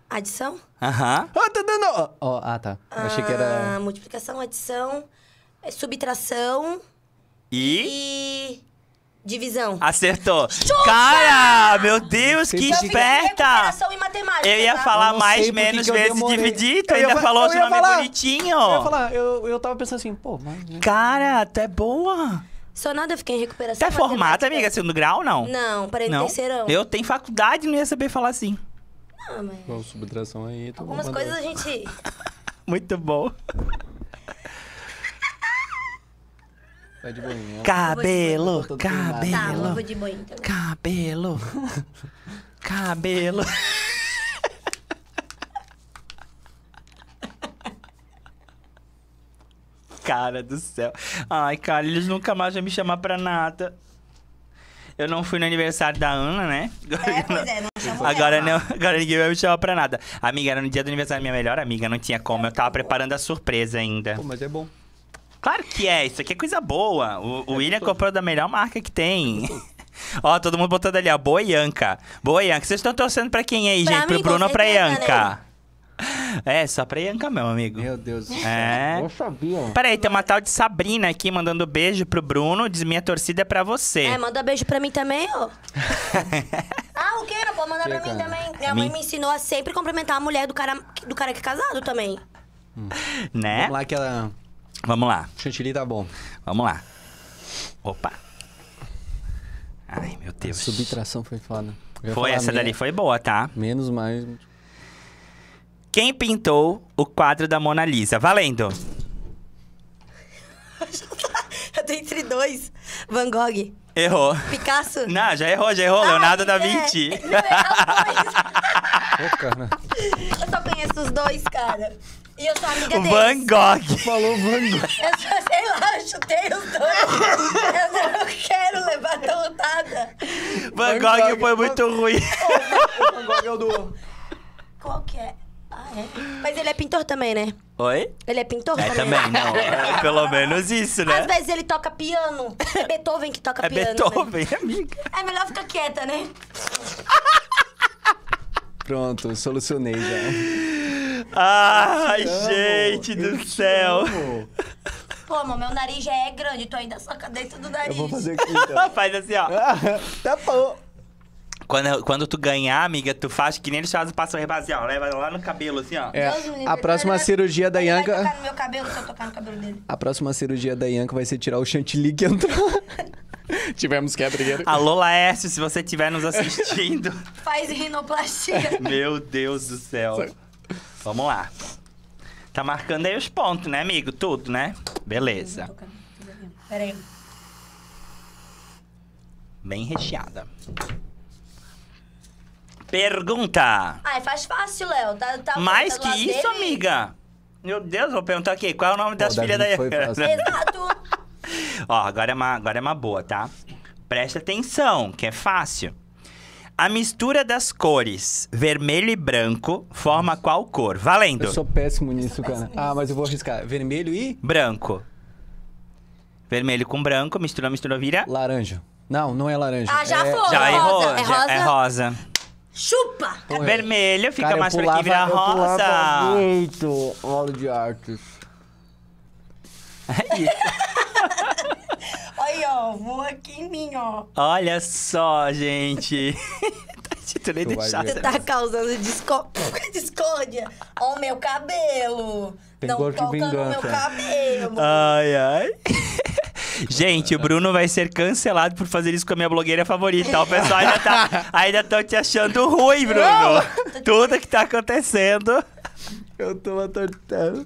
Adição. Aham. Ah, tá dando... Oh, ah, tá. Eu achei que era... Ah, multiplicação, adição, é subtração... E... e... Divisão. Acertou. Cara, meu Deus, que eu esperta! Eu ia tá? falar eu mais, menos vezes dividido. Eu ainda ia, falou seu nome falar, bonitinho. Eu ia falar, eu, eu tava pensando assim, pô, mas... Né? Cara, tu é boa. Só nada, eu fiquei em recuperação. Tu é formada, amiga? Segundo grau, não? Não, parei no terceirão. Eu tenho faculdade e não ia saber falar assim. Não, mas... Bom, subtração aí... Algumas coisas a gente... <laughs> Muito bom. Vai de boinha. Cabelo, cabelo, Tá, eu cabelo, vou de boinha também. cabelo, cabelo. Cara do céu. Ai, cara, eles nunca mais vão me chamar pra nada. Eu não fui no aniversário da Ana, né? É, pois é, não <laughs> Agora, não, agora ninguém vai me chamar pra nada. Amiga, era no dia do aniversário da minha melhor amiga, não tinha como. Eu tava preparando a surpresa ainda. Pô, mas é bom. Claro que é, isso aqui é coisa boa. O, o é William comprou da melhor marca que tem. É <laughs> ó, todo mundo botando ali, ó. Boa Ianca. Boa Ianca. Vocês estão torcendo pra quem aí, pra gente? Pro Bruno ou pra Ianca? Né? É, só pra Ianca, meu amigo. Meu Deus do é. céu. É. Eu sabia. Peraí, tem uma tal de Sabrina aqui mandando beijo pro Bruno. Diz minha torcida é pra você. É, manda beijo pra mim também, ó. <laughs> ah, o quê? Não pode mandar pra mim também. Minha mãe me ensinou a sempre cumprimentar a mulher do cara, do cara que é casado também. Hum. Né? Vamos lá que ela... Vamos lá. Chantilly tá bom. Vamos lá. Opa. Ai, meu Deus. A subtração foi foda. Foi, essa minha... dali foi boa, tá? Menos, mais... Quem pintou o quadro da Mona Lisa? Valendo. <laughs> Eu tô entre dois. Van Gogh. Errou. Picasso. <laughs> Não, já errou, já errou. Ah, Leonardo da é. Vinci. <laughs> É. Eu, é né? eu só conheço os dois, cara. E eu sou amiga dele. Van Gogh. Falou Van Gogh. Eu só, sei lá, eu chutei os dois. Eu não quero levar derrotada. Van, Van Gogh, foi muito Van... ruim. Van Gogh é o do... Qual que é? Ah, é. Mas ele é pintor também, né? Oi? Ele é pintor é, também? também não. É, pelo menos isso, né? Às vezes ele toca piano. É Beethoven que toca é piano. É Beethoven, né? amiga. É melhor ficar quieta, né? Pronto, solucionei já. Ai, gente amo. do céu. Pô, amor, meu nariz já é grande, tô ainda soca dentro do nariz. Eu vou fazer aqui, então. <laughs> Faz assim, ó. <laughs> tá bom. Quando, quando tu ganhar, amiga, tu faz que nem eles fazem passam reba assim, ó. Leva lá no cabelo, assim, ó. É. A próxima cirurgia da Yanka. Vai tocar no meu cabelo se eu tocar no cabelo dele. A próxima cirurgia da Yanka vai ser tirar o chantilly que entrou. <laughs> Tivemos quebra. Alô, Laércio, se você estiver nos assistindo. faz rinoplastia. Meu Deus do céu. Vamos lá. Tá marcando aí os pontos, né, amigo? Tudo, né? Beleza. Peraí. Bem recheada. Pergunta. Ai, ah, é faz fácil, Léo. Tá, tá Mais tá que isso, dele. amiga. Meu Deus, vou perguntar aqui. Qual é o nome das filhas da Exato. <laughs> Ó, agora é, uma, agora é uma boa, tá? Presta atenção, que é fácil. A mistura das cores vermelho e branco forma qual cor? Valendo. Eu sou péssimo nisso, sou cara. Ah, mas eu vou arriscar. Vermelho e. Branco. Vermelho com branco, mistura, mistura, vira. Laranja. Não, não é laranja. Ah, já é... foi. Já é errou. É rosa. É rosa. Chupa! É Vermelho, fica cara, mais pra aqui, vira rosa. Muito, olho de artes. É <laughs> isso. Aí, ó, aqui em mim, ó. Olha só, gente. <laughs> Título tá deixado. Você tá causando disco... <laughs> discórdia. Ó, oh, meu cabelo. Tem Não toca no meu cabelo. Ai, ai. <laughs> Gente, o Bruno vai ser cancelado por fazer isso com a minha blogueira favorita. Tá? O pessoal ainda tá, ainda estão te achando ruim, Bruno. Tudo que tá acontecendo. Eu tô atortando.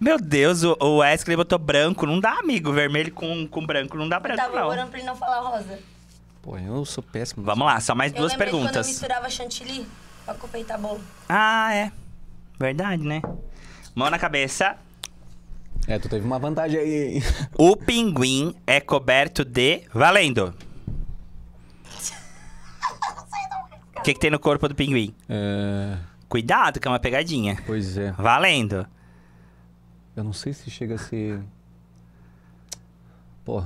Meu Deus, o, o Wesley botou branco. Não dá, amigo. Vermelho com, com branco. Não dá branco, não. Tava procurando pra ele não falar rosa. Pô, eu sou péssimo. Vamos lá, só mais eu duas perguntas. quando eu misturava chantilly pra confeitar bolo. Ah, é. Verdade, né? Mão na cabeça. É, tu teve uma vantagem aí. hein? O pinguim é coberto de. Valendo! <laughs> O que, que tem no corpo do pinguim? É... Cuidado, que é uma pegadinha. Pois é. Valendo. Eu não sei se chega a ser. Pô.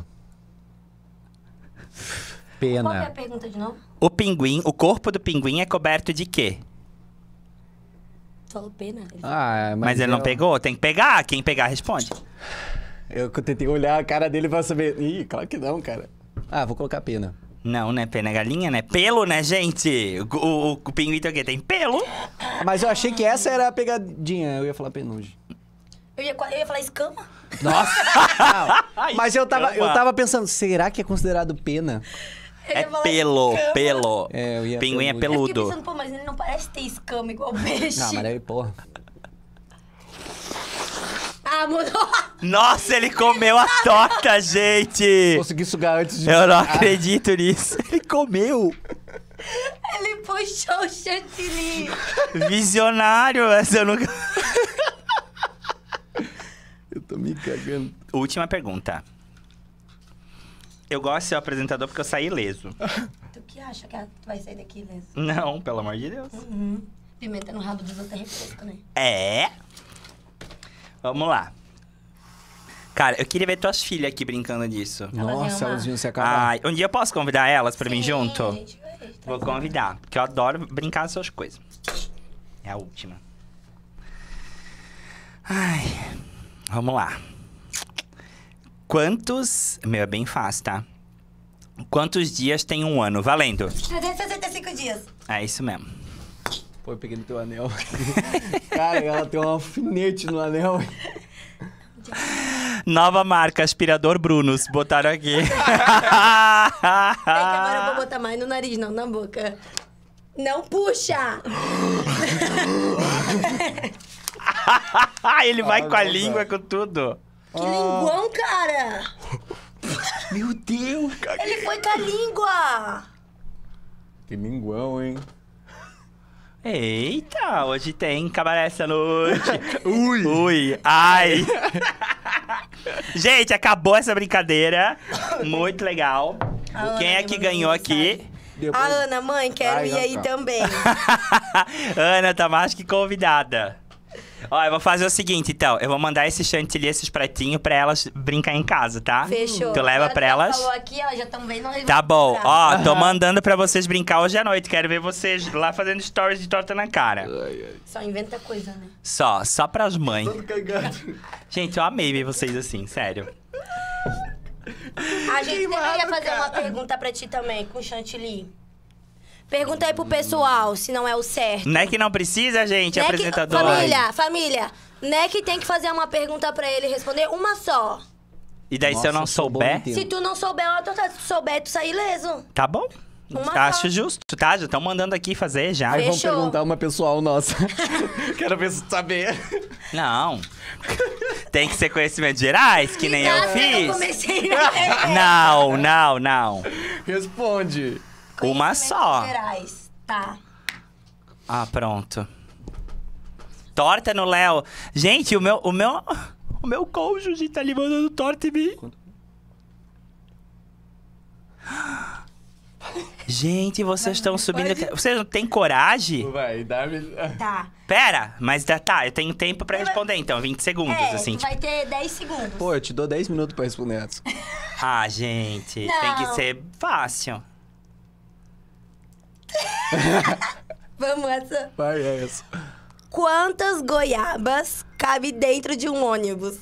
Pena. Qual é a pergunta de novo? O pinguim, o corpo do pinguim é coberto de quê? Falou pena. Né? Ele... Ah, é, mas, mas ele eu... É não pegou? Tem que pegar. Quem pegar, responde. Eu tentei olhar a cara dele pra saber. Ih, claro que não, cara. Ah, vou colocar pena. Não, né? Pena é galinha, né? Pelo, né, gente? O, o, o pinguim tem o quê? Tem pelo? Mas eu achei que essa era a pegadinha. Eu ia falar penugem. Eu ia, eu ia falar escama. Nossa! <laughs> Mas eu tava, eu tava pensando, será que é considerado pena? É pelo, escama. pelo. É, Pinguim é peludo. Eu pensando, pô, mas ele não parece ter escama igual peixe. Não, mas aí, porra mudou. Nossa, ele comeu a torta, gente! Consegui sugar antes de. Eu não acredito nisso. Ele comeu! Ele puxou o chantilly. Visionário, essa eu nunca. <laughs> eu tô me cagando. Última pergunta. Eu gosto de ser o apresentador porque eu saí leso. Tu que acha que tu vai sair daqui ileso? Não, pelo amor de Deus. Uhum. Pimenta no rabo dos outros é refresco, né? É? Vamos lá. Cara, eu queria ver tuas filhas aqui brincando disso. Nossa, é elas iam se acabar. um dia eu posso convidar elas pra mim junto? Gente, tá Vou convidar, porque eu adoro brincar suas coisas. É a última. Ai, vamos lá. Quantos. Meu, é bem fácil, tá? Quantos dias tem um ano? Valendo. 365 dias. É isso mesmo. Pô, eu peguei no teu anel. <laughs> Cara, ela tem um alfinete no anel. Nova marca, aspirador Brunos. Botaram aqui. é que agora eu vou botar mais no nariz, não na boca. Não puxa! <laughs> Ele vai ah, com a não, língua, cara. com tudo. Que ah. linguão, cara! Meu Deus, cara. Ele foi com a língua! Que linguão, hein? Eita, hoje tem cabaré essa noite. <laughs> Ui. Ui, ai. Gente, acabou essa brincadeira. Muito legal. A Quem Ana, é que ganhou aqui? Depois... A Ana, mãe, quero Ai, ir aí também. <laughs> Ana, tá mais que convidada. Ó, eu vou fazer o seguinte, então. Eu vou mandar esse chantilly, esses pratinhos, pra elas brincar em casa, tá? Fechou. Tu leva pra elas. Falou aqui, elas já estão vendo. elas Tá bom. Ó, tô mandando pra vocês brincar hoje à noite. Quero ver vocês lá fazendo stories de torta na cara. Só inventa coisa, né? Só, só pras mães. cagado. É gente, eu amei ver vocês assim, sério. A gente Queimado, deveria fazer cara. uma pergunta pra ti também, com chantilly. Pergunta aí pro pessoal se não é o certo. Não é que não precisa, gente, é apresentador. Família, família. Não é que tem que fazer uma pergunta pra ele responder uma só. E daí Nossa, se eu não souber? Se tu não souber, eu tô, se tu souber, tu sai leso. Tá bom. Uma Acho só. justo, tá? Já estão mandando aqui fazer já. Aí vão perguntar uma pessoal nossa. <laughs> Quero ver se saber. Não. Tem que ser conhecimento gerais, que e nem tá eu fiz. Eu comecei né? não, não, não. Responde. Uma só. Gerais. Tá. Ah, pronto. Torta no Léo. Gente, o meu, o meu, o meu cônjuge tá lhe mandando torta em mim. Gente, vocês estão subindo. Pode... Vocês não têm coragem? Vai, dá. Tá. Pera, mas tá, eu tenho tempo pra responder então, 20 segundos, é, assim. Tipo... Vai ter 10 segundos. Pô, eu te dou 10 minutos pra responder antes. ah, gente, não. tem que ser fácil. <laughs> Vamos essa. Vai, é essa. Quantas goiabas cabe dentro de um ônibus?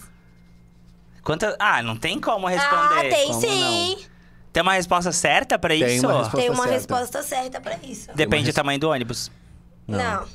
Quantas. Ah, não tem como responder. Ah, tem Como sim. não? Tem uma resposta certa pra Tem isso? uma resposta- Tem uma certa. resposta certa pra isso. Depende do tamanho do ônibus. Não.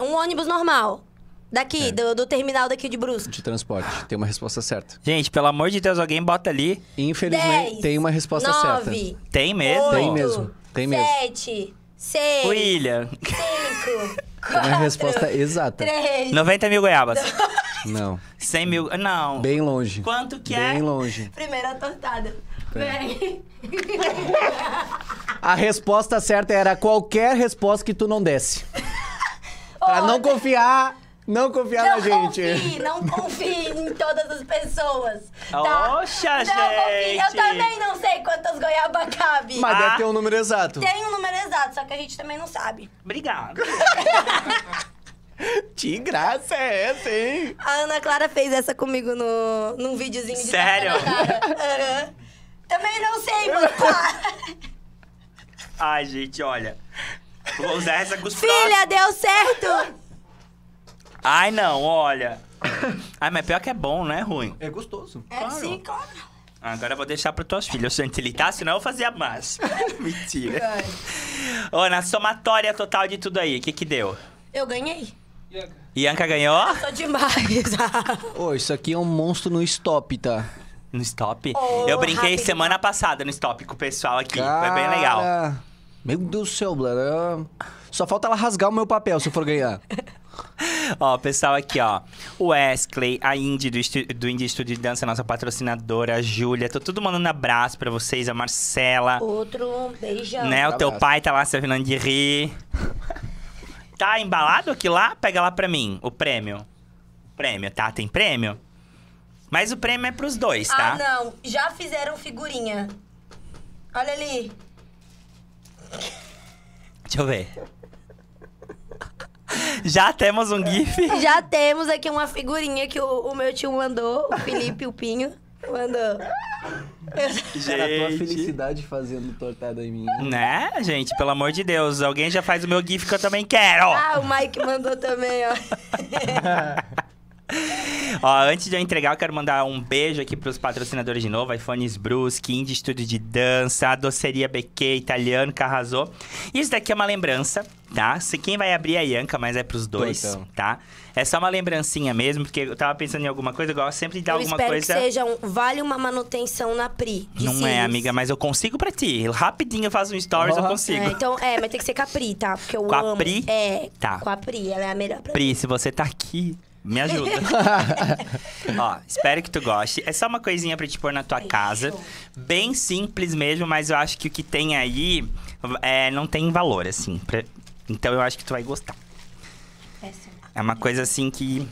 Um ônibus normal. Daqui, é. do, do terminal daqui de Brusque. De transporte. Tem uma resposta certa. Gente, pelo amor de Deus, alguém bota ali. Infelizmente, Dez, tem uma resposta certa. Tem mesmo? Tem mesmo. Tem mesmo. Sete. Seis. William. Cinco. quatro. <laughs> Uma resposta é exata. Três. 90 mil goiabas. <laughs> Não. 100 mil. Não. Bem longe. Quanto que é? Bem longe. Primeira tortada. Vem. A resposta certa era qualquer resposta que tu não desse. <laughs> pra não confiar não confiar não na gente. Não Confie, não confie em todas as pessoas. Tá? Oxa, não gente. Confie. Eu também não sei quantas goiaba cabe. Mas ah. deve ter um número exato. Tem um número exato, só que a gente também não sabe. Obrigado. <laughs> Que graça é essa, hein? A Ana Clara fez essa comigo no, num videozinho de Sério? Uhum. Também não sei, mano. Tá. Ai, gente, olha. Vou usar essa costura. Filha, deu certo! Ai, não, olha. Ai, mas pior que é bom, não é ruim. É gostoso. É claro. sim, claro. Agora eu vou deixar para tuas filhas. Se eu entilitar, senão eu fazia mais. <laughs> Mentira. Ô, na somatória total de tudo aí, o que que deu? Eu ganhei. Ianca, Ianca ganhou? Eu demais. <laughs> Ô, isso aqui é um monstro no stop, tá? No stop? Oh, eu brinquei rápido. semana passada no stop com o pessoal aqui. Cara... Foi bem legal. Meu Deus do céu, Blair. Só falta ela rasgar o meu papel se eu for ganhar. <laughs> <laughs> ó, pessoal aqui, ó. O Wesley, a Indy do, do Indy Estúdio de Dança, é nossa patrocinadora, a Júlia. Tô todo mandando abraço pra vocês, a Marcela. Outro beijão. Né, o teu pai tá lá se afinando de rir. tá embalado aqui lá? Pega lá pra mim, o prêmio. Prêmio, tá? Tem prêmio? Mas o prêmio é pros dois, tá? Ah, não. Já fizeram figurinha. Olha ali. Deixa eu ver. Já temos um GIF? Já temos aqui uma figurinha que o, o meu tio mandou, o Felipe, o Pinho. Mandou. Gente. Era a tua felicidade fazendo tortada em mim. Né, gente? Pelo amor de Deus. Alguém já faz o meu GIF que eu também quero. Ah, o Mike mandou também, ó. <laughs> Ó, antes de eu entregar, eu quero mandar um beijo aqui pros patrocinadores de novo: iPhones Bruce, Kind, Estúdio de Dança, Doceria BQ, Italiano, Carrasou. Isso daqui é uma lembrança, tá? Se quem vai abrir é a Yanka, mas é pros dois, então. tá? É só uma lembrancinha mesmo, porque eu tava pensando em alguma coisa, eu gosto sempre de dar alguma espero coisa. Que seja um, vale uma manutenção na Pri. Não Sims. é, amiga, mas eu consigo pra ti. Rapidinho eu faço um stories, uhum. eu consigo. É, então, é, mas tem que ser Capri, tá? Porque eu com amo. Pri? É. Tá. Com a Pri, ela é a melhor pra Pri, mim. se você tá aqui, me ajuda. <laughs> Ó, espero que tu goste. É só uma coisinha pra te pôr na tua casa. Bem simples mesmo, mas eu acho que o que tem aí é, não tem valor, assim. Pra... Então eu acho que tu vai gostar. É, é uma coisa assim que.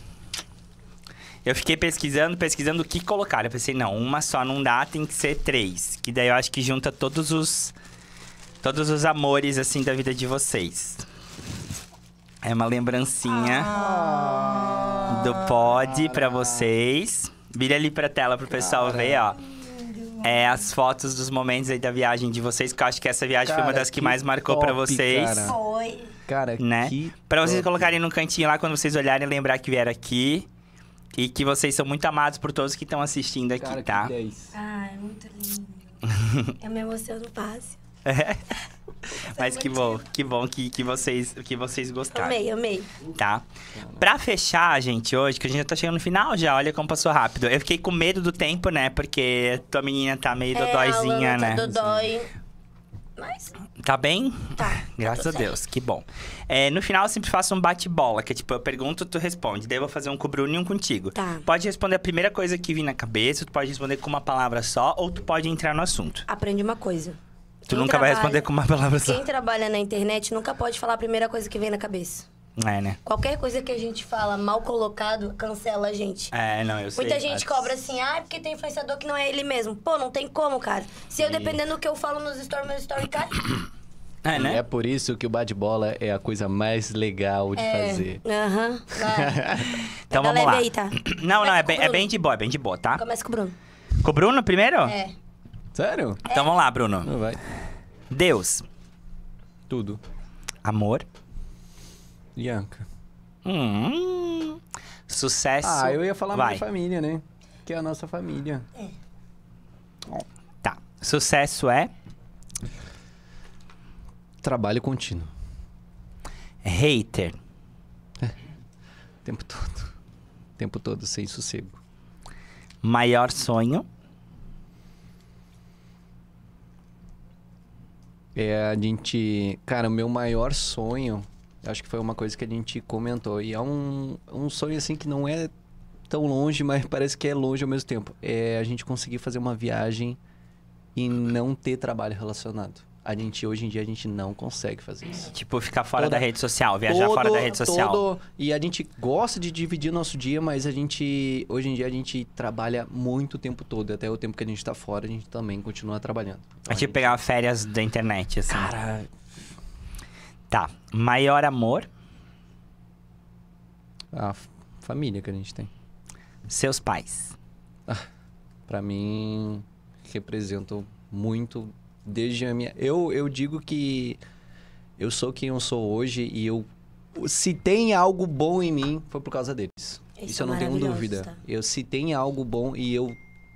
Eu fiquei pesquisando, pesquisando o que colocar. Eu pensei, não, uma só não dá, tem que ser três. Que daí eu acho que junta todos os. Todos os amores, assim, da vida de vocês. É uma lembrancinha ah. do pod para vocês. Vira ali pra tela pro pessoal Cara. ver, ó. É, as fotos dos momentos aí da viagem de vocês, que eu acho que essa viagem cara, foi uma das que, que mais marcou para vocês. Foi. Cara, né? que Pra vocês top. colocarem no cantinho lá quando vocês olharem, lembrar que vieram aqui. E que vocês são muito amados por todos que estão assistindo aqui, cara, tá? Que 10. Ah, é muito lindo. <laughs> eu me emociono fácil. É. Mas é que bom, que bom que, que, vocês, que vocês gostaram. Amei, amei. Tá? Pra fechar, gente, hoje, que a gente já tá chegando no final já, olha como passou rápido. Eu fiquei com medo do tempo, né? Porque tua menina tá meio é, dodóizinha, tá né? Tá dodói. Mas... Tá bem? Tá. <laughs> Graças tá a Deus, que bom. É, no final, eu sempre faço um bate-bola, que é tipo, eu pergunto, tu responde. Daí eu vou fazer um com o Bruno e um contigo. Tá. Pode responder a primeira coisa que vem na cabeça, tu pode responder com uma palavra só, ou tu pode entrar no assunto. Aprende uma coisa. Tu nunca trabalha, vai responder com uma palavra só. Quem trabalha na internet nunca pode falar a primeira coisa que vem na cabeça. É, né? Qualquer coisa que a gente fala mal colocado, cancela a gente. É, não, eu sei. Muita gente mas... cobra assim, ah, porque tem influenciador que não é ele mesmo. Pô, não tem como, cara. Se eu dependendo do que eu falo nos stories, meu story cai. <coughs> É, né? é por isso que o bate bola é a coisa mais legal de é. fazer. Aham. Uhum. <laughs> então vamos lá. Aí, tá? Não, Começa não, é bem, é bem de boa, é bem de boa, tá? Começa com o Bruno. Com o Bruno primeiro? É. Sério? Então vamos lá, Bruno. Não vai. Deus. Tudo. Amor. Bianca. Hum. Sucesso. Ah, eu ia falar vai. minha família, né? Que é a nossa família. É. Tá. Sucesso é? Trabalho contínuo. Hater. É. Tempo todo. Tempo todo sem sossego. Maior sonho? É, a gente. Cara, o meu maior sonho, acho que foi uma coisa que a gente comentou, e é um, um sonho assim que não é tão longe, <laughs> mas parece que é longe ao mesmo tempo. É a gente conseguir fazer uma viagem e não ter trabalho relacionado. A gente, hoje em dia, a gente não consegue fazer isso. Tipo, ficar fora da rede social, viajar todo, fora da rede social. Todo, e a gente gosta de dividir o nosso dia, mas a gente, hoje em dia, a gente trabalha muito o tempo todo. até o tempo que a gente tá fora, a gente também continua trabalhando. Então, é tipo a gente... pegar férias da internet, assim. Cara. Tá. Maior amor? A família que a gente tem. Seus pais? Ah, para mim, representam muito Desde a minha. Eu, eu digo que eu sou quem eu sou hoje e eu. Se tem algo bom em mim, foi por causa deles. Isso eu não tenho dúvida. Tá? Eu se tem algo bom e eu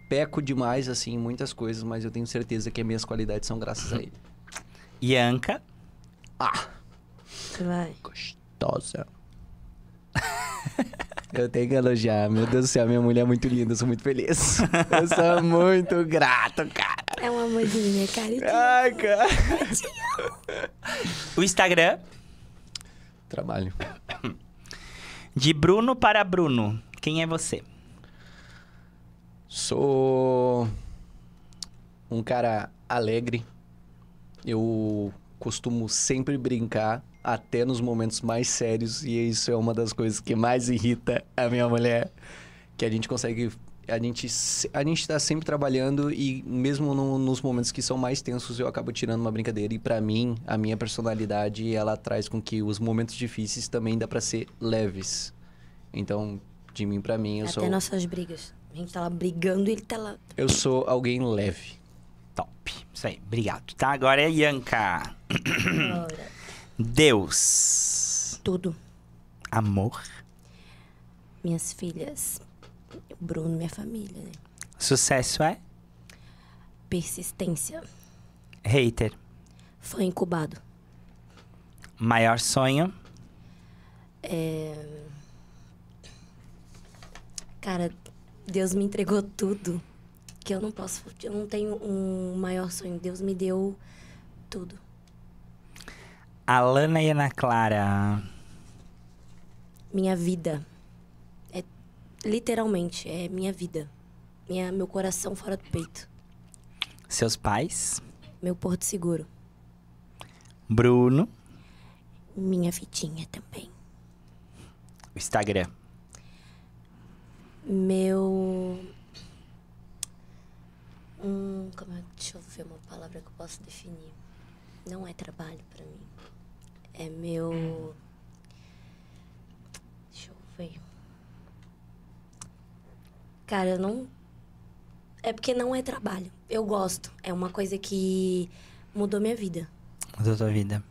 peco demais assim em muitas coisas, mas eu tenho certeza que as minhas qualidades são graças a ele. Yanka. Ah. Vai. Gostosa. <laughs> Eu tenho que elogiar. Meu Deus do céu, minha mulher é muito linda, eu sou muito feliz. Eu sou muito grato, cara. É uma mozinha, né, cara. Ai, cara. O Instagram. Trabalho. De Bruno para Bruno, quem é você? Sou um cara alegre. Eu costumo sempre brincar até nos momentos mais sérios, e isso é uma das coisas que mais irrita a minha mulher, que a gente consegue a gente a gente está sempre trabalhando e mesmo no, nos momentos que são mais tensos eu acabo tirando uma brincadeira e para mim a minha personalidade ela traz com que os momentos difíceis também dá para ser leves então de mim para mim eu Até sou Até nossas brigas a gente tá lá brigando e ele tá lá eu sou alguém leve top isso aí obrigado tá agora é Yanka Deus. Tudo. Amor. Minhas filhas. O Bruno, minha família. Né? Sucesso é? Persistência. Hater. Foi incubado. Maior sonho? É... Cara, Deus me entregou tudo. Que eu não posso. Eu não tenho um maior sonho. Deus me deu tudo. Alana e Ana Clara. Minha vida. É literalmente, é minha vida. Minha, meu coração fora do peito. Seus pais? Meu porto seguro. Bruno. Minha vidinha também. O Instagram. Meu. Hum, como é... Deixa eu ver uma palavra que eu posso definir. Não é trabalho para mim. É meu. Deixa eu ver. Cara, eu não. É porque não é trabalho. Eu gosto. É uma coisa que mudou minha vida. Mudou tua vida.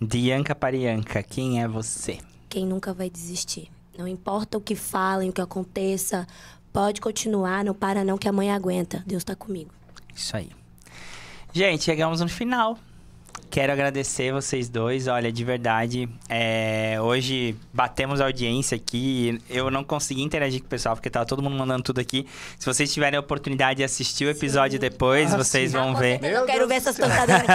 Dianca Parianca, quem é você? Quem nunca vai desistir. Não importa o que falem, o que aconteça, pode continuar, não para não que a mãe aguenta. Deus tá comigo. Isso aí. Gente, chegamos no final Quero agradecer vocês dois. Olha, de verdade, é... hoje batemos a audiência aqui. Eu não consegui interagir com o pessoal porque tá todo mundo mandando tudo aqui. Se vocês tiverem a oportunidade de assistir o episódio ah, Sim. depois, vocês vão ah, ver. Eu quero ver essas pancadas. <laughs> Né?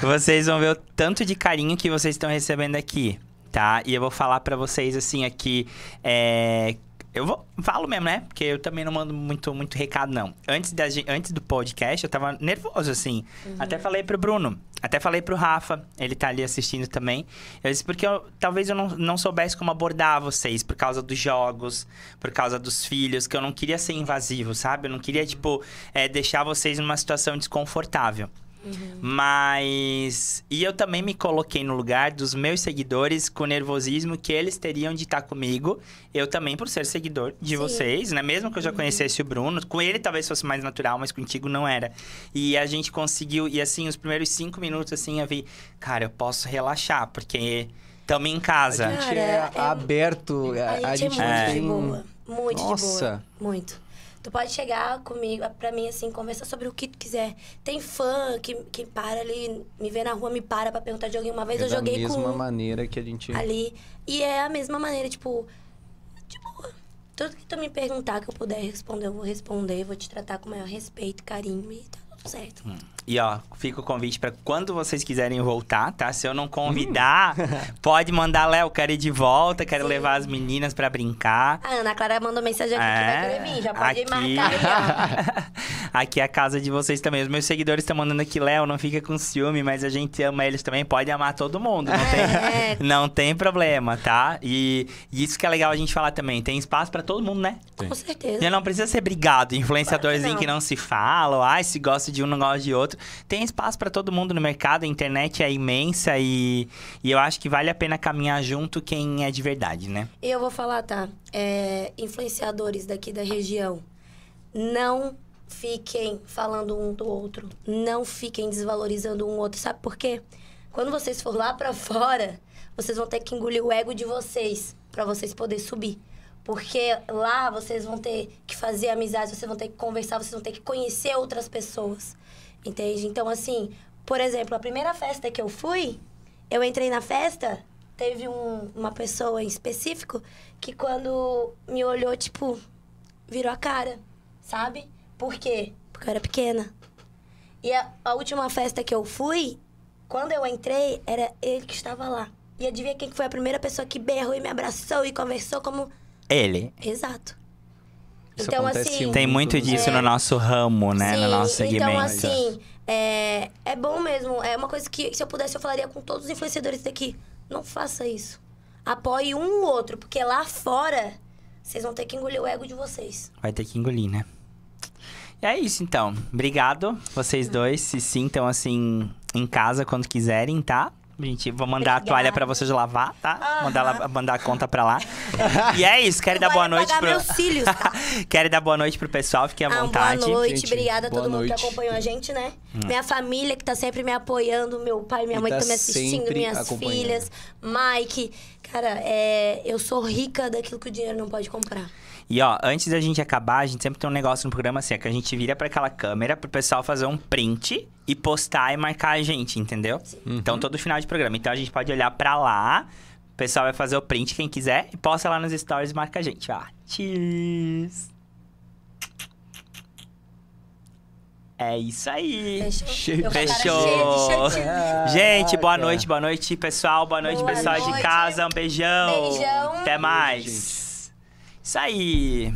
vocês vão ver o tanto de carinho que vocês estão recebendo aqui, tá? E eu vou falar para vocês assim aqui, é... Eu vou, falo mesmo, né? Porque eu também não mando muito, muito recado, não. Antes, da, antes do podcast, eu tava nervoso, assim. Uhum. Até falei pro Bruno. Até falei pro Rafa, ele tá ali assistindo também. Eu disse, porque eu, talvez eu não, não soubesse como abordar vocês, por causa dos jogos, por causa dos filhos, que eu não queria ser invasivo, sabe? Eu não queria, tipo, é, deixar vocês numa situação desconfortável. Uhum. Mas. E eu também me coloquei no lugar dos meus seguidores com o nervosismo que eles teriam de estar tá comigo. Eu também, por ser seguidor de Sim. vocês, né? Mesmo que eu já uhum. conhecesse o Bruno, com ele talvez fosse mais natural, mas contigo não era. E a gente conseguiu. E assim, os primeiros cinco minutos, assim, eu vi, cara, eu posso relaxar, porque estamos em casa. a gente é, é aberto. A, a gente, é gente é muito é... de boa. Muito Nossa. de boa. Muito. Tu pode chegar comigo, pra mim, assim, conversar sobre o que tu quiser. Tem fã que, que para ali, me vê na rua, me para pra perguntar de alguém. Uma vez é eu joguei com... É da mesma maneira que a gente... Ali. E é a mesma maneira, tipo... Tipo, tudo que tu me perguntar que eu puder responder, eu vou responder. Vou te tratar com o maior respeito, carinho e tá tudo certo. Hum. E ó, fica o convite para quando vocês quiserem voltar, tá? Se eu não convidar, hum. <laughs> pode mandar, Léo, quero ir de volta, quero Sim. levar as meninas para brincar. A Ana Clara mandou mensagem aqui é, que vai querer é, vir, já pode aqui... marcar. <laughs> aqui é a casa de vocês também. Os meus seguidores estão mandando aqui, Léo, não fica com ciúme, mas a gente ama eles também, pode amar todo mundo, não é. tem, não tem problema, tá? E, e, isso que é legal a gente falar também, tem espaço para todo mundo, né? Com certeza. E não precisa ser brigado, influenciadorzinho que, não. que não se fala, ai, se gosta de um, não gosta de outro outro. Tem espaço para todo mundo no mercado, a internet é imensa e, e eu acho que vale a pena caminhar junto quem é de verdade, né? E eu vou falar, tá? É, influenciadores daqui da região, não fiquem falando um do outro. Não fiquem desvalorizando um outro. Sabe por quê? Quando vocês for lá para fora, vocês vão ter que engolir o ego de vocês para vocês poderem subir. Porque lá vocês vão ter que fazer amizades, vocês vão ter que conversar, vocês vão ter que conhecer outras pessoas. Entende? Então, assim, por exemplo, a primeira festa que eu fui, eu entrei na festa, teve um, uma pessoa em específico que quando me olhou, tipo, virou a cara, sabe? Por quê? Porque eu era pequena. E a, a última festa que eu fui, quando eu entrei, era ele que estava lá. E adivinha quem foi a primeira pessoa que berrou e me abraçou e conversou como. Ele. Exato. Isso então, assim, tem muito disso é, no nosso ramo, né? Sim, no nosso então, segmento. Então, assim, é, é bom mesmo. É uma coisa que, se eu pudesse, eu falaria com todos os influenciadores daqui. Não faça isso. Apoie um ou outro, porque lá fora, vocês vão ter que engolir o ego de vocês. Vai ter que engolir, né? E é isso, então. Obrigado, vocês dois. Se sintam, assim, em casa quando quiserem, tá? Gente, vou mandar Obrigada. a toalha pra vocês lavar, tá? Uh mandar, mandar a conta pra lá. e é isso, quero dar boa noite pro. Meus cílios, tá? <laughs> quero dar boa noite pro pessoal, fiquem à ah, vontade. Boa noite, gente, obrigada a todo noite. mundo que acompanhou a gente, né? Hum. Minha família que tá sempre me apoiando, meu pai, minha e mãe tá que tá me assistindo, minhas filhas, Mike. Cara, é, eu sou rica daquilo que o dinheiro não pode comprar. E ó, antes da gente acabar, a gente sempre tem um negócio no programa assim, é que a gente vira para aquela câmera pro pessoal fazer um print e postar e marcar a gente, entendeu? Então, uhum. Então todo final de programa. Então a gente pode olhar para lá. O pessoal vai fazer o print, quem quiser, e posta lá nos stories e marca a gente. Ó, cheers! É isso aí. Fechou. Fechou. Gente, boa noite, boa noite, pessoal. Boa noite, boa pessoal noite. de casa. Um beijão. Beijão. Até mais. Gente. Isso aí.